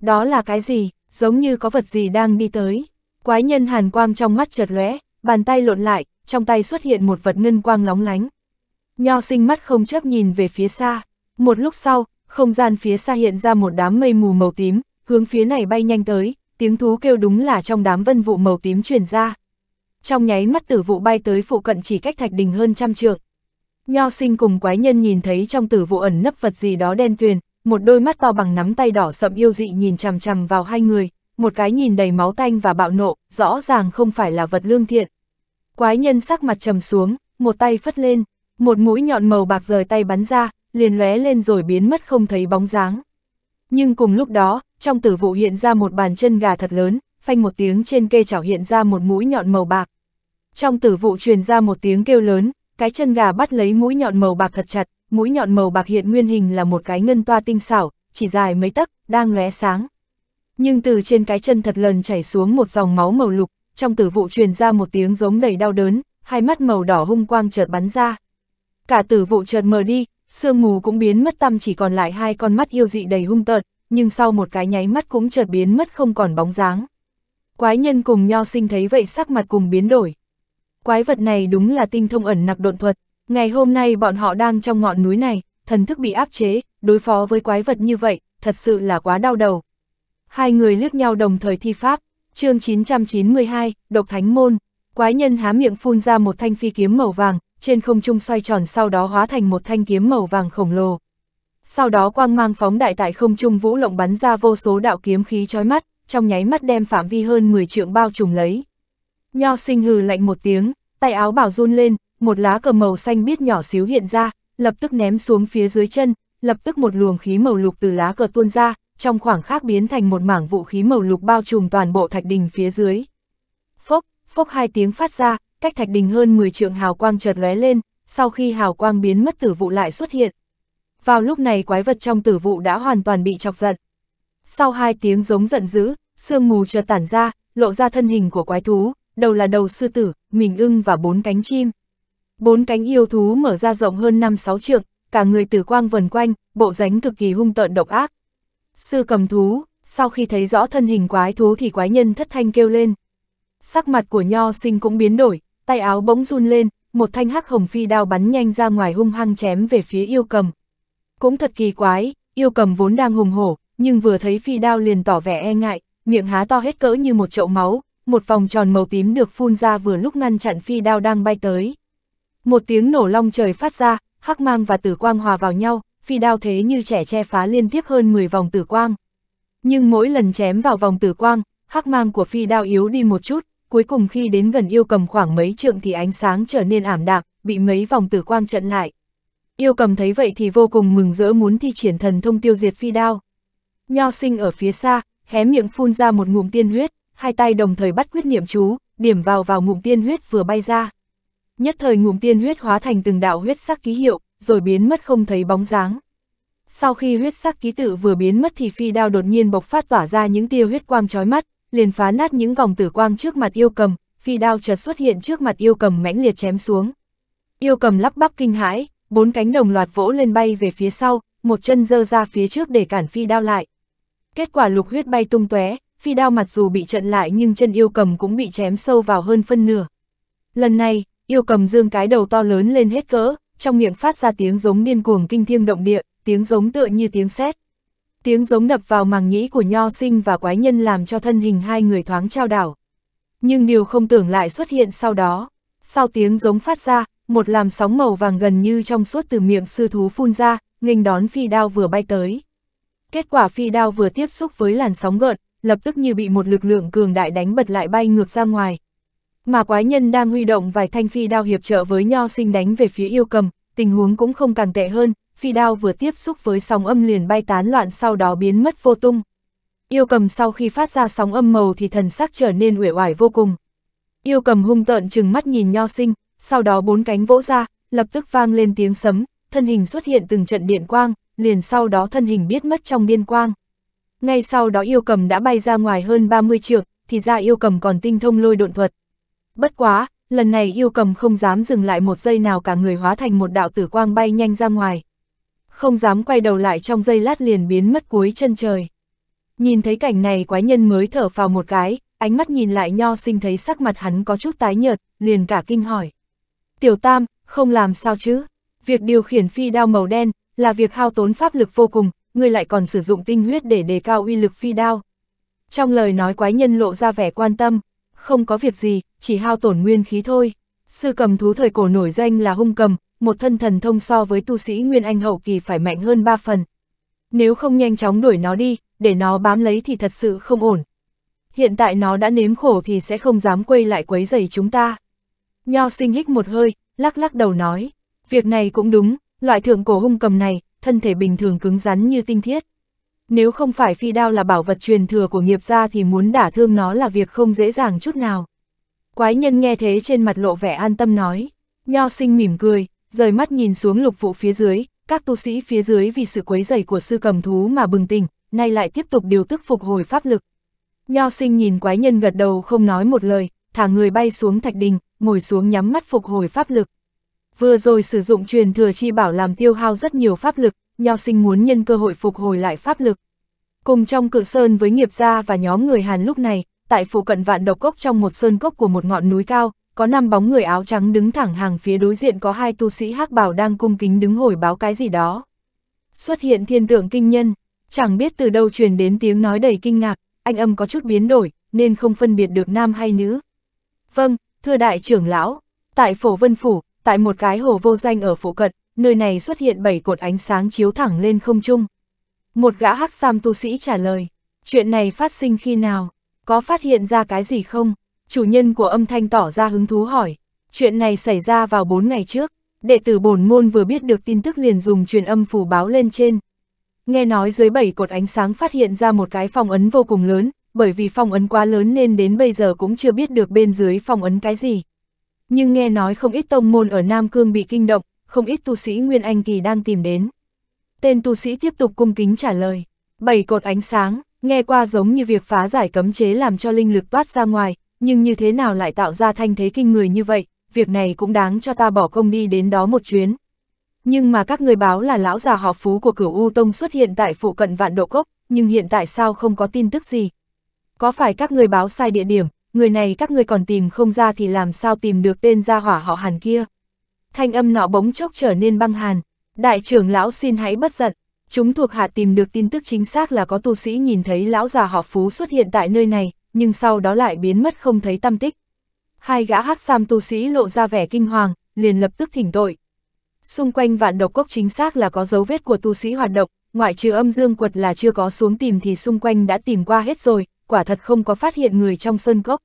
Đó là cái gì, giống như có vật gì đang đi tới. Quái nhân hàn quang trong mắt chợt lóe, bàn tay lộn lại, trong tay xuất hiện một vật ngân quang lóng lánh. Nho sinh mắt không chớp nhìn về phía xa, một lúc sau, không gian phía xa hiện ra một đám mây mù màu tím, hướng phía này bay nhanh tới, tiếng thú kêu đúng là trong đám vân vụ màu tím truyền ra. Trong nháy mắt tử vụ bay tới phụ cận chỉ cách thạch đình hơn trăm trượng, Nho sinh cùng quái nhân nhìn thấy trong tử vụ ẩn nấp vật gì đó đen tuyền, một đôi mắt to bằng nắm tay đỏ sậm yêu dị nhìn chằm chằm vào hai người, một cái nhìn đầy máu tanh và bạo nộ, rõ ràng không phải là vật lương thiện. Quái nhân sắc mặt trầm xuống, một tay phất lên, một mũi nhọn màu bạc rời tay bắn ra, liền lóe lên rồi biến mất không thấy bóng dáng. Nhưng cùng lúc đó, trong tử vụ hiện ra một bàn chân gà thật lớn, phanh một tiếng trên cây chảo hiện ra một mũi nhọn màu bạc. Trong tử vụ truyền ra một tiếng kêu lớn, cái chân gà bắt lấy mũi nhọn màu bạc thật chặt, mũi nhọn màu bạc hiện nguyên hình là một cái ngân toa tinh xảo, chỉ dài mấy tấc, đang lóe sáng. Nhưng từ trên cái chân thật lần chảy xuống một dòng máu màu lục, trong tử vụ truyền ra một tiếng giống đầy đau đớn, hai mắt màu đỏ hung quang chợt bắn ra. Cả tử vụ chợt mờ đi, sương mù cũng biến mất tâm chỉ còn lại hai con mắt yêu dị đầy hung tợn, nhưng sau một cái nháy mắt cũng chợt biến mất không còn bóng dáng. Quái nhân cùng nho sinh thấy vậy sắc mặt cùng biến đổi. Quái vật này đúng là tinh thông ẩn nặc độn thuật. Ngày hôm nay bọn họ đang trong ngọn núi này, thần thức bị áp chế, đối phó với quái vật như vậy, thật sự là quá đau đầu. Hai người liếc nhau đồng thời thi pháp, chương 992, độc thánh môn, quái nhân há miệng phun ra một thanh phi kiếm màu vàng, trên không trung xoay tròn sau đó hóa thành một thanh kiếm màu vàng khổng lồ. Sau đó quang mang phóng đại tại không trung vũ lộng bắn ra vô số đạo kiếm khí chói mắt, trong nháy mắt đem phạm vi hơn 10 trượng bao trùm lấy. Nho sinh hừ lạnh một tiếng, tay áo bảo run lên, một lá cờ màu xanh biết nhỏ xíu hiện ra, lập tức ném xuống phía dưới chân, lập tức một luồng khí màu lục từ lá cờ tuôn ra, trong khoảng khắc biến thành một mảng vũ khí màu lục bao trùm toàn bộ thạch đình phía dưới. Phốc, phốc hai tiếng phát ra, cách thạch đình hơn 10 trượng hào quang chợt lóe lên, sau khi hào quang biến mất tử vụ lại xuất hiện. Vào lúc này quái vật trong tử vụ đã hoàn toàn bị chọc giận. Sau hai tiếng giống giận dữ, sương mù chợt tản ra, lộ ra thân hình của quái thú, đầu là đầu sư tử, mình ưng và bốn cánh chim. Bốn cánh yêu thú mở ra rộng hơn 5-6 trượng, cả người tử quang vần quanh, bộ dáng cực kỳ hung tợn độc ác. Sư cầm thú, sau khi thấy rõ thân hình quái thú thì quái nhân thất thanh kêu lên. Sắc mặt của nho sinh cũng biến đổi, tay áo bỗng run lên, một thanh hắc hồng phi đao bắn nhanh ra ngoài hung hăng chém về phía yêu cầm. Cũng thật kỳ quái, yêu cầm vốn đang hùng hổ, nhưng vừa thấy phi đao liền tỏ vẻ e ngại, miệng há to hết cỡ như một chậu máu, một vòng tròn màu tím được phun ra vừa lúc ngăn chặn phi đao đang bay tới. Một tiếng nổ long trời phát ra, hắc mang và tử quang hòa vào nhau, phi đao thế như trẻ che phá liên tiếp hơn 10 vòng tử quang. Nhưng mỗi lần chém vào vòng tử quang, hắc mang của phi đao yếu đi một chút, cuối cùng khi đến gần yêu cầm khoảng mấy trượng thì ánh sáng trở nên ảm đạm, bị mấy vòng tử quang trận lại. Yêu cầm thấy vậy thì vô cùng mừng rỡ muốn thi triển thần thông tiêu diệt phi đao. Nho sinh ở phía xa, hé miệng phun ra một ngụm tiên huyết hai tay đồng thời bắt quyết niệm chú, điểm vào vào ngụm tiên huyết vừa bay ra. Nhất thời ngụm tiên huyết hóa thành từng đạo huyết sắc ký hiệu, rồi biến mất không thấy bóng dáng. Sau khi huyết sắc ký tự vừa biến mất thì phi đao đột nhiên bộc phát tỏa ra những tia huyết quang chói mắt, liền phá nát những vòng tử quang trước mặt yêu cầm, phi đao chợt xuất hiện trước mặt yêu cầm mãnh liệt chém xuống. Yêu cầm lắp bắp kinh hãi, bốn cánh đồng loạt vỗ lên bay về phía sau, một chân dơ ra phía trước để cản phi đao lại. Kết quả lục huyết bay tung tóe, phi đao mặc dù bị trận lại nhưng chân yêu cầm cũng bị chém sâu vào hơn phân nửa. Lần này, yêu cầm dương cái đầu to lớn lên hết cỡ, trong miệng phát ra tiếng giống điên cuồng kinh thiêng động địa, tiếng giống tựa như tiếng sét. Tiếng giống đập vào màng nhĩ của nho sinh và quái nhân làm cho thân hình hai người thoáng trao đảo. Nhưng điều không tưởng lại xuất hiện sau đó. Sau tiếng giống phát ra, một làn sóng màu vàng gần như trong suốt từ miệng sư thú phun ra, nghênh đón phi đao vừa bay tới. Kết quả phi đao vừa tiếp xúc với làn sóng gợn, lập tức như bị một lực lượng cường đại đánh bật lại bay ngược ra ngoài. Mà quái nhân đang huy động vài thanh phi đao hiệp trợ với nho sinh đánh về phía yêu cầm, tình huống cũng không càng tệ hơn, phi đao vừa tiếp xúc với sóng âm liền bay tán loạn sau đó biến mất vô tung. Yêu cầm sau khi phát ra sóng âm màu thì thần sắc trở nên uể oải vô cùng. Yêu cầm hung tợn chừng mắt nhìn nho sinh, sau đó bốn cánh vỗ ra, lập tức vang lên tiếng sấm, thân hình xuất hiện từng trận điện quang, liền sau đó thân hình biết mất trong điên quang ngay sau đó yêu cầm đã bay ra ngoài hơn 30 trượng, thì ra yêu cầm còn tinh thông lôi độn thuật. Bất quá, lần này yêu cầm không dám dừng lại một giây nào cả người hóa thành một đạo tử quang bay nhanh ra ngoài. Không dám quay đầu lại trong giây lát liền biến mất cuối chân trời. Nhìn thấy cảnh này quái nhân mới thở vào một cái, ánh mắt nhìn lại nho sinh thấy sắc mặt hắn có chút tái nhợt, liền cả kinh hỏi. Tiểu tam, không làm sao chứ? Việc điều khiển phi đao màu đen, là việc hao tốn pháp lực vô cùng, ngươi lại còn sử dụng tinh huyết để đề cao uy lực phi đao. Trong lời nói quái nhân lộ ra vẻ quan tâm, không có việc gì, chỉ hao tổn nguyên khí thôi. Sư cầm thú thời cổ nổi danh là hung cầm, một thân thần thông so với tu sĩ Nguyên Anh hậu kỳ phải mạnh hơn ba phần. Nếu không nhanh chóng đuổi nó đi, để nó bám lấy thì thật sự không ổn. Hiện tại nó đã nếm khổ thì sẽ không dám quay lại quấy rầy chúng ta. Nho sinh hít một hơi, lắc lắc đầu nói, việc này cũng đúng, loại thượng cổ hung cầm này, thân thể bình thường cứng rắn như tinh thiết. Nếu không phải phi đao là bảo vật truyền thừa của nghiệp gia thì muốn đả thương nó là việc không dễ dàng chút nào. Quái nhân nghe thế trên mặt lộ vẻ an tâm nói, nho sinh mỉm cười, rời mắt nhìn xuống lục vụ phía dưới, các tu sĩ phía dưới vì sự quấy rầy của sư cầm thú mà bừng tỉnh, nay lại tiếp tục điều tức phục hồi pháp lực. Nho sinh nhìn quái nhân gật đầu không nói một lời, thả người bay xuống thạch đình, ngồi xuống nhắm mắt phục hồi pháp lực. Vừa rồi sử dụng truyền thừa chi bảo làm tiêu hao rất nhiều pháp lực, nho sinh muốn nhân cơ hội phục hồi lại pháp lực. Cùng trong cự sơn với nghiệp gia và nhóm người Hàn lúc này, tại phụ cận vạn độc cốc trong một sơn cốc của một ngọn núi cao, có năm bóng người áo trắng đứng thẳng hàng phía đối diện có hai tu sĩ hắc bảo đang cung kính đứng hồi báo cái gì đó. Xuất hiện thiên tượng kinh nhân, chẳng biết từ đâu truyền đến tiếng nói đầy kinh ngạc, anh âm có chút biến đổi, nên không phân biệt được nam hay nữ. Vâng, thưa đại trưởng lão, tại phổ vân phủ, tại một cái hồ vô danh ở phụ cận, nơi này xuất hiện bảy cột ánh sáng chiếu thẳng lên không trung. Một gã hắc sam tu sĩ trả lời, chuyện này phát sinh khi nào, có phát hiện ra cái gì không? Chủ nhân của âm thanh tỏ ra hứng thú hỏi, chuyện này xảy ra vào bốn ngày trước, đệ tử bổn môn vừa biết được tin tức liền dùng truyền âm phù báo lên trên. Nghe nói dưới bảy cột ánh sáng phát hiện ra một cái phong ấn vô cùng lớn, bởi vì phong ấn quá lớn nên đến bây giờ cũng chưa biết được bên dưới phong ấn cái gì nhưng nghe nói không ít tông môn ở Nam Cương bị kinh động, không ít tu sĩ Nguyên Anh Kỳ đang tìm đến. Tên tu sĩ tiếp tục cung kính trả lời, bảy cột ánh sáng, nghe qua giống như việc phá giải cấm chế làm cho linh lực toát ra ngoài, nhưng như thế nào lại tạo ra thanh thế kinh người như vậy, việc này cũng đáng cho ta bỏ công đi đến đó một chuyến. Nhưng mà các người báo là lão già họ phú của cửu U Tông xuất hiện tại phụ cận vạn độ cốc, nhưng hiện tại sao không có tin tức gì? Có phải các người báo sai địa điểm, người này các ngươi còn tìm không ra thì làm sao tìm được tên gia hỏa họ hàn kia. Thanh âm nọ bỗng chốc trở nên băng hàn, đại trưởng lão xin hãy bất giận, chúng thuộc hạ tìm được tin tức chính xác là có tu sĩ nhìn thấy lão già họ phú xuất hiện tại nơi này, nhưng sau đó lại biến mất không thấy tâm tích. Hai gã hắc sam tu sĩ lộ ra vẻ kinh hoàng, liền lập tức thỉnh tội. Xung quanh vạn độc cốc chính xác là có dấu vết của tu sĩ hoạt động, ngoại trừ âm dương quật là chưa có xuống tìm thì xung quanh đã tìm qua hết rồi, quả thật không có phát hiện người trong sơn cốc.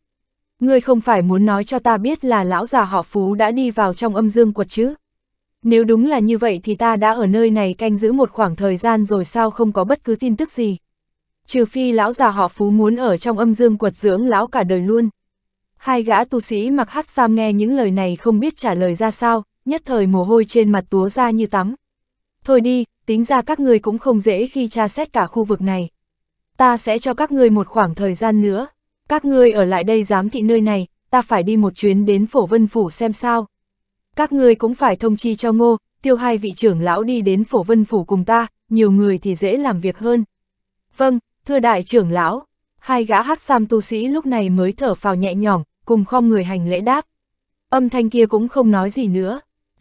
Ngươi không phải muốn nói cho ta biết là lão già họ Phú đã đi vào trong âm dương quật chứ? Nếu đúng là như vậy thì ta đã ở nơi này canh giữ một khoảng thời gian rồi sao không có bất cứ tin tức gì. Trừ phi lão già họ Phú muốn ở trong âm dương quật dưỡng lão cả đời luôn. Hai gã tu sĩ mặc hắc sam nghe những lời này không biết trả lời ra sao, nhất thời mồ hôi trên mặt túa ra như tắm. Thôi đi, tính ra các người cũng không dễ khi tra xét cả khu vực này ta sẽ cho các ngươi một khoảng thời gian nữa. Các ngươi ở lại đây giám thị nơi này, ta phải đi một chuyến đến phổ vân phủ xem sao. Các ngươi cũng phải thông chi cho ngô, tiêu hai vị trưởng lão đi đến phổ vân phủ cùng ta, nhiều người thì dễ làm việc hơn. Vâng, thưa đại trưởng lão, hai gã hắc sam tu sĩ lúc này mới thở phào nhẹ nhõm, cùng khom người hành lễ đáp. Âm thanh kia cũng không nói gì nữa.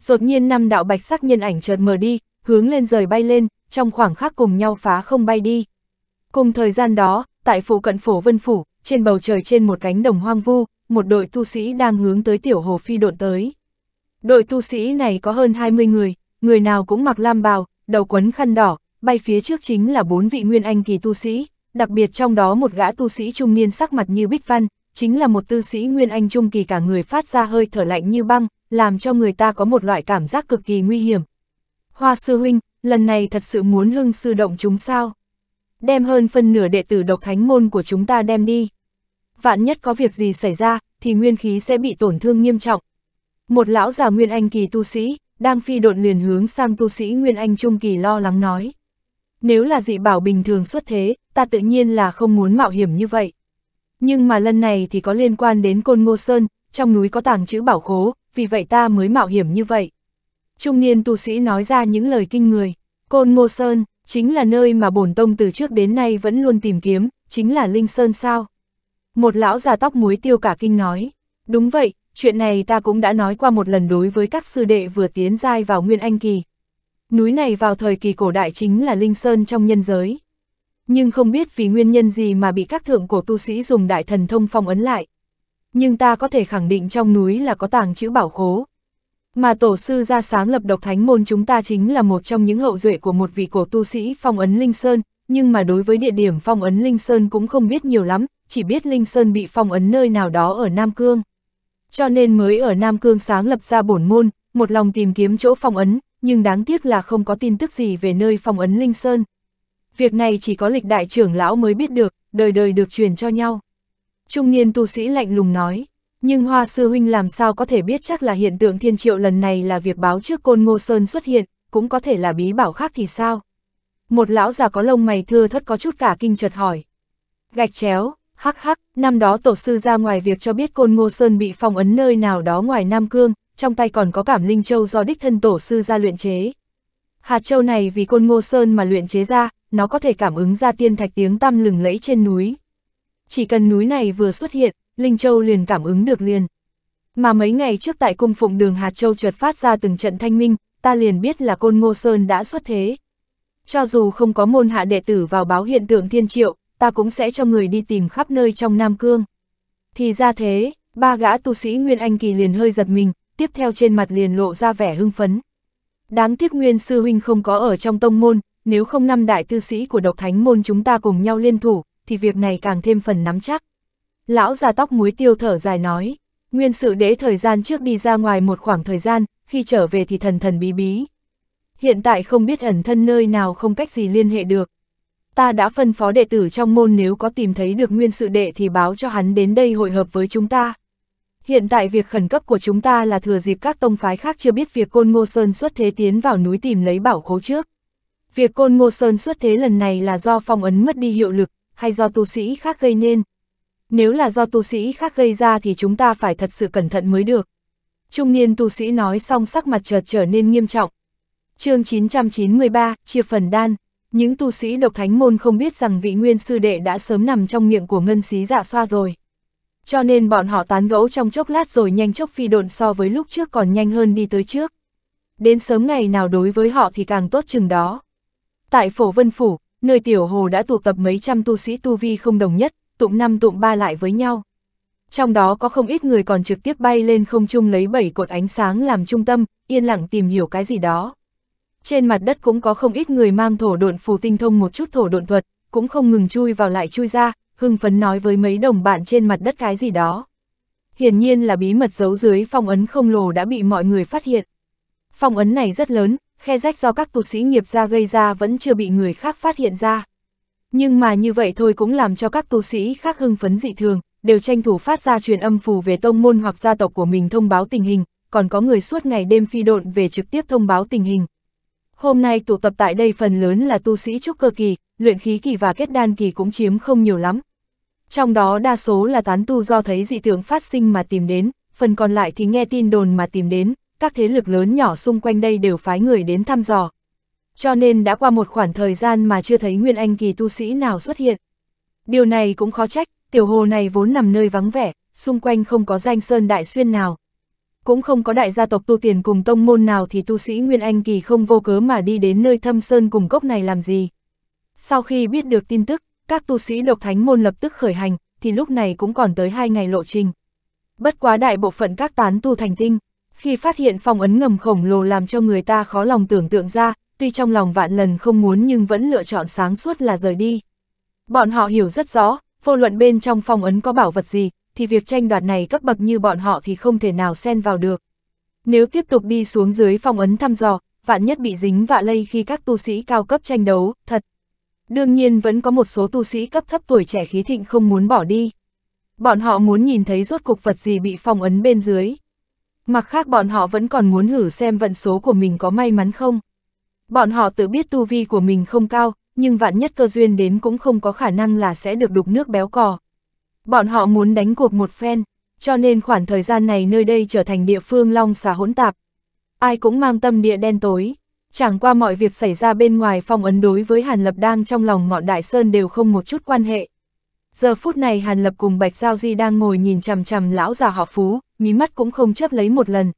Đột nhiên năm đạo bạch sắc nhân ảnh chợt mờ đi, hướng lên rời bay lên, trong khoảng khắc cùng nhau phá không bay đi. Cùng thời gian đó, tại phủ cận phổ vân phủ, trên bầu trời trên một cánh đồng hoang vu, một đội tu sĩ đang hướng tới tiểu hồ phi độn tới. Đội tu sĩ này có hơn 20 người, người nào cũng mặc lam bào, đầu quấn khăn đỏ, bay phía trước chính là bốn vị nguyên anh kỳ tu sĩ, đặc biệt trong đó một gã tu sĩ trung niên sắc mặt như bích văn, chính là một tư sĩ nguyên anh trung kỳ cả người phát ra hơi thở lạnh như băng, làm cho người ta có một loại cảm giác cực kỳ nguy hiểm. Hoa sư huynh, lần này thật sự muốn hưng sư động chúng sao? đem hơn phân nửa đệ tử độc thánh môn của chúng ta đem đi. Vạn nhất có việc gì xảy ra, thì nguyên khí sẽ bị tổn thương nghiêm trọng. Một lão già Nguyên Anh kỳ tu sĩ, đang phi độn liền hướng sang tu sĩ Nguyên Anh Trung kỳ lo lắng nói. Nếu là dị bảo bình thường xuất thế, ta tự nhiên là không muốn mạo hiểm như vậy. Nhưng mà lần này thì có liên quan đến Côn Ngô Sơn, trong núi có tàng chữ bảo khố, vì vậy ta mới mạo hiểm như vậy. Trung niên tu sĩ nói ra những lời kinh người. Côn Ngô Sơn, chính là nơi mà bổn tông từ trước đến nay vẫn luôn tìm kiếm, chính là Linh Sơn sao? Một lão già tóc muối tiêu cả kinh nói, đúng vậy, chuyện này ta cũng đã nói qua một lần đối với các sư đệ vừa tiến giai vào Nguyên Anh Kỳ. Núi này vào thời kỳ cổ đại chính là Linh Sơn trong nhân giới. Nhưng không biết vì nguyên nhân gì mà bị các thượng cổ tu sĩ dùng đại thần thông phong ấn lại. Nhưng ta có thể khẳng định trong núi là có tàng chữ bảo khố, mà tổ sư ra sáng lập độc thánh môn chúng ta chính là một trong những hậu duệ của một vị cổ tu sĩ phong ấn Linh Sơn, nhưng mà đối với địa điểm phong ấn Linh Sơn cũng không biết nhiều lắm, chỉ biết Linh Sơn bị phong ấn nơi nào đó ở Nam Cương. Cho nên mới ở Nam Cương sáng lập ra bổn môn, một lòng tìm kiếm chỗ phong ấn, nhưng đáng tiếc là không có tin tức gì về nơi phong ấn Linh Sơn. Việc này chỉ có lịch đại trưởng lão mới biết được, đời đời được truyền cho nhau. Trung niên tu sĩ lạnh lùng nói nhưng Hoa Sư Huynh làm sao có thể biết chắc là hiện tượng thiên triệu lần này là việc báo trước Côn Ngô Sơn xuất hiện, cũng có thể là bí bảo khác thì sao? Một lão già có lông mày thưa thất có chút cả kinh chợt hỏi. Gạch chéo, hắc hắc, năm đó tổ sư ra ngoài việc cho biết Côn Ngô Sơn bị phong ấn nơi nào đó ngoài Nam Cương, trong tay còn có cảm linh châu do đích thân tổ sư ra luyện chế. Hạt châu này vì Côn Ngô Sơn mà luyện chế ra, nó có thể cảm ứng ra tiên thạch tiếng tăm lừng lẫy trên núi. Chỉ cần núi này vừa xuất hiện, Linh Châu liền cảm ứng được liền. Mà mấy ngày trước tại cung phụng đường Hạt Châu trượt phát ra từng trận thanh minh, ta liền biết là Côn Ngô Sơn đã xuất thế. Cho dù không có môn hạ đệ tử vào báo hiện tượng thiên triệu, ta cũng sẽ cho người đi tìm khắp nơi trong Nam Cương. Thì ra thế, ba gã tu sĩ Nguyên Anh Kỳ liền hơi giật mình, tiếp theo trên mặt liền lộ ra vẻ hưng phấn. Đáng tiếc Nguyên Sư Huynh không có ở trong tông môn, nếu không năm đại tư sĩ của độc thánh môn chúng ta cùng nhau liên thủ, thì việc này càng thêm phần nắm chắc. Lão già tóc muối tiêu thở dài nói, nguyên sự đế thời gian trước đi ra ngoài một khoảng thời gian, khi trở về thì thần thần bí bí. Hiện tại không biết ẩn thân nơi nào không cách gì liên hệ được. Ta đã phân phó đệ tử trong môn nếu có tìm thấy được nguyên sự đệ thì báo cho hắn đến đây hội hợp với chúng ta. Hiện tại việc khẩn cấp của chúng ta là thừa dịp các tông phái khác chưa biết việc Côn Ngô Sơn xuất thế tiến vào núi tìm lấy bảo khố trước. Việc Côn Ngô Sơn xuất thế lần này là do phong ấn mất đi hiệu lực, hay do tu sĩ khác gây nên, nếu là do tu sĩ khác gây ra thì chúng ta phải thật sự cẩn thận mới được. Trung niên tu sĩ nói xong sắc mặt chợt trở nên nghiêm trọng. chương 993, chia phần đan. Những tu sĩ độc thánh môn không biết rằng vị nguyên sư đệ đã sớm nằm trong miệng của ngân sĩ dạ xoa rồi. Cho nên bọn họ tán gẫu trong chốc lát rồi nhanh chốc phi độn so với lúc trước còn nhanh hơn đi tới trước. Đến sớm ngày nào đối với họ thì càng tốt chừng đó. Tại phổ vân phủ, nơi tiểu hồ đã tụ tập mấy trăm tu sĩ tu vi không đồng nhất, tụng năm tụng ba lại với nhau. Trong đó có không ít người còn trực tiếp bay lên không trung lấy bảy cột ánh sáng làm trung tâm, yên lặng tìm hiểu cái gì đó. Trên mặt đất cũng có không ít người mang thổ độn phù tinh thông một chút thổ độn thuật, cũng không ngừng chui vào lại chui ra, hưng phấn nói với mấy đồng bạn trên mặt đất cái gì đó. Hiển nhiên là bí mật giấu dưới phong ấn không lồ đã bị mọi người phát hiện. Phong ấn này rất lớn, khe rách do các tu sĩ nghiệp gia gây ra vẫn chưa bị người khác phát hiện ra. Nhưng mà như vậy thôi cũng làm cho các tu sĩ khác hưng phấn dị thường, đều tranh thủ phát ra truyền âm phù về tông môn hoặc gia tộc của mình thông báo tình hình, còn có người suốt ngày đêm phi độn về trực tiếp thông báo tình hình. Hôm nay tụ tập tại đây phần lớn là tu sĩ trúc cơ kỳ, luyện khí kỳ và kết đan kỳ cũng chiếm không nhiều lắm. Trong đó đa số là tán tu do thấy dị tượng phát sinh mà tìm đến, phần còn lại thì nghe tin đồn mà tìm đến, các thế lực lớn nhỏ xung quanh đây đều phái người đến thăm dò, cho nên đã qua một khoảng thời gian mà chưa thấy Nguyên Anh kỳ tu sĩ nào xuất hiện. Điều này cũng khó trách, tiểu hồ này vốn nằm nơi vắng vẻ, xung quanh không có danh sơn đại xuyên nào. Cũng không có đại gia tộc tu tiền cùng tông môn nào thì tu sĩ Nguyên Anh kỳ không vô cớ mà đi đến nơi thâm sơn cùng cốc này làm gì. Sau khi biết được tin tức, các tu sĩ độc thánh môn lập tức khởi hành, thì lúc này cũng còn tới hai ngày lộ trình. Bất quá đại bộ phận các tán tu thành tinh, khi phát hiện phong ấn ngầm khổng lồ làm cho người ta khó lòng tưởng tượng ra, tuy trong lòng vạn lần không muốn nhưng vẫn lựa chọn sáng suốt là rời đi. Bọn họ hiểu rất rõ, vô luận bên trong phong ấn có bảo vật gì, thì việc tranh đoạt này cấp bậc như bọn họ thì không thể nào xen vào được. Nếu tiếp tục đi xuống dưới phong ấn thăm dò, vạn nhất bị dính vạ lây khi các tu sĩ cao cấp tranh đấu, thật. Đương nhiên vẫn có một số tu sĩ cấp thấp tuổi trẻ khí thịnh không muốn bỏ đi. Bọn họ muốn nhìn thấy rốt cục vật gì bị phong ấn bên dưới. Mặt khác bọn họ vẫn còn muốn hử xem vận số của mình có may mắn không. Bọn họ tự biết tu vi của mình không cao, nhưng vạn nhất cơ duyên đến cũng không có khả năng là sẽ được đục nước béo cò. Bọn họ muốn đánh cuộc một phen, cho nên khoảng thời gian này nơi đây trở thành địa phương long xà hỗn tạp. Ai cũng mang tâm địa đen tối, chẳng qua mọi việc xảy ra bên ngoài phong ấn đối với Hàn Lập đang trong lòng ngọn đại sơn đều không một chút quan hệ. Giờ phút này Hàn Lập cùng Bạch Giao Di đang ngồi nhìn chằm chằm lão già họ Phú, mí mắt cũng không chấp lấy một lần.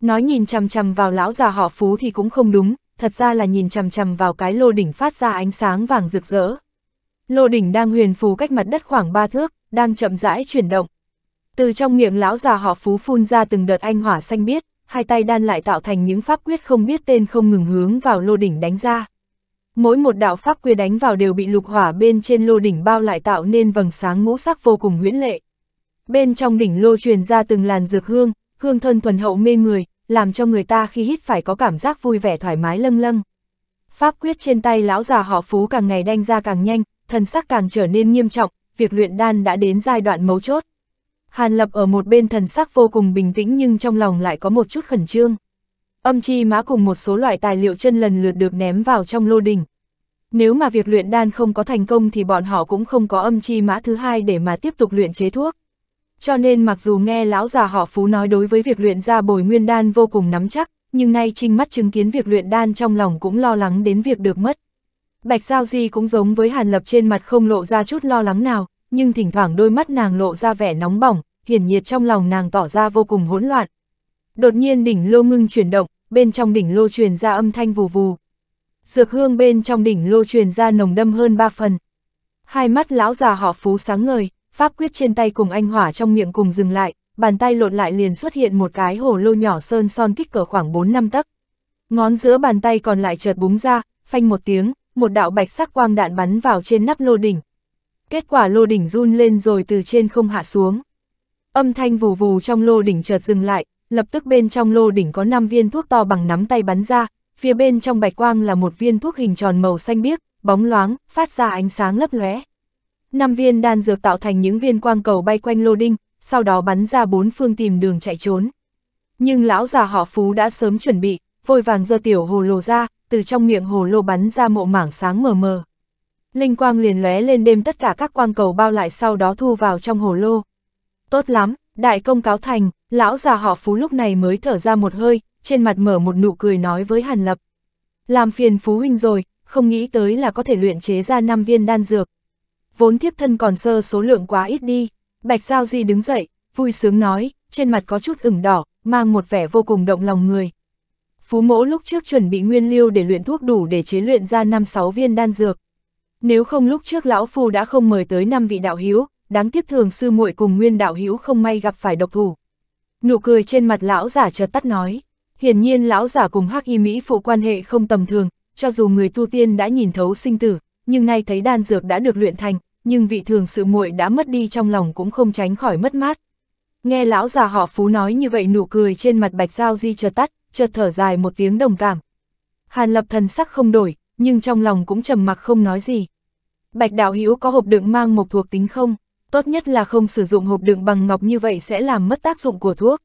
Nói nhìn chằm chằm vào lão già họ Phú thì cũng không đúng, thật ra là nhìn chằm chằm vào cái lô đỉnh phát ra ánh sáng vàng rực rỡ. Lô đỉnh đang huyền phù cách mặt đất khoảng ba thước, đang chậm rãi chuyển động. Từ trong miệng lão già họ phú phun ra từng đợt anh hỏa xanh biết, hai tay đan lại tạo thành những pháp quyết không biết tên không ngừng hướng vào lô đỉnh đánh ra. Mỗi một đạo pháp quyết đánh vào đều bị lục hỏa bên trên lô đỉnh bao lại tạo nên vầng sáng ngũ sắc vô cùng nguyễn lệ. Bên trong đỉnh lô truyền ra từng làn dược hương, hương thân thuần hậu mê người, làm cho người ta khi hít phải có cảm giác vui vẻ thoải mái lâng lâng. Pháp quyết trên tay lão già họ phú càng ngày đanh ra càng nhanh, thần sắc càng trở nên nghiêm trọng, việc luyện đan đã đến giai đoạn mấu chốt. Hàn Lập ở một bên thần sắc vô cùng bình tĩnh nhưng trong lòng lại có một chút khẩn trương. Âm chi mã cùng một số loại tài liệu chân lần lượt được ném vào trong lô đình. Nếu mà việc luyện đan không có thành công thì bọn họ cũng không có âm chi mã thứ hai để mà tiếp tục luyện chế thuốc cho nên mặc dù nghe lão già họ Phú nói đối với việc luyện ra bồi nguyên đan vô cùng nắm chắc, nhưng nay trinh mắt chứng kiến việc luyện đan trong lòng cũng lo lắng đến việc được mất. Bạch Giao Di cũng giống với Hàn Lập trên mặt không lộ ra chút lo lắng nào, nhưng thỉnh thoảng đôi mắt nàng lộ ra vẻ nóng bỏng, hiển nhiệt trong lòng nàng tỏ ra vô cùng hỗn loạn. Đột nhiên đỉnh lô ngưng chuyển động, bên trong đỉnh lô truyền ra âm thanh vù vù. Dược hương bên trong đỉnh lô truyền ra nồng đâm hơn ba phần. Hai mắt lão già họ phú sáng ngời, pháp quyết trên tay cùng anh hỏa trong miệng cùng dừng lại, bàn tay lộn lại liền xuất hiện một cái hồ lô nhỏ sơn son kích cỡ khoảng 4 năm tấc. Ngón giữa bàn tay còn lại chợt búng ra, phanh một tiếng, một đạo bạch sắc quang đạn bắn vào trên nắp lô đỉnh. Kết quả lô đỉnh run lên rồi từ trên không hạ xuống. Âm thanh vù vù trong lô đỉnh chợt dừng lại, lập tức bên trong lô đỉnh có 5 viên thuốc to bằng nắm tay bắn ra, phía bên trong bạch quang là một viên thuốc hình tròn màu xanh biếc, bóng loáng, phát ra ánh sáng lấp lóe năm viên đan dược tạo thành những viên quang cầu bay quanh lô đinh, sau đó bắn ra bốn phương tìm đường chạy trốn. Nhưng lão già họ Phú đã sớm chuẩn bị, vội vàng giơ tiểu hồ lô ra, từ trong miệng hồ lô bắn ra mộ mảng sáng mờ mờ. Linh quang liền lóe lên đêm tất cả các quang cầu bao lại sau đó thu vào trong hồ lô. Tốt lắm, đại công cáo thành, lão già họ Phú lúc này mới thở ra một hơi, trên mặt mở một nụ cười nói với Hàn Lập. Làm phiền Phú Huynh rồi, không nghĩ tới là có thể luyện chế ra năm viên đan dược vốn thiếp thân còn sơ số lượng quá ít đi. Bạch Giao Di đứng dậy, vui sướng nói, trên mặt có chút ửng đỏ, mang một vẻ vô cùng động lòng người. Phú mỗ lúc trước chuẩn bị nguyên liêu để luyện thuốc đủ để chế luyện ra 5-6 viên đan dược. Nếu không lúc trước lão phu đã không mời tới 5 vị đạo hiếu, đáng tiếc thường sư muội cùng nguyên đạo hiếu không may gặp phải độc thủ. Nụ cười trên mặt lão giả chợt tắt nói, hiển nhiên lão giả cùng hắc y Mỹ phụ quan hệ không tầm thường, cho dù người tu tiên đã nhìn thấu sinh tử, nhưng nay thấy đan dược đã được luyện thành, nhưng vị thường sự muội đã mất đi trong lòng cũng không tránh khỏi mất mát. Nghe lão già họ Phú nói như vậy nụ cười trên mặt Bạch Giao Di chợt tắt, chợt thở dài một tiếng đồng cảm. Hàn Lập thần sắc không đổi, nhưng trong lòng cũng trầm mặc không nói gì. Bạch Đạo Hữu có hộp đựng mang một thuộc tính không? Tốt nhất là không sử dụng hộp đựng bằng ngọc như vậy sẽ làm mất tác dụng của thuốc.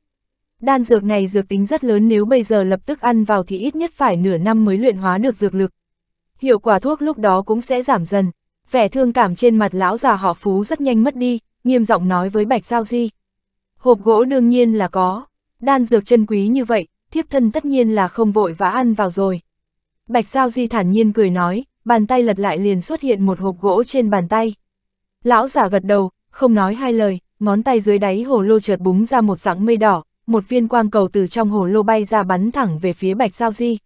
Đan dược này dược tính rất lớn nếu bây giờ lập tức ăn vào thì ít nhất phải nửa năm mới luyện hóa được dược lực. Hiệu quả thuốc lúc đó cũng sẽ giảm dần, vẻ thương cảm trên mặt lão già họ Phú rất nhanh mất đi, nghiêm giọng nói với Bạch Giao Di. Hộp gỗ đương nhiên là có, đan dược chân quý như vậy, thiếp thân tất nhiên là không vội vã ăn vào rồi. Bạch Giao Di thản nhiên cười nói, bàn tay lật lại liền xuất hiện một hộp gỗ trên bàn tay. Lão già gật đầu, không nói hai lời, ngón tay dưới đáy hồ lô trượt búng ra một dạng mây đỏ, một viên quang cầu từ trong hồ lô bay ra bắn thẳng về phía Bạch Giao Di.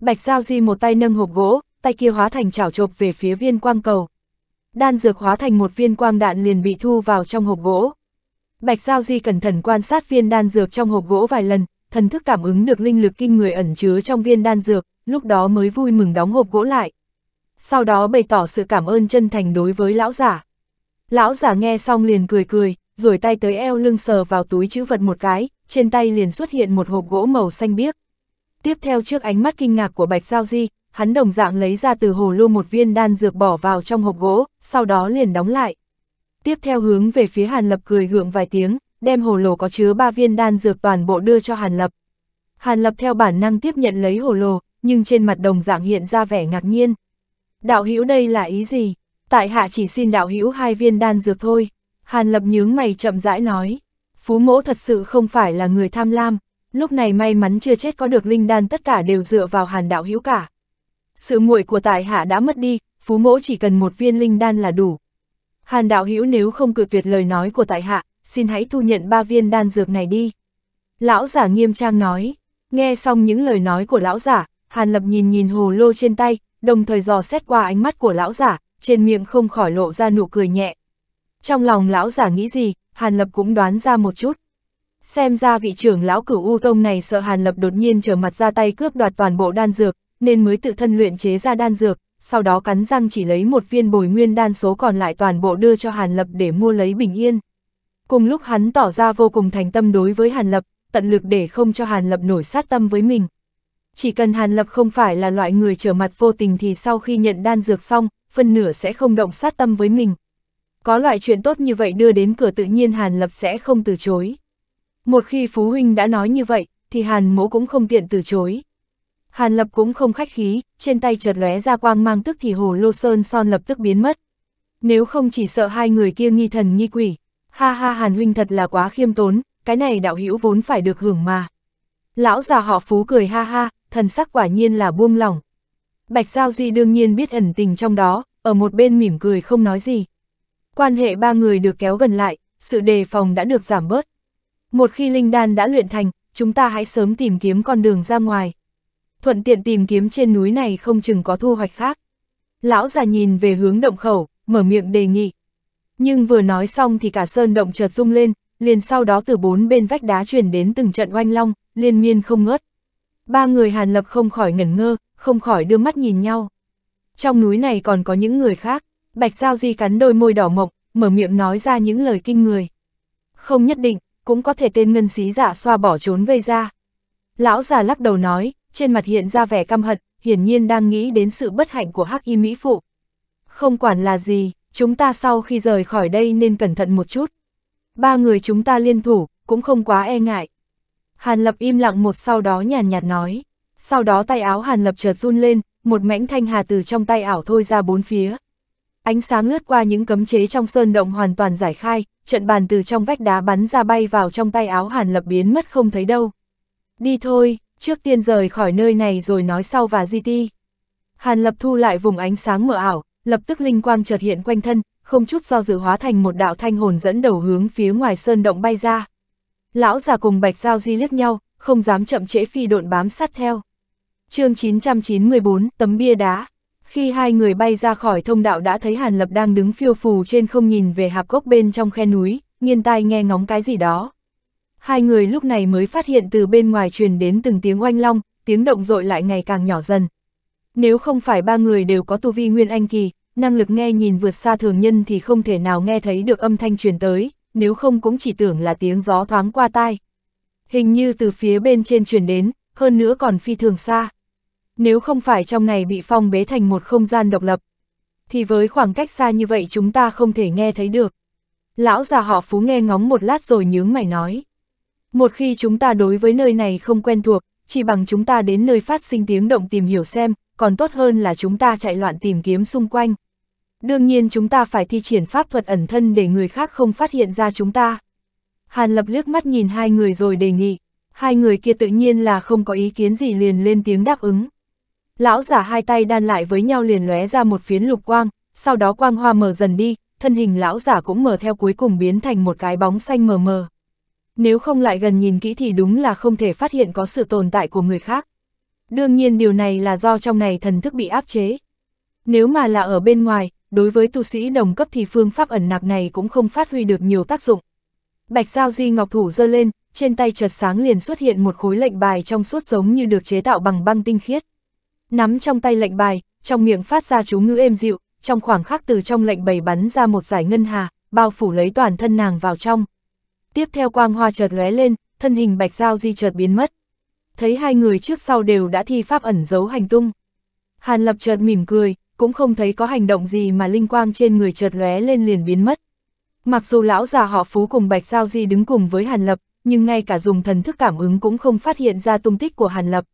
Bạch Giao Di một tay nâng hộp gỗ, tay kia hóa thành chảo chộp về phía viên quang cầu. Đan dược hóa thành một viên quang đạn liền bị thu vào trong hộp gỗ. Bạch Giao Di cẩn thận quan sát viên đan dược trong hộp gỗ vài lần, thần thức cảm ứng được linh lực kinh người ẩn chứa trong viên đan dược, lúc đó mới vui mừng đóng hộp gỗ lại. Sau đó bày tỏ sự cảm ơn chân thành đối với lão giả. Lão giả nghe xong liền cười cười, rồi tay tới eo lưng sờ vào túi chữ vật một cái, trên tay liền xuất hiện một hộp gỗ màu xanh biếc. Tiếp theo trước ánh mắt kinh ngạc của Bạch Giao Di, hắn đồng dạng lấy ra từ hồ lô một viên đan dược bỏ vào trong hộp gỗ, sau đó liền đóng lại. Tiếp theo hướng về phía Hàn Lập cười gượng vài tiếng, đem hồ lô có chứa ba viên đan dược toàn bộ đưa cho Hàn Lập. Hàn Lập theo bản năng tiếp nhận lấy hồ lô, nhưng trên mặt đồng dạng hiện ra vẻ ngạc nhiên. Đạo hữu đây là ý gì? Tại hạ chỉ xin đạo hữu hai viên đan dược thôi. Hàn Lập nhướng mày chậm rãi nói. Phú mỗ thật sự không phải là người tham lam. Lúc này may mắn chưa chết có được linh đan tất cả đều dựa vào hàn đạo hữu cả. Sự muội của tại hạ đã mất đi, phú mỗ chỉ cần một viên linh đan là đủ. Hàn đạo hữu nếu không cự tuyệt lời nói của tại hạ, xin hãy thu nhận ba viên đan dược này đi. Lão giả nghiêm trang nói, nghe xong những lời nói của lão giả, Hàn lập nhìn nhìn hồ lô trên tay, đồng thời dò xét qua ánh mắt của lão giả, trên miệng không khỏi lộ ra nụ cười nhẹ. Trong lòng lão giả nghĩ gì, Hàn Lập cũng đoán ra một chút. Xem ra vị trưởng lão cửu U Tông này sợ Hàn Lập đột nhiên trở mặt ra tay cướp đoạt toàn bộ đan dược, nên mới tự thân luyện chế ra đan dược, sau đó cắn răng chỉ lấy một viên bồi nguyên đan số còn lại toàn bộ đưa cho Hàn Lập để mua lấy bình yên. Cùng lúc hắn tỏ ra vô cùng thành tâm đối với Hàn Lập, tận lực để không cho Hàn Lập nổi sát tâm với mình. Chỉ cần Hàn Lập không phải là loại người trở mặt vô tình thì sau khi nhận đan dược xong, phân nửa sẽ không động sát tâm với mình. Có loại chuyện tốt như vậy đưa đến cửa tự nhiên Hàn Lập sẽ không từ chối. Một khi Phú Huynh đã nói như vậy, thì Hàn Mỗ cũng không tiện từ chối. Hàn Lập cũng không khách khí, trên tay chợt lóe ra quang mang tức thì hồ lô sơn son lập tức biến mất. Nếu không chỉ sợ hai người kia nghi thần nghi quỷ, ha ha Hàn huynh thật là quá khiêm tốn, cái này đạo hữu vốn phải được hưởng mà. Lão già họ phú cười ha ha, thần sắc quả nhiên là buông lỏng. Bạch Giao Di đương nhiên biết ẩn tình trong đó, ở một bên mỉm cười không nói gì. Quan hệ ba người được kéo gần lại, sự đề phòng đã được giảm bớt. Một khi linh đan đã luyện thành, chúng ta hãy sớm tìm kiếm con đường ra ngoài thuận tiện tìm kiếm trên núi này không chừng có thu hoạch khác. Lão già nhìn về hướng động khẩu, mở miệng đề nghị. Nhưng vừa nói xong thì cả sơn động chợt rung lên, liền sau đó từ bốn bên vách đá chuyển đến từng trận oanh long, liên miên không ngớt. Ba người Hàn Lập không khỏi ngẩn ngơ, không khỏi đưa mắt nhìn nhau. Trong núi này còn có những người khác, Bạch Giao Di cắn đôi môi đỏ mộc, mở miệng nói ra những lời kinh người. Không nhất định, cũng có thể tên ngân xí giả xoa bỏ trốn gây ra. Lão già lắc đầu nói, trên mặt hiện ra vẻ căm hận, hiển nhiên đang nghĩ đến sự bất hạnh của hắc y mỹ phụ. Không quản là gì, chúng ta sau khi rời khỏi đây nên cẩn thận một chút. Ba người chúng ta liên thủ, cũng không quá e ngại. Hàn Lập im lặng một sau đó nhàn nhạt nói. Sau đó tay áo Hàn Lập chợt run lên, một mảnh thanh hà từ trong tay ảo thôi ra bốn phía. Ánh sáng lướt qua những cấm chế trong sơn động hoàn toàn giải khai, trận bàn từ trong vách đá bắn ra bay vào trong tay áo Hàn Lập biến mất không thấy đâu. Đi thôi, trước tiên rời khỏi nơi này rồi nói sau và di ti. Hàn lập thu lại vùng ánh sáng mờ ảo, lập tức linh quang chợt hiện quanh thân, không chút do dự hóa thành một đạo thanh hồn dẫn đầu hướng phía ngoài sơn động bay ra. Lão già cùng bạch giao di liếc nhau, không dám chậm trễ phi độn bám sát theo. chương 994, tấm bia đá. Khi hai người bay ra khỏi thông đạo đã thấy Hàn Lập đang đứng phiêu phù trên không nhìn về hạp cốc bên trong khe núi, nghiên tai nghe ngóng cái gì đó. Hai người lúc này mới phát hiện từ bên ngoài truyền đến từng tiếng oanh long, tiếng động dội lại ngày càng nhỏ dần. Nếu không phải ba người đều có tu vi nguyên anh kỳ, năng lực nghe nhìn vượt xa thường nhân thì không thể nào nghe thấy được âm thanh truyền tới, nếu không cũng chỉ tưởng là tiếng gió thoáng qua tai. Hình như từ phía bên trên truyền đến, hơn nữa còn phi thường xa. Nếu không phải trong này bị phong bế thành một không gian độc lập, thì với khoảng cách xa như vậy chúng ta không thể nghe thấy được. Lão già họ phú nghe ngóng một lát rồi nhướng mày nói. Một khi chúng ta đối với nơi này không quen thuộc, chỉ bằng chúng ta đến nơi phát sinh tiếng động tìm hiểu xem, còn tốt hơn là chúng ta chạy loạn tìm kiếm xung quanh. Đương nhiên chúng ta phải thi triển pháp thuật ẩn thân để người khác không phát hiện ra chúng ta. Hàn lập liếc mắt nhìn hai người rồi đề nghị, hai người kia tự nhiên là không có ý kiến gì liền lên tiếng đáp ứng. Lão giả hai tay đan lại với nhau liền lóe ra một phiến lục quang, sau đó quang hoa mở dần đi, thân hình lão giả cũng mở theo cuối cùng biến thành một cái bóng xanh mờ mờ nếu không lại gần nhìn kỹ thì đúng là không thể phát hiện có sự tồn tại của người khác. Đương nhiên điều này là do trong này thần thức bị áp chế. Nếu mà là ở bên ngoài, đối với tu sĩ đồng cấp thì phương pháp ẩn nặc này cũng không phát huy được nhiều tác dụng. Bạch Giao Di Ngọc Thủ giơ lên, trên tay chợt sáng liền xuất hiện một khối lệnh bài trong suốt giống như được chế tạo bằng băng tinh khiết. Nắm trong tay lệnh bài, trong miệng phát ra chú ngữ êm dịu, trong khoảng khắc từ trong lệnh bày bắn ra một giải ngân hà, bao phủ lấy toàn thân nàng vào trong tiếp theo quang hoa chợt lóe lên, thân hình bạch giao di chợt biến mất. Thấy hai người trước sau đều đã thi pháp ẩn giấu hành tung. Hàn lập chợt mỉm cười, cũng không thấy có hành động gì mà linh quang trên người chợt lóe lên liền biến mất. Mặc dù lão già họ phú cùng bạch giao di đứng cùng với Hàn lập, nhưng ngay cả dùng thần thức cảm ứng cũng không phát hiện ra tung tích của Hàn lập.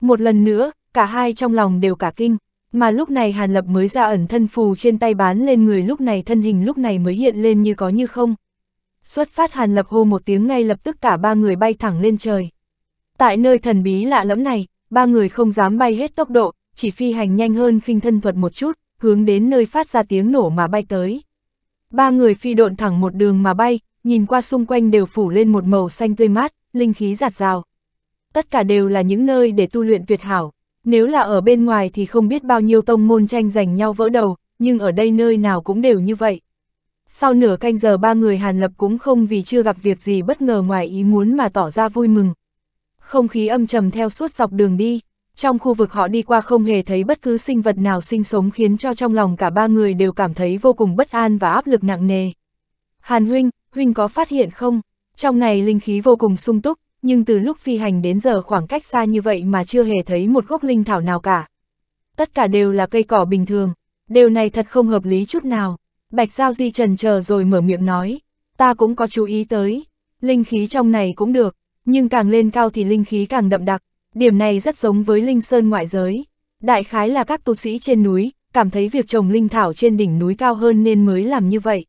Một lần nữa, cả hai trong lòng đều cả kinh, mà lúc này Hàn Lập mới ra ẩn thân phù trên tay bán lên người lúc này thân hình lúc này mới hiện lên như có như không xuất phát Hàn Lập hô một tiếng ngay lập tức cả ba người bay thẳng lên trời. Tại nơi thần bí lạ lẫm này, ba người không dám bay hết tốc độ, chỉ phi hành nhanh hơn khinh thân thuật một chút, hướng đến nơi phát ra tiếng nổ mà bay tới. Ba người phi độn thẳng một đường mà bay, nhìn qua xung quanh đều phủ lên một màu xanh tươi mát, linh khí giạt rào. Tất cả đều là những nơi để tu luyện tuyệt hảo, nếu là ở bên ngoài thì không biết bao nhiêu tông môn tranh giành nhau vỡ đầu, nhưng ở đây nơi nào cũng đều như vậy. Sau nửa canh giờ ba người Hàn Lập cũng không vì chưa gặp việc gì bất ngờ ngoài ý muốn mà tỏ ra vui mừng. Không khí âm trầm theo suốt dọc đường đi, trong khu vực họ đi qua không hề thấy bất cứ sinh vật nào sinh sống khiến cho trong lòng cả ba người đều cảm thấy vô cùng bất an và áp lực nặng nề. Hàn Huynh, Huynh có phát hiện không? Trong này linh khí vô cùng sung túc, nhưng từ lúc phi hành đến giờ khoảng cách xa như vậy mà chưa hề thấy một gốc linh thảo nào cả. Tất cả đều là cây cỏ bình thường, điều này thật không hợp lý chút nào. Bạch Giao Di trần chờ rồi mở miệng nói, ta cũng có chú ý tới, linh khí trong này cũng được, nhưng càng lên cao thì linh khí càng đậm đặc, điểm này rất giống với linh sơn ngoại giới. Đại khái là các tu sĩ trên núi, cảm thấy việc trồng linh thảo trên đỉnh núi cao hơn nên mới làm như vậy.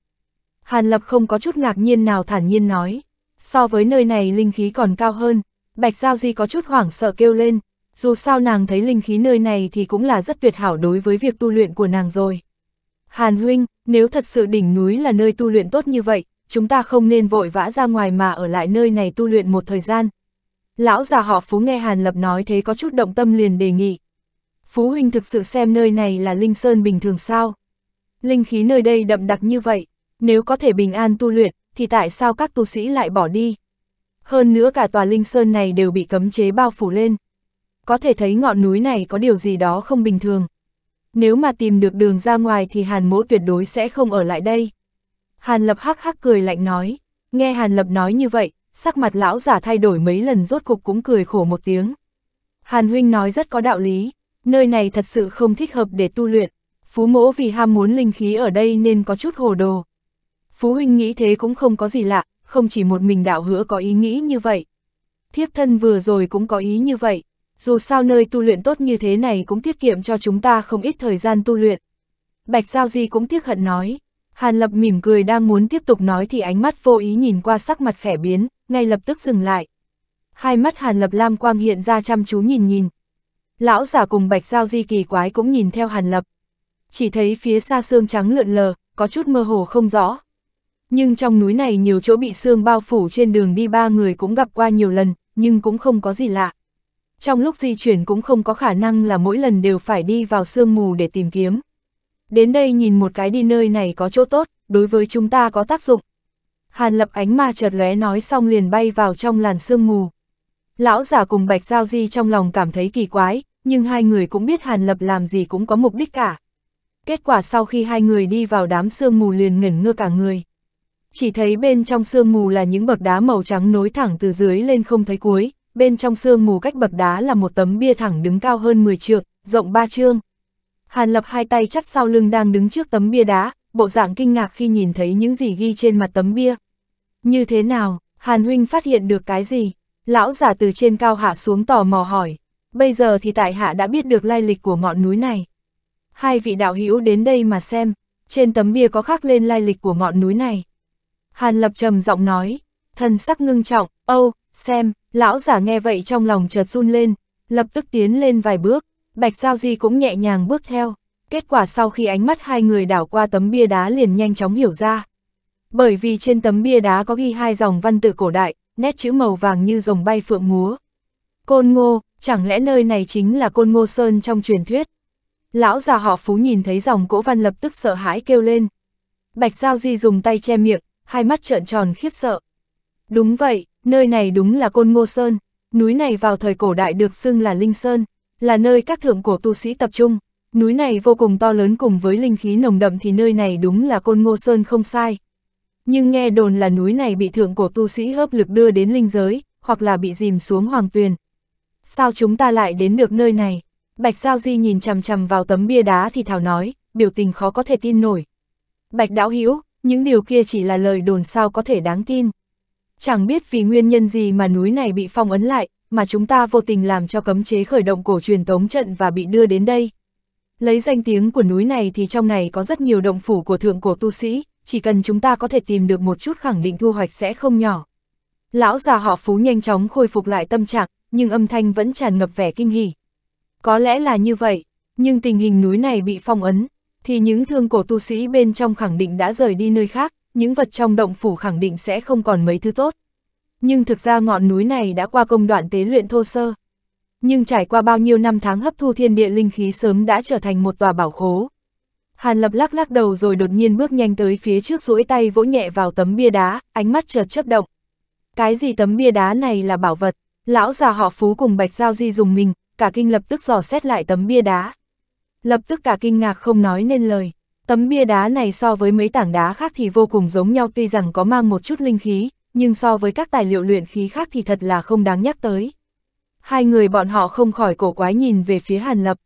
Hàn Lập không có chút ngạc nhiên nào thản nhiên nói, so với nơi này linh khí còn cao hơn, Bạch Giao Di có chút hoảng sợ kêu lên, dù sao nàng thấy linh khí nơi này thì cũng là rất tuyệt hảo đối với việc tu luyện của nàng rồi. Hàn Huynh, nếu thật sự đỉnh núi là nơi tu luyện tốt như vậy, chúng ta không nên vội vã ra ngoài mà ở lại nơi này tu luyện một thời gian. Lão già họ Phú nghe Hàn Lập nói thế có chút động tâm liền đề nghị. Phú Huynh thực sự xem nơi này là Linh Sơn bình thường sao? Linh khí nơi đây đậm đặc như vậy, nếu có thể bình an tu luyện, thì tại sao các tu sĩ lại bỏ đi? Hơn nữa cả tòa Linh Sơn này đều bị cấm chế bao phủ lên. Có thể thấy ngọn núi này có điều gì đó không bình thường nếu mà tìm được đường ra ngoài thì Hàn mỗ tuyệt đối sẽ không ở lại đây. Hàn lập hắc hắc cười lạnh nói, nghe Hàn lập nói như vậy, sắc mặt lão giả thay đổi mấy lần rốt cục cũng cười khổ một tiếng. Hàn huynh nói rất có đạo lý, nơi này thật sự không thích hợp để tu luyện, phú mỗ vì ham muốn linh khí ở đây nên có chút hồ đồ. Phú huynh nghĩ thế cũng không có gì lạ, không chỉ một mình đạo hứa có ý nghĩ như vậy. Thiếp thân vừa rồi cũng có ý như vậy, dù sao nơi tu luyện tốt như thế này cũng tiết kiệm cho chúng ta không ít thời gian tu luyện. Bạch Giao Di cũng tiếc hận nói, Hàn Lập mỉm cười đang muốn tiếp tục nói thì ánh mắt vô ý nhìn qua sắc mặt khẽ biến, ngay lập tức dừng lại. Hai mắt Hàn Lập Lam Quang hiện ra chăm chú nhìn nhìn. Lão giả cùng Bạch Giao Di kỳ quái cũng nhìn theo Hàn Lập. Chỉ thấy phía xa xương trắng lượn lờ, có chút mơ hồ không rõ. Nhưng trong núi này nhiều chỗ bị xương bao phủ trên đường đi ba người cũng gặp qua nhiều lần, nhưng cũng không có gì lạ trong lúc di chuyển cũng không có khả năng là mỗi lần đều phải đi vào sương mù để tìm kiếm. Đến đây nhìn một cái đi nơi này có chỗ tốt, đối với chúng ta có tác dụng. Hàn lập ánh ma chợt lóe nói xong liền bay vào trong làn sương mù. Lão giả cùng Bạch Giao Di trong lòng cảm thấy kỳ quái, nhưng hai người cũng biết Hàn Lập làm gì cũng có mục đích cả. Kết quả sau khi hai người đi vào đám sương mù liền ngẩn ngơ cả người. Chỉ thấy bên trong sương mù là những bậc đá màu trắng nối thẳng từ dưới lên không thấy cuối, bên trong sương mù cách bậc đá là một tấm bia thẳng đứng cao hơn 10 trượng, rộng ba trương. Hàn Lập hai tay chắp sau lưng đang đứng trước tấm bia đá, bộ dạng kinh ngạc khi nhìn thấy những gì ghi trên mặt tấm bia. Như thế nào, Hàn Huynh phát hiện được cái gì? Lão giả từ trên cao hạ xuống tò mò hỏi. Bây giờ thì tại hạ đã biết được lai lịch của ngọn núi này. Hai vị đạo hữu đến đây mà xem, trên tấm bia có khắc lên lai lịch của ngọn núi này. Hàn Lập trầm giọng nói, thần sắc ngưng trọng, Âu, xem, lão giả nghe vậy trong lòng chợt run lên, lập tức tiến lên vài bước, Bạch Giao Di cũng nhẹ nhàng bước theo. Kết quả sau khi ánh mắt hai người đảo qua tấm bia đá liền nhanh chóng hiểu ra. Bởi vì trên tấm bia đá có ghi hai dòng văn tự cổ đại, nét chữ màu vàng như rồng bay phượng múa. Côn Ngô, chẳng lẽ nơi này chính là Côn Ngô Sơn trong truyền thuyết? Lão già họ Phú nhìn thấy dòng cỗ văn lập tức sợ hãi kêu lên. Bạch Giao Di dùng tay che miệng, hai mắt trợn tròn khiếp sợ. Đúng vậy, Nơi này đúng là Côn Ngô Sơn, núi này vào thời cổ đại được xưng là Linh Sơn, là nơi các thượng cổ tu sĩ tập trung. Núi này vô cùng to lớn cùng với linh khí nồng đậm thì nơi này đúng là Côn Ngô Sơn không sai. Nhưng nghe đồn là núi này bị thượng cổ tu sĩ hấp lực đưa đến linh giới, hoặc là bị dìm xuống hoàng tuyền. Sao chúng ta lại đến được nơi này? Bạch Giao Di nhìn chằm chằm vào tấm bia đá thì thảo nói, biểu tình khó có thể tin nổi. Bạch Đạo Hữu những điều kia chỉ là lời đồn sao có thể đáng tin chẳng biết vì nguyên nhân gì mà núi này bị phong ấn lại, mà chúng ta vô tình làm cho cấm chế khởi động cổ truyền tống trận và bị đưa đến đây. Lấy danh tiếng của núi này thì trong này có rất nhiều động phủ của thượng cổ tu sĩ, chỉ cần chúng ta có thể tìm được một chút khẳng định thu hoạch sẽ không nhỏ. Lão già họ phú nhanh chóng khôi phục lại tâm trạng, nhưng âm thanh vẫn tràn ngập vẻ kinh hỉ. Có lẽ là như vậy, nhưng tình hình núi này bị phong ấn, thì những thương cổ tu sĩ bên trong khẳng định đã rời đi nơi khác, những vật trong động phủ khẳng định sẽ không còn mấy thứ tốt. Nhưng thực ra ngọn núi này đã qua công đoạn tế luyện thô sơ. Nhưng trải qua bao nhiêu năm tháng hấp thu thiên địa linh khí sớm đã trở thành một tòa bảo khố. Hàn lập lắc lắc đầu rồi đột nhiên bước nhanh tới phía trước duỗi tay vỗ nhẹ vào tấm bia đá, ánh mắt chợt chớp động. Cái gì tấm bia đá này là bảo vật, lão già họ phú cùng bạch giao di dùng mình, cả kinh lập tức dò xét lại tấm bia đá. Lập tức cả kinh ngạc không nói nên lời. Tấm bia đá này so với mấy tảng đá khác thì vô cùng giống nhau tuy rằng có mang một chút linh khí, nhưng so với các tài liệu luyện khí khác thì thật là không đáng nhắc tới. Hai người bọn họ không khỏi cổ quái nhìn về phía Hàn Lập.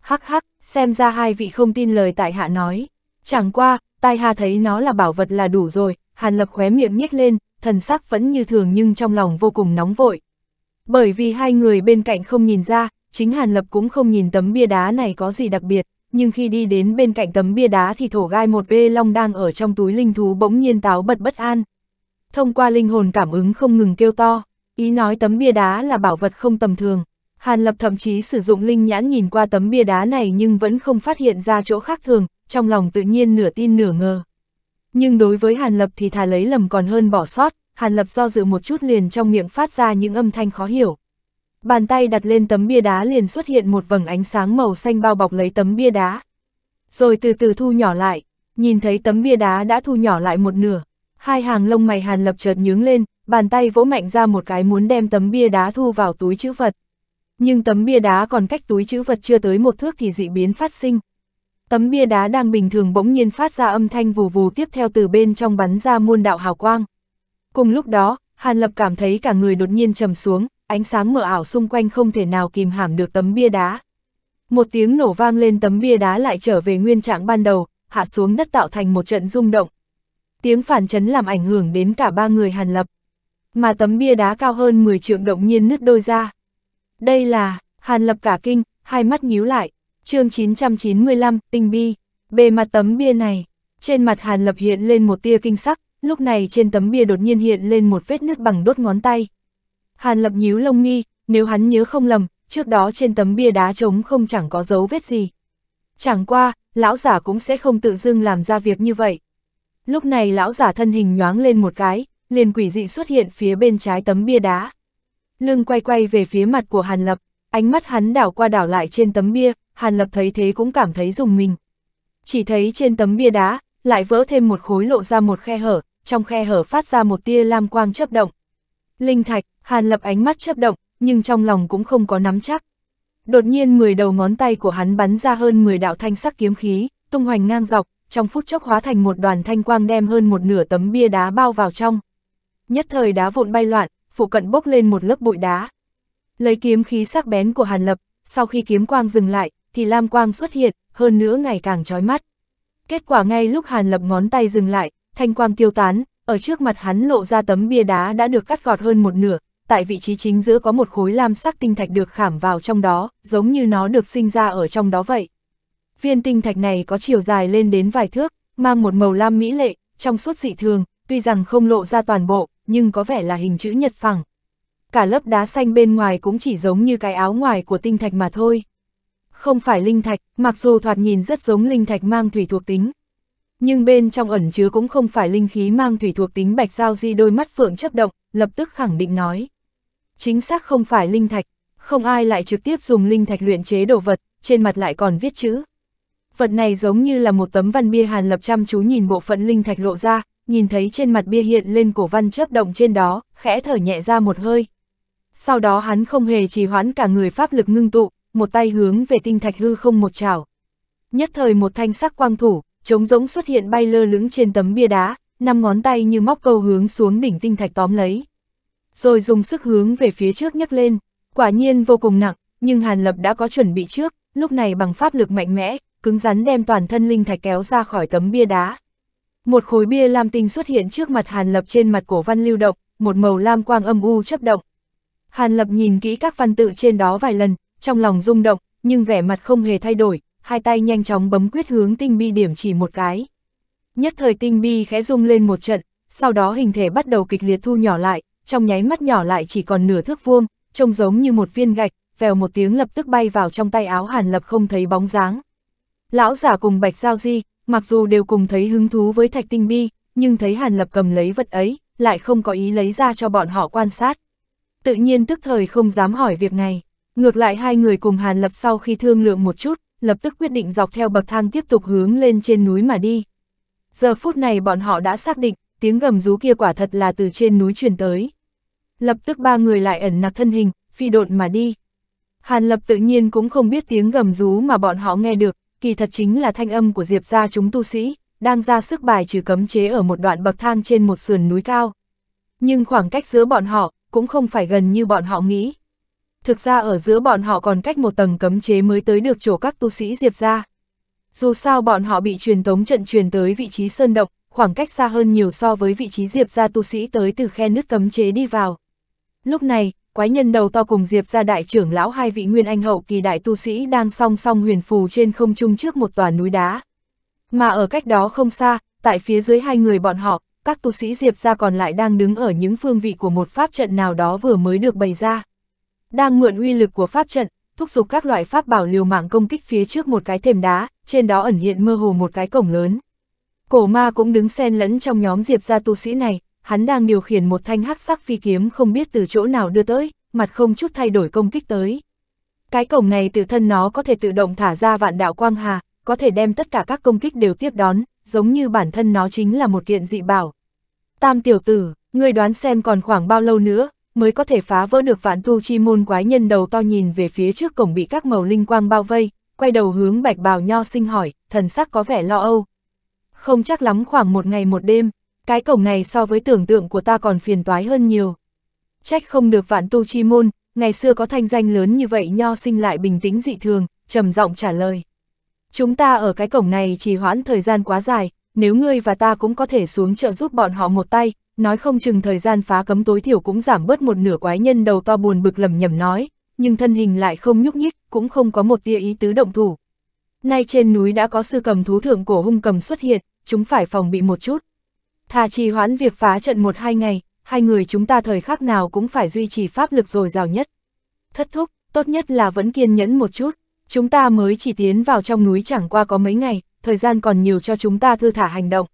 Hắc hắc, xem ra hai vị không tin lời tại hạ nói. Chẳng qua, tai hà thấy nó là bảo vật là đủ rồi, Hàn Lập khóe miệng nhếch lên, thần sắc vẫn như thường nhưng trong lòng vô cùng nóng vội. Bởi vì hai người bên cạnh không nhìn ra, chính Hàn Lập cũng không nhìn tấm bia đá này có gì đặc biệt nhưng khi đi đến bên cạnh tấm bia đá thì thổ gai một bê long đang ở trong túi linh thú bỗng nhiên táo bật bất an. Thông qua linh hồn cảm ứng không ngừng kêu to, ý nói tấm bia đá là bảo vật không tầm thường. Hàn Lập thậm chí sử dụng linh nhãn nhìn qua tấm bia đá này nhưng vẫn không phát hiện ra chỗ khác thường, trong lòng tự nhiên nửa tin nửa ngờ. Nhưng đối với Hàn Lập thì thà lấy lầm còn hơn bỏ sót, Hàn Lập do dự một chút liền trong miệng phát ra những âm thanh khó hiểu bàn tay đặt lên tấm bia đá liền xuất hiện một vầng ánh sáng màu xanh bao bọc lấy tấm bia đá. Rồi từ từ thu nhỏ lại, nhìn thấy tấm bia đá đã thu nhỏ lại một nửa, hai hàng lông mày hàn lập chợt nhướng lên, bàn tay vỗ mạnh ra một cái muốn đem tấm bia đá thu vào túi chữ vật. Nhưng tấm bia đá còn cách túi chữ vật chưa tới một thước thì dị biến phát sinh. Tấm bia đá đang bình thường bỗng nhiên phát ra âm thanh vù vù tiếp theo từ bên trong bắn ra muôn đạo hào quang. Cùng lúc đó, Hàn Lập cảm thấy cả người đột nhiên trầm xuống, ánh sáng mờ ảo xung quanh không thể nào kìm hãm được tấm bia đá. Một tiếng nổ vang lên tấm bia đá lại trở về nguyên trạng ban đầu, hạ xuống đất tạo thành một trận rung động. Tiếng phản chấn làm ảnh hưởng đến cả ba người Hàn Lập. Mà tấm bia đá cao hơn 10 trượng động nhiên nứt đôi ra. Đây là, Hàn Lập cả kinh, hai mắt nhíu lại. chương 995, tinh bi, bề mặt tấm bia này. Trên mặt Hàn Lập hiện lên một tia kinh sắc, lúc này trên tấm bia đột nhiên hiện lên một vết nứt bằng đốt ngón tay, Hàn Lập nhíu lông nghi, nếu hắn nhớ không lầm, trước đó trên tấm bia đá trống không chẳng có dấu vết gì. Chẳng qua, lão giả cũng sẽ không tự dưng làm ra việc như vậy. Lúc này lão giả thân hình nhoáng lên một cái, liền quỷ dị xuất hiện phía bên trái tấm bia đá. Lưng quay quay về phía mặt của Hàn Lập, ánh mắt hắn đảo qua đảo lại trên tấm bia, Hàn Lập thấy thế cũng cảm thấy dùng mình. Chỉ thấy trên tấm bia đá, lại vỡ thêm một khối lộ ra một khe hở, trong khe hở phát ra một tia lam quang chớp động, Linh thạch, Hàn Lập ánh mắt chớp động, nhưng trong lòng cũng không có nắm chắc. Đột nhiên 10 đầu ngón tay của hắn bắn ra hơn 10 đạo thanh sắc kiếm khí, tung hoành ngang dọc, trong phút chốc hóa thành một đoàn thanh quang đem hơn một nửa tấm bia đá bao vào trong. Nhất thời đá vụn bay loạn, phụ cận bốc lên một lớp bụi đá. Lấy kiếm khí sắc bén của Hàn Lập, sau khi kiếm quang dừng lại, thì lam quang xuất hiện, hơn nữa ngày càng chói mắt. Kết quả ngay lúc Hàn Lập ngón tay dừng lại, thanh quang tiêu tán, ở trước mặt hắn lộ ra tấm bia đá đã được cắt gọt hơn một nửa, tại vị trí chính giữa có một khối lam sắc tinh thạch được khảm vào trong đó, giống như nó được sinh ra ở trong đó vậy. Viên tinh thạch này có chiều dài lên đến vài thước, mang một màu lam mỹ lệ, trong suốt dị thường, tuy rằng không lộ ra toàn bộ, nhưng có vẻ là hình chữ nhật phẳng. Cả lớp đá xanh bên ngoài cũng chỉ giống như cái áo ngoài của tinh thạch mà thôi. Không phải linh thạch, mặc dù thoạt nhìn rất giống linh thạch mang thủy thuộc tính, nhưng bên trong ẩn chứa cũng không phải linh khí mang thủy thuộc tính bạch giao di đôi mắt phượng chấp động, lập tức khẳng định nói. Chính xác không phải linh thạch, không ai lại trực tiếp dùng linh thạch luyện chế đồ vật, trên mặt lại còn viết chữ. Vật này giống như là một tấm văn bia hàn lập chăm chú nhìn bộ phận linh thạch lộ ra, nhìn thấy trên mặt bia hiện lên cổ văn chấp động trên đó, khẽ thở nhẹ ra một hơi. Sau đó hắn không hề trì hoãn cả người pháp lực ngưng tụ, một tay hướng về tinh thạch hư không một trào. Nhất thời một thanh sắc quang thủ, trống rỗng xuất hiện bay lơ lửng trên tấm bia đá, năm ngón tay như móc câu hướng xuống đỉnh tinh thạch tóm lấy. Rồi dùng sức hướng về phía trước nhấc lên, quả nhiên vô cùng nặng, nhưng Hàn Lập đã có chuẩn bị trước, lúc này bằng pháp lực mạnh mẽ, cứng rắn đem toàn thân linh thạch kéo ra khỏi tấm bia đá. Một khối bia lam tinh xuất hiện trước mặt Hàn Lập trên mặt cổ văn lưu động, một màu lam quang âm u chấp động. Hàn Lập nhìn kỹ các văn tự trên đó vài lần, trong lòng rung động, nhưng vẻ mặt không hề thay đổi, hai tay nhanh chóng bấm quyết hướng tinh bi điểm chỉ một cái. Nhất thời tinh bi khẽ rung lên một trận, sau đó hình thể bắt đầu kịch liệt thu nhỏ lại, trong nháy mắt nhỏ lại chỉ còn nửa thước vuông, trông giống như một viên gạch, vèo một tiếng lập tức bay vào trong tay áo hàn lập không thấy bóng dáng. Lão giả cùng bạch giao di, mặc dù đều cùng thấy hứng thú với thạch tinh bi, nhưng thấy hàn lập cầm lấy vật ấy, lại không có ý lấy ra cho bọn họ quan sát. Tự nhiên tức thời không dám hỏi việc này. Ngược lại hai người cùng hàn lập sau khi thương lượng một chút, lập tức quyết định dọc theo bậc thang tiếp tục hướng lên trên núi mà đi. Giờ phút này bọn họ đã xác định, tiếng gầm rú kia quả thật là từ trên núi truyền tới. Lập tức ba người lại ẩn nặc thân hình, phi độn mà đi. Hàn Lập tự nhiên cũng không biết tiếng gầm rú mà bọn họ nghe được, kỳ thật chính là thanh âm của Diệp gia chúng tu sĩ, đang ra sức bài trừ cấm chế ở một đoạn bậc thang trên một sườn núi cao. Nhưng khoảng cách giữa bọn họ cũng không phải gần như bọn họ nghĩ. Thực ra ở giữa bọn họ còn cách một tầng cấm chế mới tới được chỗ các tu sĩ Diệp ra. Dù sao bọn họ bị truyền tống trận truyền tới vị trí sơn động, khoảng cách xa hơn nhiều so với vị trí Diệp ra tu sĩ tới từ khe nước cấm chế đi vào. Lúc này, quái nhân đầu to cùng Diệp ra đại trưởng lão hai vị nguyên anh hậu kỳ đại tu sĩ đang song song huyền phù trên không trung trước một tòa núi đá. Mà ở cách đó không xa, tại phía dưới hai người bọn họ, các tu sĩ Diệp ra còn lại đang đứng ở những phương vị của một pháp trận nào đó vừa mới được bày ra đang mượn uy lực của pháp trận, thúc giục các loại pháp bảo liều mạng công kích phía trước một cái thềm đá, trên đó ẩn hiện mơ hồ một cái cổng lớn. Cổ ma cũng đứng xen lẫn trong nhóm diệp gia tu sĩ này, hắn đang điều khiển một thanh hắc sắc phi kiếm không biết từ chỗ nào đưa tới, mặt không chút thay đổi công kích tới. Cái cổng này tự thân nó có thể tự động thả ra vạn đạo quang hà, có thể đem tất cả các công kích đều tiếp đón, giống như bản thân nó chính là một kiện dị bảo. Tam tiểu tử, ngươi đoán xem còn khoảng bao lâu nữa, mới có thể phá vỡ được vạn tu chi môn quái nhân đầu to nhìn về phía trước cổng bị các màu linh quang bao vây, quay đầu hướng bạch bào nho sinh hỏi, thần sắc có vẻ lo âu. Không chắc lắm khoảng một ngày một đêm, cái cổng này so với tưởng tượng của ta còn phiền toái hơn nhiều. Trách không được vạn tu chi môn, ngày xưa có thanh danh lớn như vậy nho sinh lại bình tĩnh dị thường, trầm giọng trả lời. Chúng ta ở cái cổng này chỉ hoãn thời gian quá dài, nếu ngươi và ta cũng có thể xuống trợ giúp bọn họ một tay, nói không chừng thời gian phá cấm tối thiểu cũng giảm bớt một nửa quái nhân đầu to buồn bực lầm nhầm nói, nhưng thân hình lại không nhúc nhích, cũng không có một tia ý tứ động thủ. Nay trên núi đã có sư cầm thú thượng cổ hung cầm xuất hiện, chúng phải phòng bị một chút. Thà trì hoãn việc phá trận một hai ngày, hai người chúng ta thời khắc nào cũng phải duy trì pháp lực dồi dào nhất. Thất thúc, tốt nhất là vẫn kiên nhẫn một chút, chúng ta mới chỉ tiến vào trong núi chẳng qua có mấy ngày, thời gian còn nhiều cho chúng ta thư thả hành động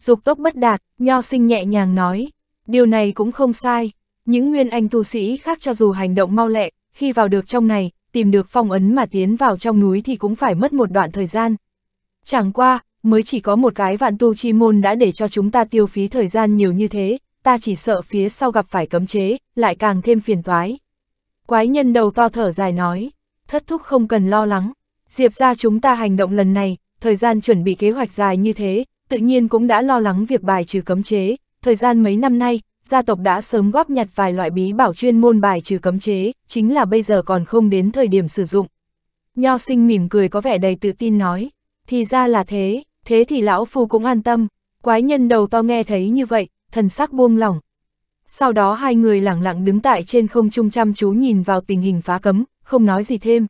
dục tốc bất đạt, nho sinh nhẹ nhàng nói. Điều này cũng không sai, những nguyên anh tu sĩ khác cho dù hành động mau lẹ, khi vào được trong này, tìm được phong ấn mà tiến vào trong núi thì cũng phải mất một đoạn thời gian. Chẳng qua, mới chỉ có một cái vạn tu chi môn đã để cho chúng ta tiêu phí thời gian nhiều như thế, ta chỉ sợ phía sau gặp phải cấm chế, lại càng thêm phiền toái. Quái nhân đầu to thở dài nói, thất thúc không cần lo lắng, diệp ra chúng ta hành động lần này, thời gian chuẩn bị kế hoạch dài như thế, tự nhiên cũng đã lo lắng việc bài trừ cấm chế, thời gian mấy năm nay, gia tộc đã sớm góp nhặt vài loại bí bảo chuyên môn bài trừ cấm chế, chính là bây giờ còn không đến thời điểm sử dụng. Nho sinh mỉm cười có vẻ đầy tự tin nói, thì ra là thế, thế thì lão phu cũng an tâm, quái nhân đầu to nghe thấy như vậy, thần sắc buông lỏng. Sau đó hai người lẳng lặng đứng tại trên không trung chăm chú nhìn vào tình hình phá cấm, không nói gì thêm.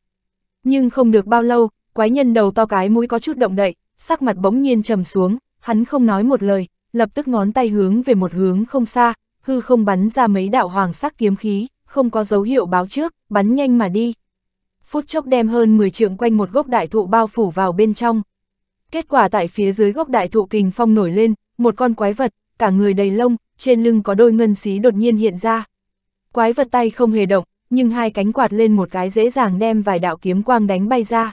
Nhưng không được bao lâu, quái nhân đầu to cái mũi có chút động đậy, sắc mặt bỗng nhiên trầm xuống, hắn không nói một lời, lập tức ngón tay hướng về một hướng không xa, hư không bắn ra mấy đạo hoàng sắc kiếm khí, không có dấu hiệu báo trước, bắn nhanh mà đi. Phút chốc đem hơn 10 trượng quanh một gốc đại thụ bao phủ vào bên trong. Kết quả tại phía dưới gốc đại thụ kình phong nổi lên, một con quái vật, cả người đầy lông, trên lưng có đôi ngân xí đột nhiên hiện ra. Quái vật tay không hề động, nhưng hai cánh quạt lên một cái dễ dàng đem vài đạo kiếm quang đánh bay ra.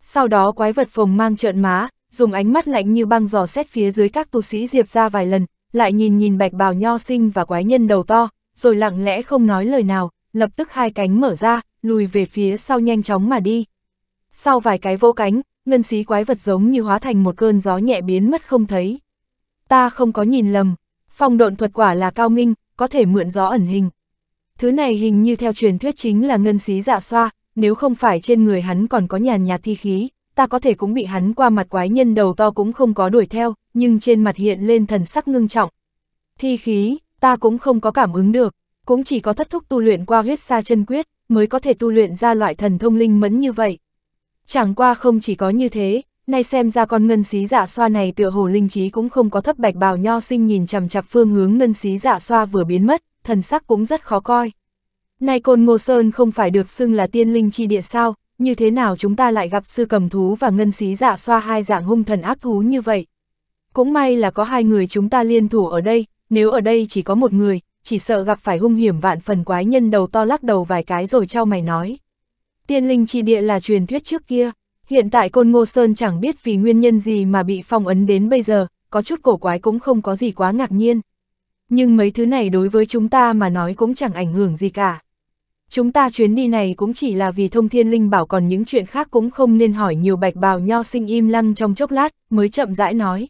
Sau đó quái vật phồng mang trợn má, dùng ánh mắt lạnh như băng dò xét phía dưới các tu sĩ Diệp ra vài lần, lại nhìn nhìn bạch bào nho sinh và quái nhân đầu to, rồi lặng lẽ không nói lời nào, lập tức hai cánh mở ra, lùi về phía sau nhanh chóng mà đi. Sau vài cái vỗ cánh, ngân xí quái vật giống như hóa thành một cơn gió nhẹ biến mất không thấy. Ta không có nhìn lầm, phong độn thuật quả là cao minh, có thể mượn gió ẩn hình. Thứ này hình như theo truyền thuyết chính là ngân xí dạ xoa, nếu không phải trên người hắn còn có nhàn nhạt thi khí, ta có thể cũng bị hắn qua mặt quái nhân đầu to cũng không có đuổi theo, nhưng trên mặt hiện lên thần sắc ngưng trọng. Thi khí, ta cũng không có cảm ứng được, cũng chỉ có thất thúc tu luyện qua huyết sa chân quyết, mới có thể tu luyện ra loại thần thông linh mẫn như vậy. Chẳng qua không chỉ có như thế, nay xem ra con ngân xí dạ xoa này tựa hồ linh trí cũng không có thấp bạch bào nho sinh nhìn chằm chặp phương hướng ngân xí dạ xoa vừa biến mất, thần sắc cũng rất khó coi. Này côn ngô sơn không phải được xưng là tiên linh chi địa sao, như thế nào chúng ta lại gặp sư cầm thú và ngân xí giả dạ xoa hai dạng hung thần ác thú như vậy? Cũng may là có hai người chúng ta liên thủ ở đây, nếu ở đây chỉ có một người, chỉ sợ gặp phải hung hiểm vạn phần quái nhân đầu to lắc đầu vài cái rồi trao mày nói. Tiên linh chi địa là truyền thuyết trước kia, hiện tại Côn Ngô Sơn chẳng biết vì nguyên nhân gì mà bị phong ấn đến bây giờ, có chút cổ quái cũng không có gì quá ngạc nhiên. Nhưng mấy thứ này đối với chúng ta mà nói cũng chẳng ảnh hưởng gì cả chúng ta chuyến đi này cũng chỉ là vì thông thiên linh bảo còn những chuyện khác cũng không nên hỏi nhiều bạch bào nho sinh im lăng trong chốc lát, mới chậm rãi nói.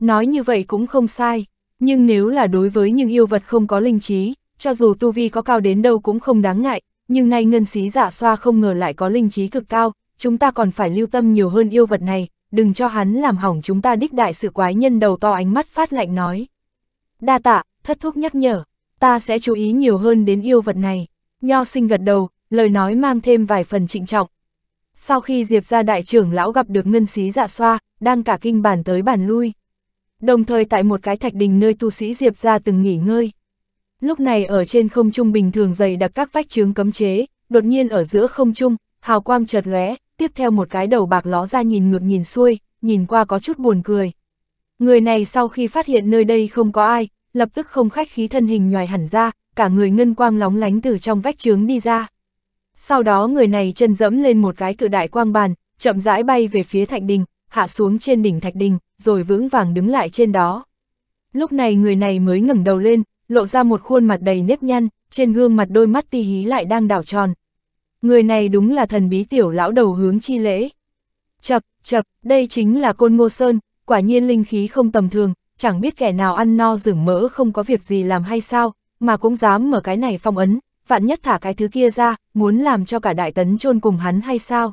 Nói như vậy cũng không sai, nhưng nếu là đối với những yêu vật không có linh trí, cho dù tu vi có cao đến đâu cũng không đáng ngại, nhưng nay ngân xí giả xoa không ngờ lại có linh trí cực cao, chúng ta còn phải lưu tâm nhiều hơn yêu vật này, đừng cho hắn làm hỏng chúng ta đích đại sự quái nhân đầu to ánh mắt phát lạnh nói. Đa tạ, thất thúc nhắc nhở, ta sẽ chú ý nhiều hơn đến yêu vật này. Nho sinh gật đầu, lời nói mang thêm vài phần trịnh trọng. Sau khi Diệp ra đại trưởng lão gặp được ngân sĩ dạ xoa, đang cả kinh bàn tới bàn lui. Đồng thời tại một cái thạch đình nơi tu sĩ Diệp ra từng nghỉ ngơi. Lúc này ở trên không trung bình thường dày đặc các vách chướng cấm chế, đột nhiên ở giữa không trung, hào quang chợt lóe, tiếp theo một cái đầu bạc ló ra nhìn ngược nhìn xuôi, nhìn qua có chút buồn cười. Người này sau khi phát hiện nơi đây không có ai, lập tức không khách khí thân hình nhòi hẳn ra, cả người ngân quang lóng lánh từ trong vách trướng đi ra. Sau đó người này chân dẫm lên một cái cự đại quang bàn, chậm rãi bay về phía thạch đình, hạ xuống trên đỉnh thạch đình, rồi vững vàng đứng lại trên đó. Lúc này người này mới ngẩng đầu lên, lộ ra một khuôn mặt đầy nếp nhăn, trên gương mặt đôi mắt ti hí lại đang đảo tròn. Người này đúng là thần bí tiểu lão đầu hướng chi lễ. Chật, chật, đây chính là côn ngô sơn, quả nhiên linh khí không tầm thường, chẳng biết kẻ nào ăn no rừng mỡ không có việc gì làm hay sao, mà cũng dám mở cái này phong ấn, vạn nhất thả cái thứ kia ra, muốn làm cho cả đại tấn chôn cùng hắn hay sao.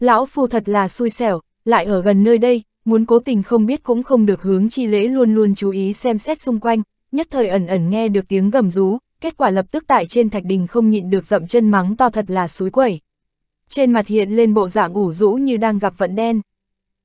Lão phu thật là xui xẻo, lại ở gần nơi đây, muốn cố tình không biết cũng không được hướng chi lễ luôn luôn chú ý xem xét xung quanh, nhất thời ẩn ẩn nghe được tiếng gầm rú, kết quả lập tức tại trên thạch đình không nhịn được dậm chân mắng to thật là suối quẩy. Trên mặt hiện lên bộ dạng ủ rũ như đang gặp vận đen.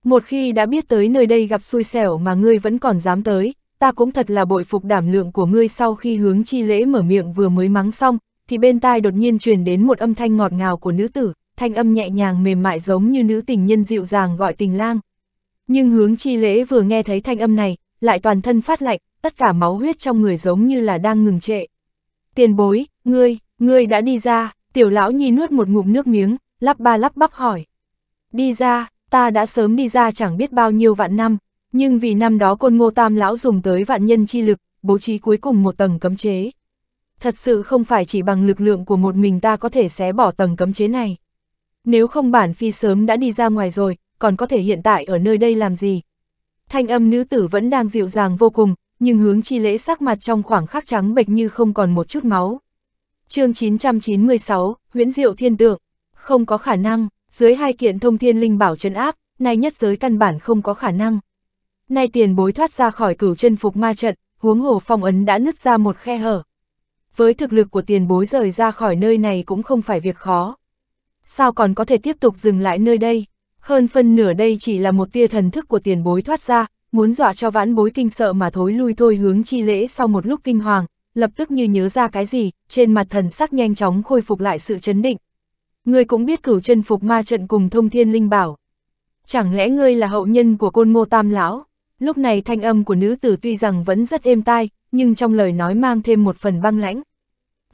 Một khi đã biết tới nơi đây gặp xui xẻo mà ngươi vẫn còn dám tới, ta cũng thật là bội phục đảm lượng của ngươi sau khi hướng chi lễ mở miệng vừa mới mắng xong, thì bên tai đột nhiên truyền đến một âm thanh ngọt ngào của nữ tử, thanh âm nhẹ nhàng mềm mại giống như nữ tình nhân dịu dàng gọi tình lang. Nhưng hướng chi lễ vừa nghe thấy thanh âm này, lại toàn thân phát lạnh, tất cả máu huyết trong người giống như là đang ngừng trệ. Tiền bối, ngươi, ngươi đã đi ra, tiểu lão nhi nuốt một ngụm nước miếng, lắp ba lắp bắp hỏi. Đi ra, ta đã sớm đi ra chẳng biết bao nhiêu vạn năm, nhưng vì năm đó côn ngô tam lão dùng tới vạn nhân chi lực, bố trí cuối cùng một tầng cấm chế. Thật sự không phải chỉ bằng lực lượng của một mình ta có thể xé bỏ tầng cấm chế này. Nếu không bản phi sớm đã đi ra ngoài rồi, còn có thể hiện tại ở nơi đây làm gì. Thanh âm nữ tử vẫn đang dịu dàng vô cùng, nhưng hướng chi lễ sắc mặt trong khoảng khắc trắng bệch như không còn một chút máu. chương 996, huyễn diệu thiên tượng, không có khả năng, dưới hai kiện thông thiên linh bảo chấn áp, nay nhất giới căn bản không có khả năng. Nay tiền bối thoát ra khỏi cửu chân phục ma trận, huống hồ phong ấn đã nứt ra một khe hở. Với thực lực của tiền bối rời ra khỏi nơi này cũng không phải việc khó. Sao còn có thể tiếp tục dừng lại nơi đây? Hơn phân nửa đây chỉ là một tia thần thức của tiền bối thoát ra, muốn dọa cho vãn bối kinh sợ mà thối lui thôi hướng chi lễ sau một lúc kinh hoàng, lập tức như nhớ ra cái gì, trên mặt thần sắc nhanh chóng khôi phục lại sự chấn định. Ngươi cũng biết cửu chân phục ma trận cùng thông thiên linh bảo. Chẳng lẽ ngươi là hậu nhân của côn ngô tam lão? Lúc này thanh âm của nữ tử tuy rằng vẫn rất êm tai, nhưng trong lời nói mang thêm một phần băng lãnh.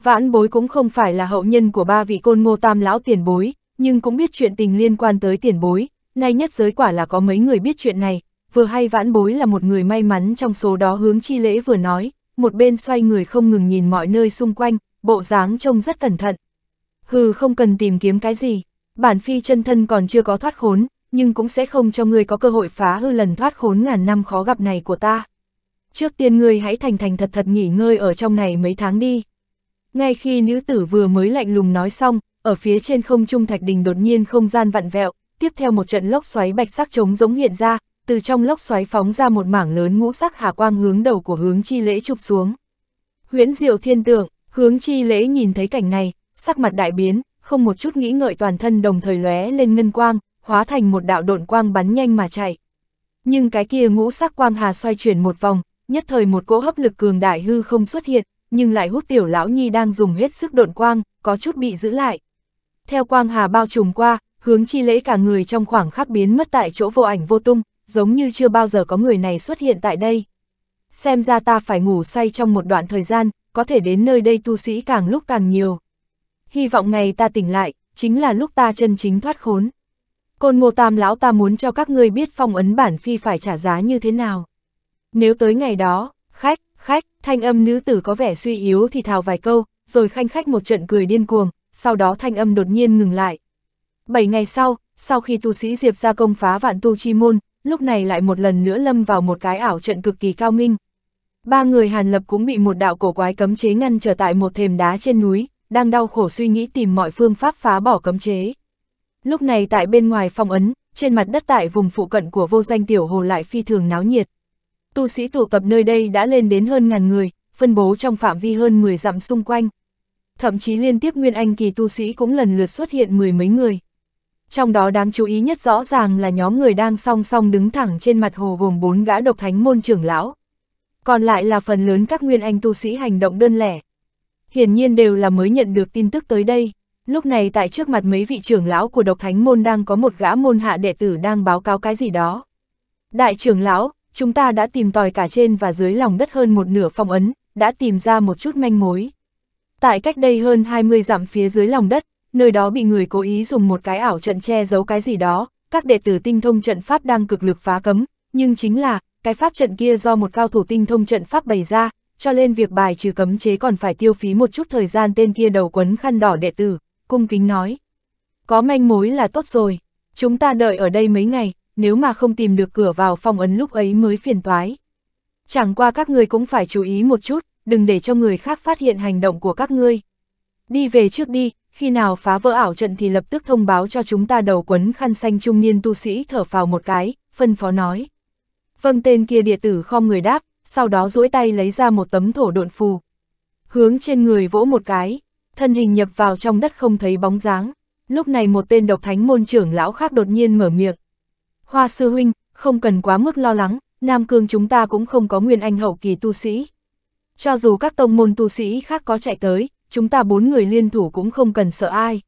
Vãn bối cũng không phải là hậu nhân của ba vị côn ngô tam lão tiền bối, nhưng cũng biết chuyện tình liên quan tới tiền bối, nay nhất giới quả là có mấy người biết chuyện này, vừa hay vãn bối là một người may mắn trong số đó hướng chi lễ vừa nói, một bên xoay người không ngừng nhìn mọi nơi xung quanh, bộ dáng trông rất cẩn thận hừ không cần tìm kiếm cái gì, bản phi chân thân còn chưa có thoát khốn, nhưng cũng sẽ không cho ngươi có cơ hội phá hư lần thoát khốn ngàn năm khó gặp này của ta. Trước tiên ngươi hãy thành thành thật thật nghỉ ngơi ở trong này mấy tháng đi. Ngay khi nữ tử vừa mới lạnh lùng nói xong, ở phía trên không trung thạch đình đột nhiên không gian vặn vẹo, tiếp theo một trận lốc xoáy bạch sắc trống giống hiện ra, từ trong lốc xoáy phóng ra một mảng lớn ngũ sắc hà quang hướng đầu của hướng chi lễ chụp xuống. Huyễn diệu thiên tượng, hướng chi lễ nhìn thấy cảnh này, sắc mặt đại biến, không một chút nghĩ ngợi toàn thân đồng thời lóe lên ngân quang, hóa thành một đạo độn quang bắn nhanh mà chạy. Nhưng cái kia ngũ sắc quang hà xoay chuyển một vòng, nhất thời một cỗ hấp lực cường đại hư không xuất hiện, nhưng lại hút tiểu lão nhi đang dùng hết sức độn quang, có chút bị giữ lại. Theo quang hà bao trùm qua, hướng chi lễ cả người trong khoảng khắc biến mất tại chỗ vô ảnh vô tung, giống như chưa bao giờ có người này xuất hiện tại đây. Xem ra ta phải ngủ say trong một đoạn thời gian, có thể đến nơi đây tu sĩ càng lúc càng nhiều hy vọng ngày ta tỉnh lại, chính là lúc ta chân chính thoát khốn. Côn ngô tam lão ta muốn cho các ngươi biết phong ấn bản phi phải trả giá như thế nào. Nếu tới ngày đó, khách, khách, thanh âm nữ tử có vẻ suy yếu thì thào vài câu, rồi khanh khách một trận cười điên cuồng, sau đó thanh âm đột nhiên ngừng lại. Bảy ngày sau, sau khi tu sĩ Diệp ra công phá vạn tu chi môn, lúc này lại một lần nữa lâm vào một cái ảo trận cực kỳ cao minh. Ba người Hàn Lập cũng bị một đạo cổ quái cấm chế ngăn trở tại một thềm đá trên núi, đang đau khổ suy nghĩ tìm mọi phương pháp phá bỏ cấm chế. Lúc này tại bên ngoài phong ấn, trên mặt đất tại vùng phụ cận của vô danh tiểu hồ lại phi thường náo nhiệt. Tu sĩ tụ tập nơi đây đã lên đến hơn ngàn người, phân bố trong phạm vi hơn 10 dặm xung quanh. Thậm chí liên tiếp nguyên anh kỳ tu sĩ cũng lần lượt xuất hiện mười mấy người. Trong đó đáng chú ý nhất rõ ràng là nhóm người đang song song đứng thẳng trên mặt hồ gồm bốn gã độc thánh môn trưởng lão. Còn lại là phần lớn các nguyên anh tu sĩ hành động đơn lẻ, hiển nhiên đều là mới nhận được tin tức tới đây. Lúc này tại trước mặt mấy vị trưởng lão của độc thánh môn đang có một gã môn hạ đệ tử đang báo cáo cái gì đó. Đại trưởng lão, chúng ta đã tìm tòi cả trên và dưới lòng đất hơn một nửa phong ấn, đã tìm ra một chút manh mối. Tại cách đây hơn 20 dặm phía dưới lòng đất, nơi đó bị người cố ý dùng một cái ảo trận che giấu cái gì đó, các đệ tử tinh thông trận pháp đang cực lực phá cấm, nhưng chính là, cái pháp trận kia do một cao thủ tinh thông trận pháp bày ra, cho nên việc bài trừ cấm chế còn phải tiêu phí một chút thời gian tên kia đầu quấn khăn đỏ đệ tử, cung kính nói. Có manh mối là tốt rồi, chúng ta đợi ở đây mấy ngày, nếu mà không tìm được cửa vào phong ấn lúc ấy mới phiền toái. Chẳng qua các người cũng phải chú ý một chút, đừng để cho người khác phát hiện hành động của các ngươi. Đi về trước đi, khi nào phá vỡ ảo trận thì lập tức thông báo cho chúng ta đầu quấn khăn xanh trung niên tu sĩ thở phào một cái, phân phó nói. Vâng tên kia địa tử khom người đáp, sau đó duỗi tay lấy ra một tấm thổ độn phù. Hướng trên người vỗ một cái, thân hình nhập vào trong đất không thấy bóng dáng. Lúc này một tên độc thánh môn trưởng lão khác đột nhiên mở miệng. Hoa sư huynh, không cần quá mức lo lắng, Nam Cương chúng ta cũng không có nguyên anh hậu kỳ tu sĩ. Cho dù các tông môn tu sĩ khác có chạy tới, chúng ta bốn người liên thủ cũng không cần sợ ai.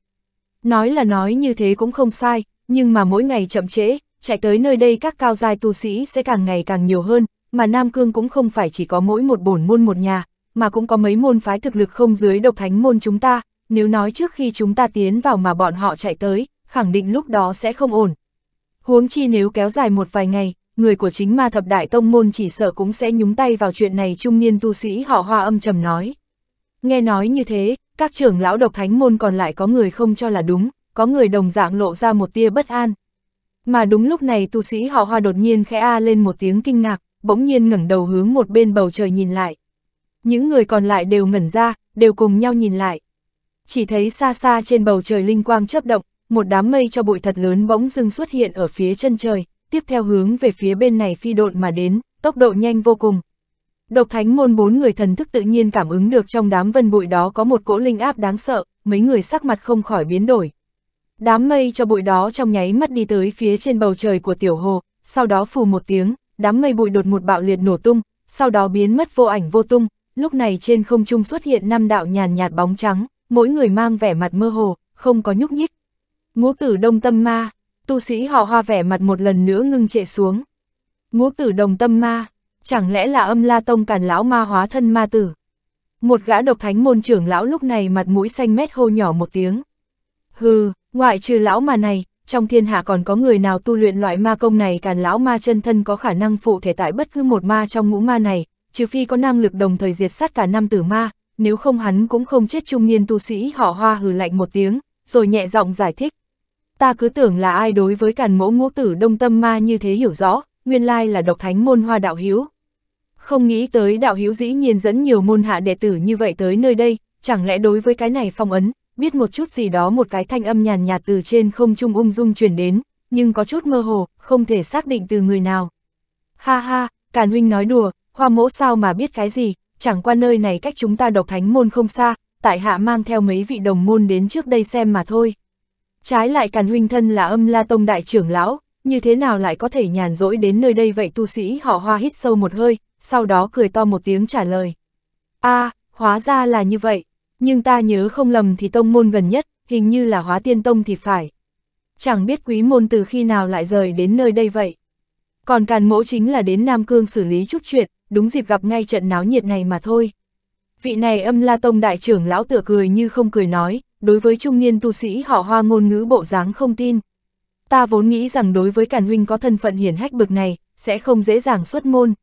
Nói là nói như thế cũng không sai, nhưng mà mỗi ngày chậm trễ, chạy tới nơi đây các cao giai tu sĩ sẽ càng ngày càng nhiều hơn, mà Nam Cương cũng không phải chỉ có mỗi một bổn môn một nhà, mà cũng có mấy môn phái thực lực không dưới độc thánh môn chúng ta, nếu nói trước khi chúng ta tiến vào mà bọn họ chạy tới, khẳng định lúc đó sẽ không ổn. Huống chi nếu kéo dài một vài ngày, người của chính ma thập đại tông môn chỉ sợ cũng sẽ nhúng tay vào chuyện này trung niên tu sĩ họ hoa âm trầm nói. Nghe nói như thế, các trưởng lão độc thánh môn còn lại có người không cho là đúng, có người đồng dạng lộ ra một tia bất an. Mà đúng lúc này tu sĩ họ hoa đột nhiên khẽ a lên một tiếng kinh ngạc, bỗng nhiên ngẩng đầu hướng một bên bầu trời nhìn lại. Những người còn lại đều ngẩn ra, đều cùng nhau nhìn lại. Chỉ thấy xa xa trên bầu trời linh quang chớp động, một đám mây cho bụi thật lớn bỗng dưng xuất hiện ở phía chân trời, tiếp theo hướng về phía bên này phi độn mà đến, tốc độ nhanh vô cùng. Độc thánh môn bốn người thần thức tự nhiên cảm ứng được trong đám vân bụi đó có một cỗ linh áp đáng sợ, mấy người sắc mặt không khỏi biến đổi. Đám mây cho bụi đó trong nháy mắt đi tới phía trên bầu trời của tiểu hồ, sau đó phù một tiếng, đám mây bụi đột một bạo liệt nổ tung, sau đó biến mất vô ảnh vô tung, lúc này trên không trung xuất hiện năm đạo nhàn nhạt bóng trắng, mỗi người mang vẻ mặt mơ hồ, không có nhúc nhích. Ngũ tử đông tâm ma, tu sĩ họ hoa vẻ mặt một lần nữa ngưng trệ xuống. Ngũ tử đồng tâm ma, chẳng lẽ là âm la tông càn lão ma hóa thân ma tử. Một gã độc thánh môn trưởng lão lúc này mặt mũi xanh mét hô nhỏ một tiếng. Hừ, ngoại trừ lão mà này, trong thiên hạ còn có người nào tu luyện loại ma công này càn lão ma chân thân có khả năng phụ thể tại bất cứ một ma trong ngũ ma này, trừ phi có năng lực đồng thời diệt sát cả năm tử ma, nếu không hắn cũng không chết trung niên tu sĩ họ hoa hừ lạnh một tiếng, rồi nhẹ giọng giải thích. Ta cứ tưởng là ai đối với càn mẫu ngũ tử đông tâm ma như thế hiểu rõ, nguyên lai là độc thánh môn hoa đạo hiếu. Không nghĩ tới đạo hiếu dĩ nhiên dẫn nhiều môn hạ đệ tử như vậy tới nơi đây, chẳng lẽ đối với cái này phong ấn, biết một chút gì đó một cái thanh âm nhàn nhạt từ trên không trung ung dung truyền đến, nhưng có chút mơ hồ, không thể xác định từ người nào. Ha ha, Càn Huynh nói đùa, hoa mẫu sao mà biết cái gì, chẳng qua nơi này cách chúng ta độc thánh môn không xa, tại hạ mang theo mấy vị đồng môn đến trước đây xem mà thôi. Trái lại Càn Huynh thân là âm la tông đại trưởng lão, như thế nào lại có thể nhàn rỗi đến nơi đây vậy tu sĩ họ hoa hít sâu một hơi, sau đó cười to một tiếng trả lời. a à, hóa ra là như vậy nhưng ta nhớ không lầm thì tông môn gần nhất, hình như là hóa tiên tông thì phải. Chẳng biết quý môn từ khi nào lại rời đến nơi đây vậy. Còn càn mỗ chính là đến Nam Cương xử lý chút chuyện, đúng dịp gặp ngay trận náo nhiệt này mà thôi. Vị này âm la tông đại trưởng lão tựa cười như không cười nói, đối với trung niên tu sĩ họ hoa ngôn ngữ bộ dáng không tin. Ta vốn nghĩ rằng đối với càn huynh có thân phận hiển hách bực này, sẽ không dễ dàng xuất môn,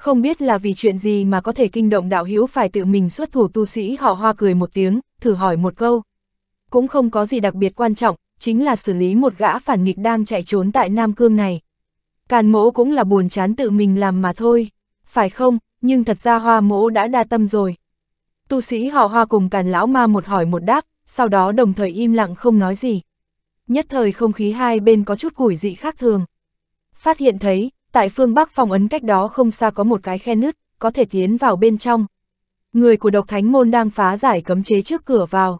không biết là vì chuyện gì mà có thể kinh động đạo hữu phải tự mình xuất thủ tu sĩ họ hoa cười một tiếng, thử hỏi một câu. Cũng không có gì đặc biệt quan trọng, chính là xử lý một gã phản nghịch đang chạy trốn tại Nam Cương này. Càn mỗ cũng là buồn chán tự mình làm mà thôi, phải không, nhưng thật ra hoa mỗ đã đa tâm rồi. Tu sĩ họ hoa cùng càn lão ma một hỏi một đáp, sau đó đồng thời im lặng không nói gì. Nhất thời không khí hai bên có chút củi dị khác thường. Phát hiện thấy, tại phương Bắc phòng ấn cách đó không xa có một cái khe nứt, có thể tiến vào bên trong. Người của độc thánh môn đang phá giải cấm chế trước cửa vào.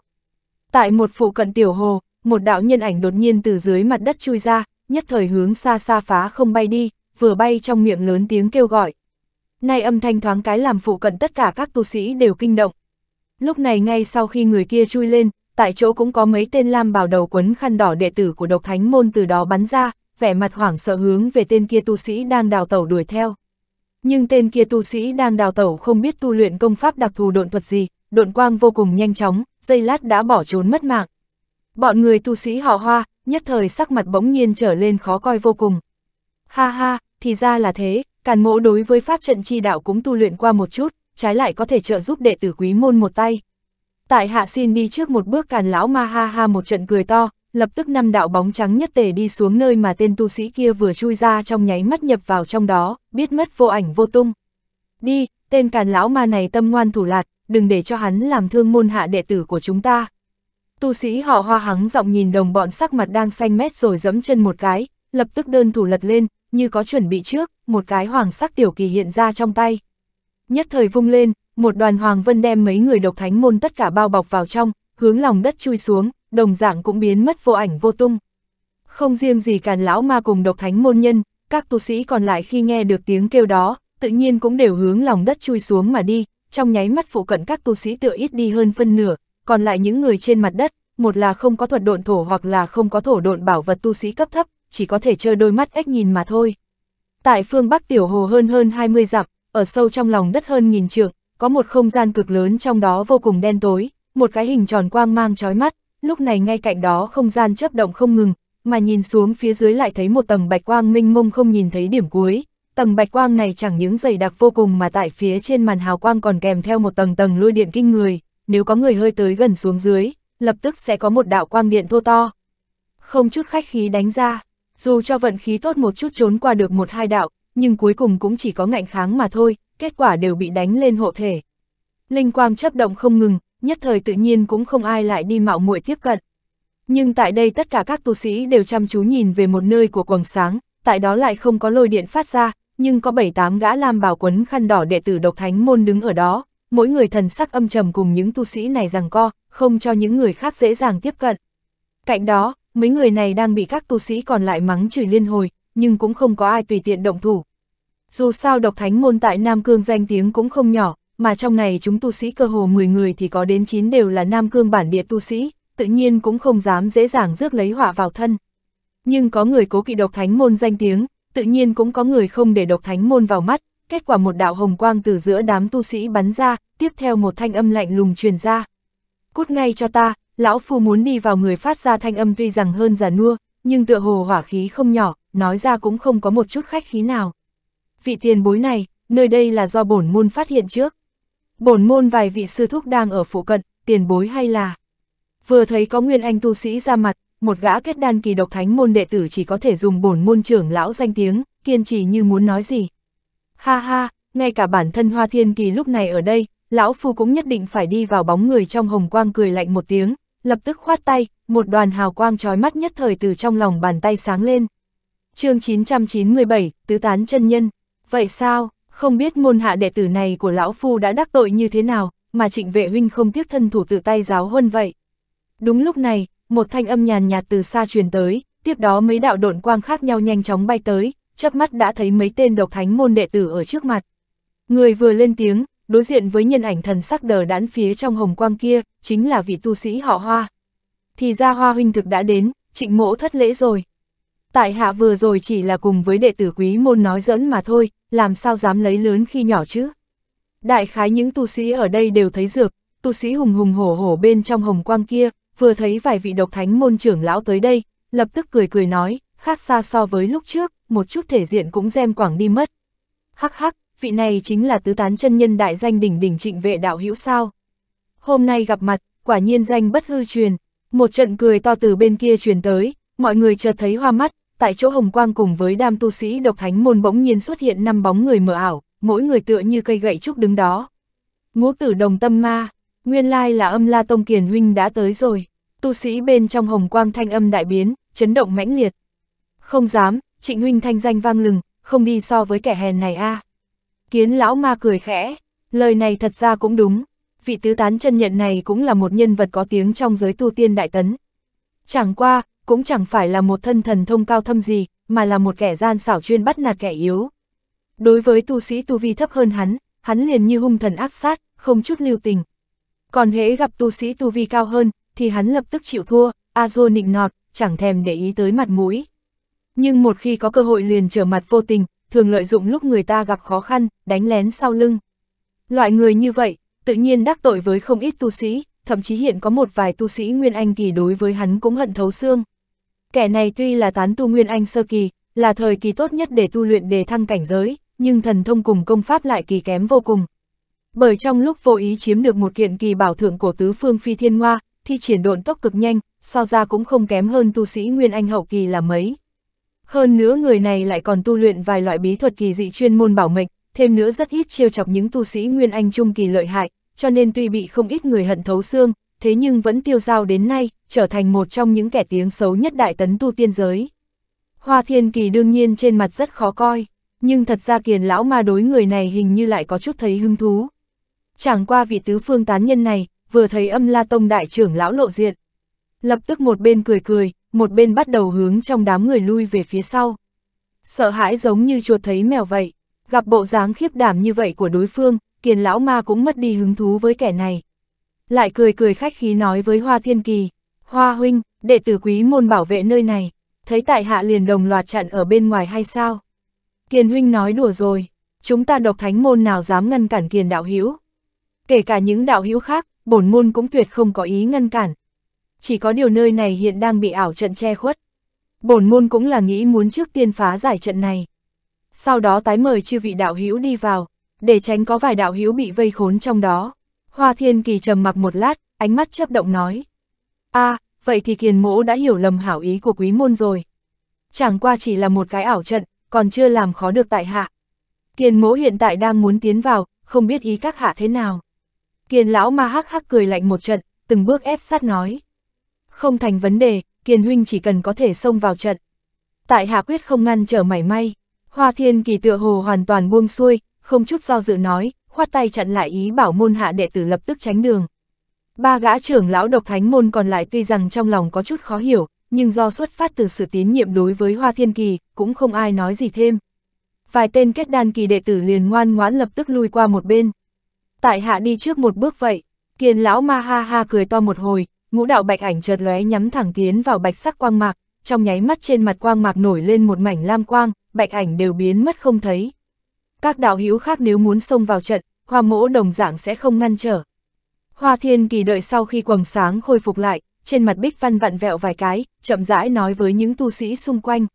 Tại một phụ cận tiểu hồ, một đạo nhân ảnh đột nhiên từ dưới mặt đất chui ra, nhất thời hướng xa xa phá không bay đi, vừa bay trong miệng lớn tiếng kêu gọi. Nay âm thanh thoáng cái làm phụ cận tất cả các tu sĩ đều kinh động. Lúc này ngay sau khi người kia chui lên, tại chỗ cũng có mấy tên lam bào đầu quấn khăn đỏ đệ tử của độc thánh môn từ đó bắn ra, vẻ mặt hoảng sợ hướng về tên kia tu sĩ đang đào tẩu đuổi theo. Nhưng tên kia tu sĩ đang đào tẩu không biết tu luyện công pháp đặc thù độn thuật gì, độn quang vô cùng nhanh chóng, dây lát đã bỏ trốn mất mạng. Bọn người tu sĩ họ hoa, nhất thời sắc mặt bỗng nhiên trở lên khó coi vô cùng. Ha ha, thì ra là thế, càn mỗ đối với pháp trận chi đạo cũng tu luyện qua một chút, trái lại có thể trợ giúp đệ tử quý môn một tay. Tại hạ xin đi trước một bước càn lão ma ha ha một trận cười to, lập tức năm đạo bóng trắng nhất tề đi xuống nơi mà tên tu sĩ kia vừa chui ra trong nháy mắt nhập vào trong đó, biết mất vô ảnh vô tung. Đi, tên càn lão ma này tâm ngoan thủ lạt, đừng để cho hắn làm thương môn hạ đệ tử của chúng ta. Tu sĩ họ hoa hắng giọng nhìn đồng bọn sắc mặt đang xanh mét rồi dẫm chân một cái, lập tức đơn thủ lật lên, như có chuẩn bị trước, một cái hoàng sắc tiểu kỳ hiện ra trong tay. Nhất thời vung lên, một đoàn hoàng vân đem mấy người độc thánh môn tất cả bao bọc vào trong, hướng lòng đất chui xuống, đồng dạng cũng biến mất vô ảnh vô tung. Không riêng gì càn lão ma cùng độc thánh môn nhân, các tu sĩ còn lại khi nghe được tiếng kêu đó, tự nhiên cũng đều hướng lòng đất chui xuống mà đi, trong nháy mắt phụ cận các tu sĩ tựa ít đi hơn phân nửa, còn lại những người trên mặt đất, một là không có thuật độn thổ hoặc là không có thổ độn bảo vật tu sĩ cấp thấp, chỉ có thể chơi đôi mắt ếch nhìn mà thôi. Tại phương Bắc Tiểu Hồ hơn hơn 20 dặm, ở sâu trong lòng đất hơn nghìn trượng, có một không gian cực lớn trong đó vô cùng đen tối, một cái hình tròn quang mang chói mắt, lúc này ngay cạnh đó không gian chớp động không ngừng, mà nhìn xuống phía dưới lại thấy một tầng bạch quang minh mông không nhìn thấy điểm cuối. Tầng bạch quang này chẳng những dày đặc vô cùng mà tại phía trên màn hào quang còn kèm theo một tầng tầng lôi điện kinh người, nếu có người hơi tới gần xuống dưới, lập tức sẽ có một đạo quang điện thô to. Không chút khách khí đánh ra, dù cho vận khí tốt một chút trốn qua được một hai đạo, nhưng cuối cùng cũng chỉ có ngạnh kháng mà thôi, kết quả đều bị đánh lên hộ thể. Linh quang chấp động không ngừng, nhất thời tự nhiên cũng không ai lại đi mạo muội tiếp cận. Nhưng tại đây tất cả các tu sĩ đều chăm chú nhìn về một nơi của quầng sáng, tại đó lại không có lôi điện phát ra, nhưng có bảy tám gã lam bào quấn khăn đỏ đệ tử độc thánh môn đứng ở đó, mỗi người thần sắc âm trầm cùng những tu sĩ này rằng co, không cho những người khác dễ dàng tiếp cận. Cạnh đó, mấy người này đang bị các tu sĩ còn lại mắng chửi liên hồi, nhưng cũng không có ai tùy tiện động thủ. Dù sao độc thánh môn tại Nam Cương danh tiếng cũng không nhỏ, mà trong này chúng tu sĩ cơ hồ 10 người thì có đến 9 đều là Nam Cương bản địa tu sĩ, tự nhiên cũng không dám dễ dàng rước lấy họa vào thân. Nhưng có người cố kỵ độc thánh môn danh tiếng, tự nhiên cũng có người không để độc thánh môn vào mắt, kết quả một đạo hồng quang từ giữa đám tu sĩ bắn ra, tiếp theo một thanh âm lạnh lùng truyền ra. Cút ngay cho ta, lão phu muốn đi vào người phát ra thanh âm tuy rằng hơn già nua, nhưng tựa hồ hỏa khí không nhỏ, nói ra cũng không có một chút khách khí nào. Vị tiền bối này, nơi đây là do bổn môn phát hiện trước bổn môn vài vị sư thúc đang ở phụ cận, tiền bối hay là... Vừa thấy có nguyên anh tu sĩ ra mặt, một gã kết đan kỳ độc thánh môn đệ tử chỉ có thể dùng bổn môn trưởng lão danh tiếng, kiên trì như muốn nói gì. Ha ha, ngay cả bản thân Hoa Thiên Kỳ lúc này ở đây, lão phu cũng nhất định phải đi vào bóng người trong hồng quang cười lạnh một tiếng, lập tức khoát tay, một đoàn hào quang trói mắt nhất thời từ trong lòng bàn tay sáng lên. chương 997, Tứ Tán chân Nhân, vậy sao? Không biết môn hạ đệ tử này của lão phu đã đắc tội như thế nào, mà trịnh vệ huynh không tiếc thân thủ tự tay giáo huân vậy. Đúng lúc này, một thanh âm nhàn nhạt từ xa truyền tới, tiếp đó mấy đạo độn quang khác nhau nhanh chóng bay tới, chớp mắt đã thấy mấy tên độc thánh môn đệ tử ở trước mặt. Người vừa lên tiếng, đối diện với nhân ảnh thần sắc đờ đãn phía trong hồng quang kia, chính là vị tu sĩ họ Hoa. Thì ra Hoa huynh thực đã đến, trịnh mỗ thất lễ rồi tại hạ vừa rồi chỉ là cùng với đệ tử quý môn nói dẫn mà thôi, làm sao dám lấy lớn khi nhỏ chứ. Đại khái những tu sĩ ở đây đều thấy dược, tu sĩ hùng hùng hổ hổ bên trong hồng quang kia, vừa thấy vài vị độc thánh môn trưởng lão tới đây, lập tức cười cười nói, khác xa so với lúc trước, một chút thể diện cũng xem quảng đi mất. Hắc hắc, vị này chính là tứ tán chân nhân đại danh đỉnh đỉnh trịnh vệ đạo hữu sao. Hôm nay gặp mặt, quả nhiên danh bất hư truyền, một trận cười to từ bên kia truyền tới, mọi người chợt thấy hoa mắt, tại chỗ hồng quang cùng với đam tu sĩ độc thánh môn bỗng nhiên xuất hiện năm bóng người mờ ảo, mỗi người tựa như cây gậy trúc đứng đó. Ngũ tử đồng tâm ma, nguyên lai là âm la tông kiền huynh đã tới rồi, tu sĩ bên trong hồng quang thanh âm đại biến, chấn động mãnh liệt. Không dám, trịnh huynh thanh danh vang lừng, không đi so với kẻ hèn này a à. Kiến lão ma cười khẽ, lời này thật ra cũng đúng, vị tứ tán chân nhận này cũng là một nhân vật có tiếng trong giới tu tiên đại tấn. Chẳng qua, cũng chẳng phải là một thân thần thông cao thâm gì, mà là một kẻ gian xảo chuyên bắt nạt kẻ yếu. Đối với tu sĩ tu vi thấp hơn hắn, hắn liền như hung thần ác sát, không chút lưu tình. Còn hễ gặp tu sĩ tu vi cao hơn, thì hắn lập tức chịu thua, A-dô nịnh nọt, chẳng thèm để ý tới mặt mũi. Nhưng một khi có cơ hội liền trở mặt vô tình, thường lợi dụng lúc người ta gặp khó khăn, đánh lén sau lưng. Loại người như vậy, tự nhiên đắc tội với không ít tu sĩ, thậm chí hiện có một vài tu sĩ Nguyên Anh kỳ đối với hắn cũng hận thấu xương. Kẻ này tuy là tán tu Nguyên Anh sơ kỳ, là thời kỳ tốt nhất để tu luyện đề thăng cảnh giới, nhưng thần thông cùng công pháp lại kỳ kém vô cùng. Bởi trong lúc vô ý chiếm được một kiện kỳ bảo thượng của tứ phương phi thiên hoa thì triển độn tốc cực nhanh, so ra cũng không kém hơn tu sĩ Nguyên Anh hậu kỳ là mấy. Hơn nữa người này lại còn tu luyện vài loại bí thuật kỳ dị chuyên môn bảo mệnh, thêm nữa rất ít trêu chọc những tu sĩ Nguyên Anh trung kỳ lợi hại, cho nên tuy bị không ít người hận thấu xương, thế nhưng vẫn tiêu giao đến nay, trở thành một trong những kẻ tiếng xấu nhất đại tấn tu tiên giới. Hoa Thiên Kỳ đương nhiên trên mặt rất khó coi, nhưng thật ra kiền lão ma đối người này hình như lại có chút thấy hứng thú. Chẳng qua vị tứ phương tán nhân này, vừa thấy âm la tông đại trưởng lão lộ diện. Lập tức một bên cười cười, một bên bắt đầu hướng trong đám người lui về phía sau. Sợ hãi giống như chuột thấy mèo vậy, gặp bộ dáng khiếp đảm như vậy của đối phương, kiền lão ma cũng mất đi hứng thú với kẻ này. Lại cười cười khách khí nói với Hoa Thiên Kỳ, Hoa huynh, đệ tử quý môn bảo vệ nơi này, thấy tại hạ liền đồng loạt chặn ở bên ngoài hay sao? Kiền huynh nói đùa rồi, chúng ta độc thánh môn nào dám ngăn cản kiền đạo hữu Kể cả những đạo hữu khác, bổn môn cũng tuyệt không có ý ngăn cản. Chỉ có điều nơi này hiện đang bị ảo trận che khuất. Bổn môn cũng là nghĩ muốn trước tiên phá giải trận này. Sau đó tái mời chư vị đạo hữu đi vào, để tránh có vài đạo hữu bị vây khốn trong đó. Hoa Thiên Kỳ trầm mặc một lát, ánh mắt chấp động nói a à, vậy thì kiền mỗ đã hiểu lầm hảo ý của quý môn rồi. Chẳng qua chỉ là một cái ảo trận, còn chưa làm khó được tại hạ. Kiền mỗ hiện tại đang muốn tiến vào, không biết ý các hạ thế nào. Kiền lão ma hắc hắc cười lạnh một trận, từng bước ép sát nói. Không thành vấn đề, kiền huynh chỉ cần có thể xông vào trận. Tại hạ quyết không ngăn trở mảy may, hoa thiên kỳ tựa hồ hoàn toàn buông xuôi, không chút do dự nói, khoát tay chặn lại ý bảo môn hạ đệ tử lập tức tránh đường. Ba gã trưởng lão độc thánh môn còn lại tuy rằng trong lòng có chút khó hiểu, nhưng do xuất phát từ sự tín nhiệm đối với Hoa Thiên Kỳ, cũng không ai nói gì thêm. Vài tên kết đan kỳ đệ tử liền ngoan ngoãn lập tức lui qua một bên. Tại hạ đi trước một bước vậy, kiền lão ma ha ha cười to một hồi, ngũ đạo bạch ảnh chợt lóe nhắm thẳng tiến vào bạch sắc quang mạc, trong nháy mắt trên mặt quang mạc nổi lên một mảnh lam quang, bạch ảnh đều biến mất không thấy. Các đạo hữu khác nếu muốn xông vào trận, hoa mỗ đồng dạng sẽ không ngăn trở. Hoa Thiên Kỳ đợi sau khi quầng sáng khôi phục lại, trên mặt Bích Văn vặn vẹo vài cái, chậm rãi nói với những tu sĩ xung quanh.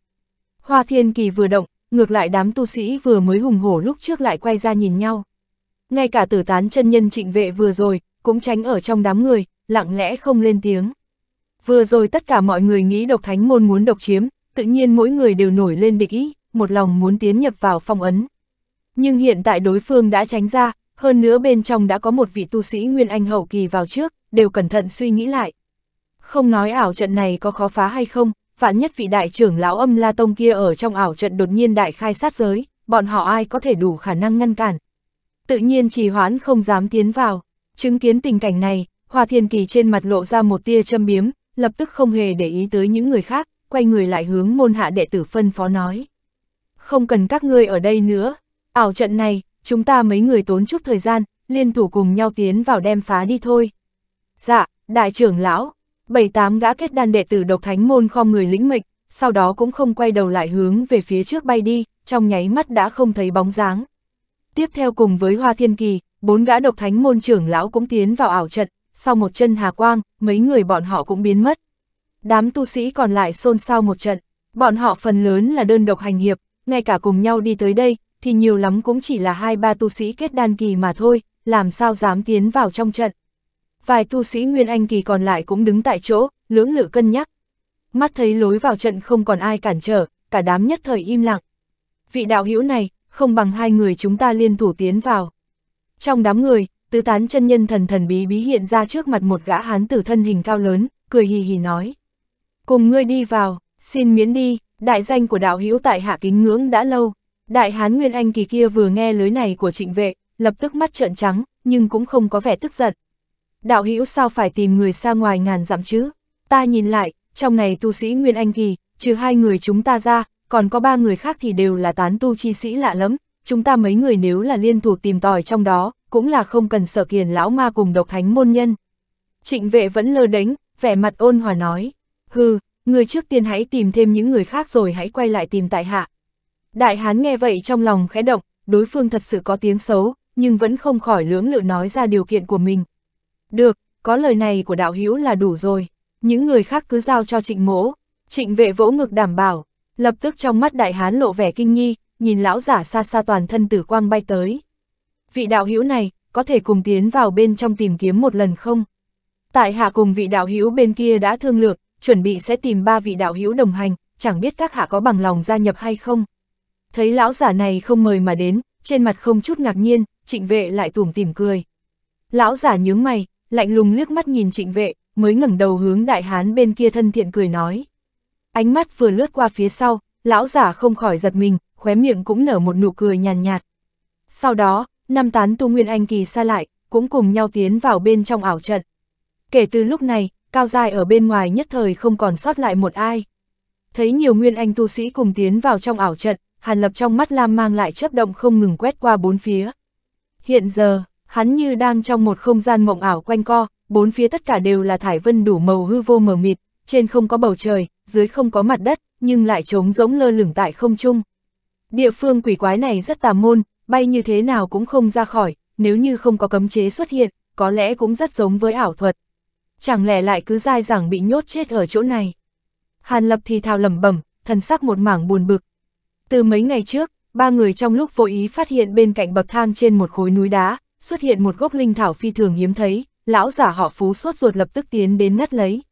Hoa Thiên Kỳ vừa động, ngược lại đám tu sĩ vừa mới hùng hổ lúc trước lại quay ra nhìn nhau. Ngay cả tử tán chân nhân trịnh vệ vừa rồi, cũng tránh ở trong đám người, lặng lẽ không lên tiếng. Vừa rồi tất cả mọi người nghĩ độc thánh môn muốn độc chiếm, tự nhiên mỗi người đều nổi lên địch ý, một lòng muốn tiến nhập vào phong ấn. Nhưng hiện tại đối phương đã tránh ra, hơn nữa bên trong đã có một vị tu sĩ Nguyên Anh hậu kỳ vào trước, đều cẩn thận suy nghĩ lại. Không nói ảo trận này có khó phá hay không, vạn nhất vị đại trưởng lão âm La Tông kia ở trong ảo trận đột nhiên đại khai sát giới, bọn họ ai có thể đủ khả năng ngăn cản. Tự nhiên trì hoãn không dám tiến vào, chứng kiến tình cảnh này, Hòa Thiên Kỳ trên mặt lộ ra một tia châm biếm, lập tức không hề để ý tới những người khác, quay người lại hướng môn hạ đệ tử phân phó nói. Không cần các ngươi ở đây nữa, ảo trận này, chúng ta mấy người tốn chút thời gian, liên thủ cùng nhau tiến vào đem phá đi thôi. Dạ, đại trưởng lão, bảy tám gã kết đan đệ tử độc thánh môn khom người lĩnh mệnh, sau đó cũng không quay đầu lại hướng về phía trước bay đi, trong nháy mắt đã không thấy bóng dáng. Tiếp theo cùng với Hoa Thiên Kỳ, bốn gã độc thánh môn trưởng lão cũng tiến vào ảo trận, sau một chân hà quang, mấy người bọn họ cũng biến mất. Đám tu sĩ còn lại xôn xao một trận, bọn họ phần lớn là đơn độc hành hiệp, ngay cả cùng nhau đi tới đây, thì nhiều lắm cũng chỉ là hai ba tu sĩ kết đan kỳ mà thôi, làm sao dám tiến vào trong trận. Vài tu sĩ Nguyên Anh kỳ còn lại cũng đứng tại chỗ, lưỡng lự cân nhắc. Mắt thấy lối vào trận không còn ai cản trở, cả đám nhất thời im lặng. Vị đạo hữu này, không bằng hai người chúng ta liên thủ tiến vào. Trong đám người, tứ tán chân nhân thần thần bí bí hiện ra trước mặt một gã hán tử thân hình cao lớn, cười hì hì nói. Cùng ngươi đi vào, xin miễn đi, đại danh của đạo hữu tại hạ kính ngưỡng đã lâu, Đại hán Nguyên Anh kỳ kia vừa nghe lưới này của trịnh vệ, lập tức mắt trợn trắng, nhưng cũng không có vẻ tức giận. Đạo hữu sao phải tìm người xa ngoài ngàn dặm chứ? Ta nhìn lại, trong này tu sĩ Nguyên Anh kỳ, trừ hai người chúng ta ra, còn có ba người khác thì đều là tán tu chi sĩ lạ lắm, chúng ta mấy người nếu là liên thủ tìm tòi trong đó, cũng là không cần sở kiền lão ma cùng độc thánh môn nhân. Trịnh vệ vẫn lơ đánh, vẻ mặt ôn hòa nói, hừ, người trước tiên hãy tìm thêm những người khác rồi hãy quay lại tìm tại hạ, Đại hán nghe vậy trong lòng khẽ động, đối phương thật sự có tiếng xấu, nhưng vẫn không khỏi lưỡng lự nói ra điều kiện của mình. Được, có lời này của đạo hữu là đủ rồi, những người khác cứ giao cho trịnh mỗ. Trịnh vệ vỗ ngực đảm bảo, lập tức trong mắt đại hán lộ vẻ kinh nghi, nhìn lão giả xa xa toàn thân tử quang bay tới. Vị đạo hữu này, có thể cùng tiến vào bên trong tìm kiếm một lần không? Tại hạ cùng vị đạo hữu bên kia đã thương lược, chuẩn bị sẽ tìm ba vị đạo hữu đồng hành, chẳng biết các hạ có bằng lòng gia nhập hay không? Thấy lão giả này không mời mà đến, trên mặt không chút ngạc nhiên, trịnh vệ lại tủm tỉm cười. Lão giả nhướng mày, lạnh lùng liếc mắt nhìn trịnh vệ, mới ngẩng đầu hướng đại hán bên kia thân thiện cười nói. Ánh mắt vừa lướt qua phía sau, lão giả không khỏi giật mình, khóe miệng cũng nở một nụ cười nhàn nhạt, Sau đó, năm tán tu Nguyên Anh Kỳ xa lại, cũng cùng nhau tiến vào bên trong ảo trận. Kể từ lúc này, cao dài ở bên ngoài nhất thời không còn sót lại một ai. Thấy nhiều Nguyên Anh tu sĩ cùng tiến vào trong ảo trận, Hàn Lập trong mắt Lam mang lại chớp động không ngừng quét qua bốn phía. Hiện giờ, hắn như đang trong một không gian mộng ảo quanh co, bốn phía tất cả đều là thải vân đủ màu hư vô mờ mịt, trên không có bầu trời, dưới không có mặt đất, nhưng lại trống rỗng lơ lửng tại không trung. Địa phương quỷ quái này rất tà môn, bay như thế nào cũng không ra khỏi, nếu như không có cấm chế xuất hiện, có lẽ cũng rất giống với ảo thuật. Chẳng lẽ lại cứ dai dẳng bị nhốt chết ở chỗ này? Hàn Lập thì thào lẩm bẩm, thần sắc một mảng buồn bực, từ mấy ngày trước, ba người trong lúc vô ý phát hiện bên cạnh bậc thang trên một khối núi đá, xuất hiện một gốc linh thảo phi thường hiếm thấy, lão giả họ phú sốt ruột lập tức tiến đến ngắt lấy.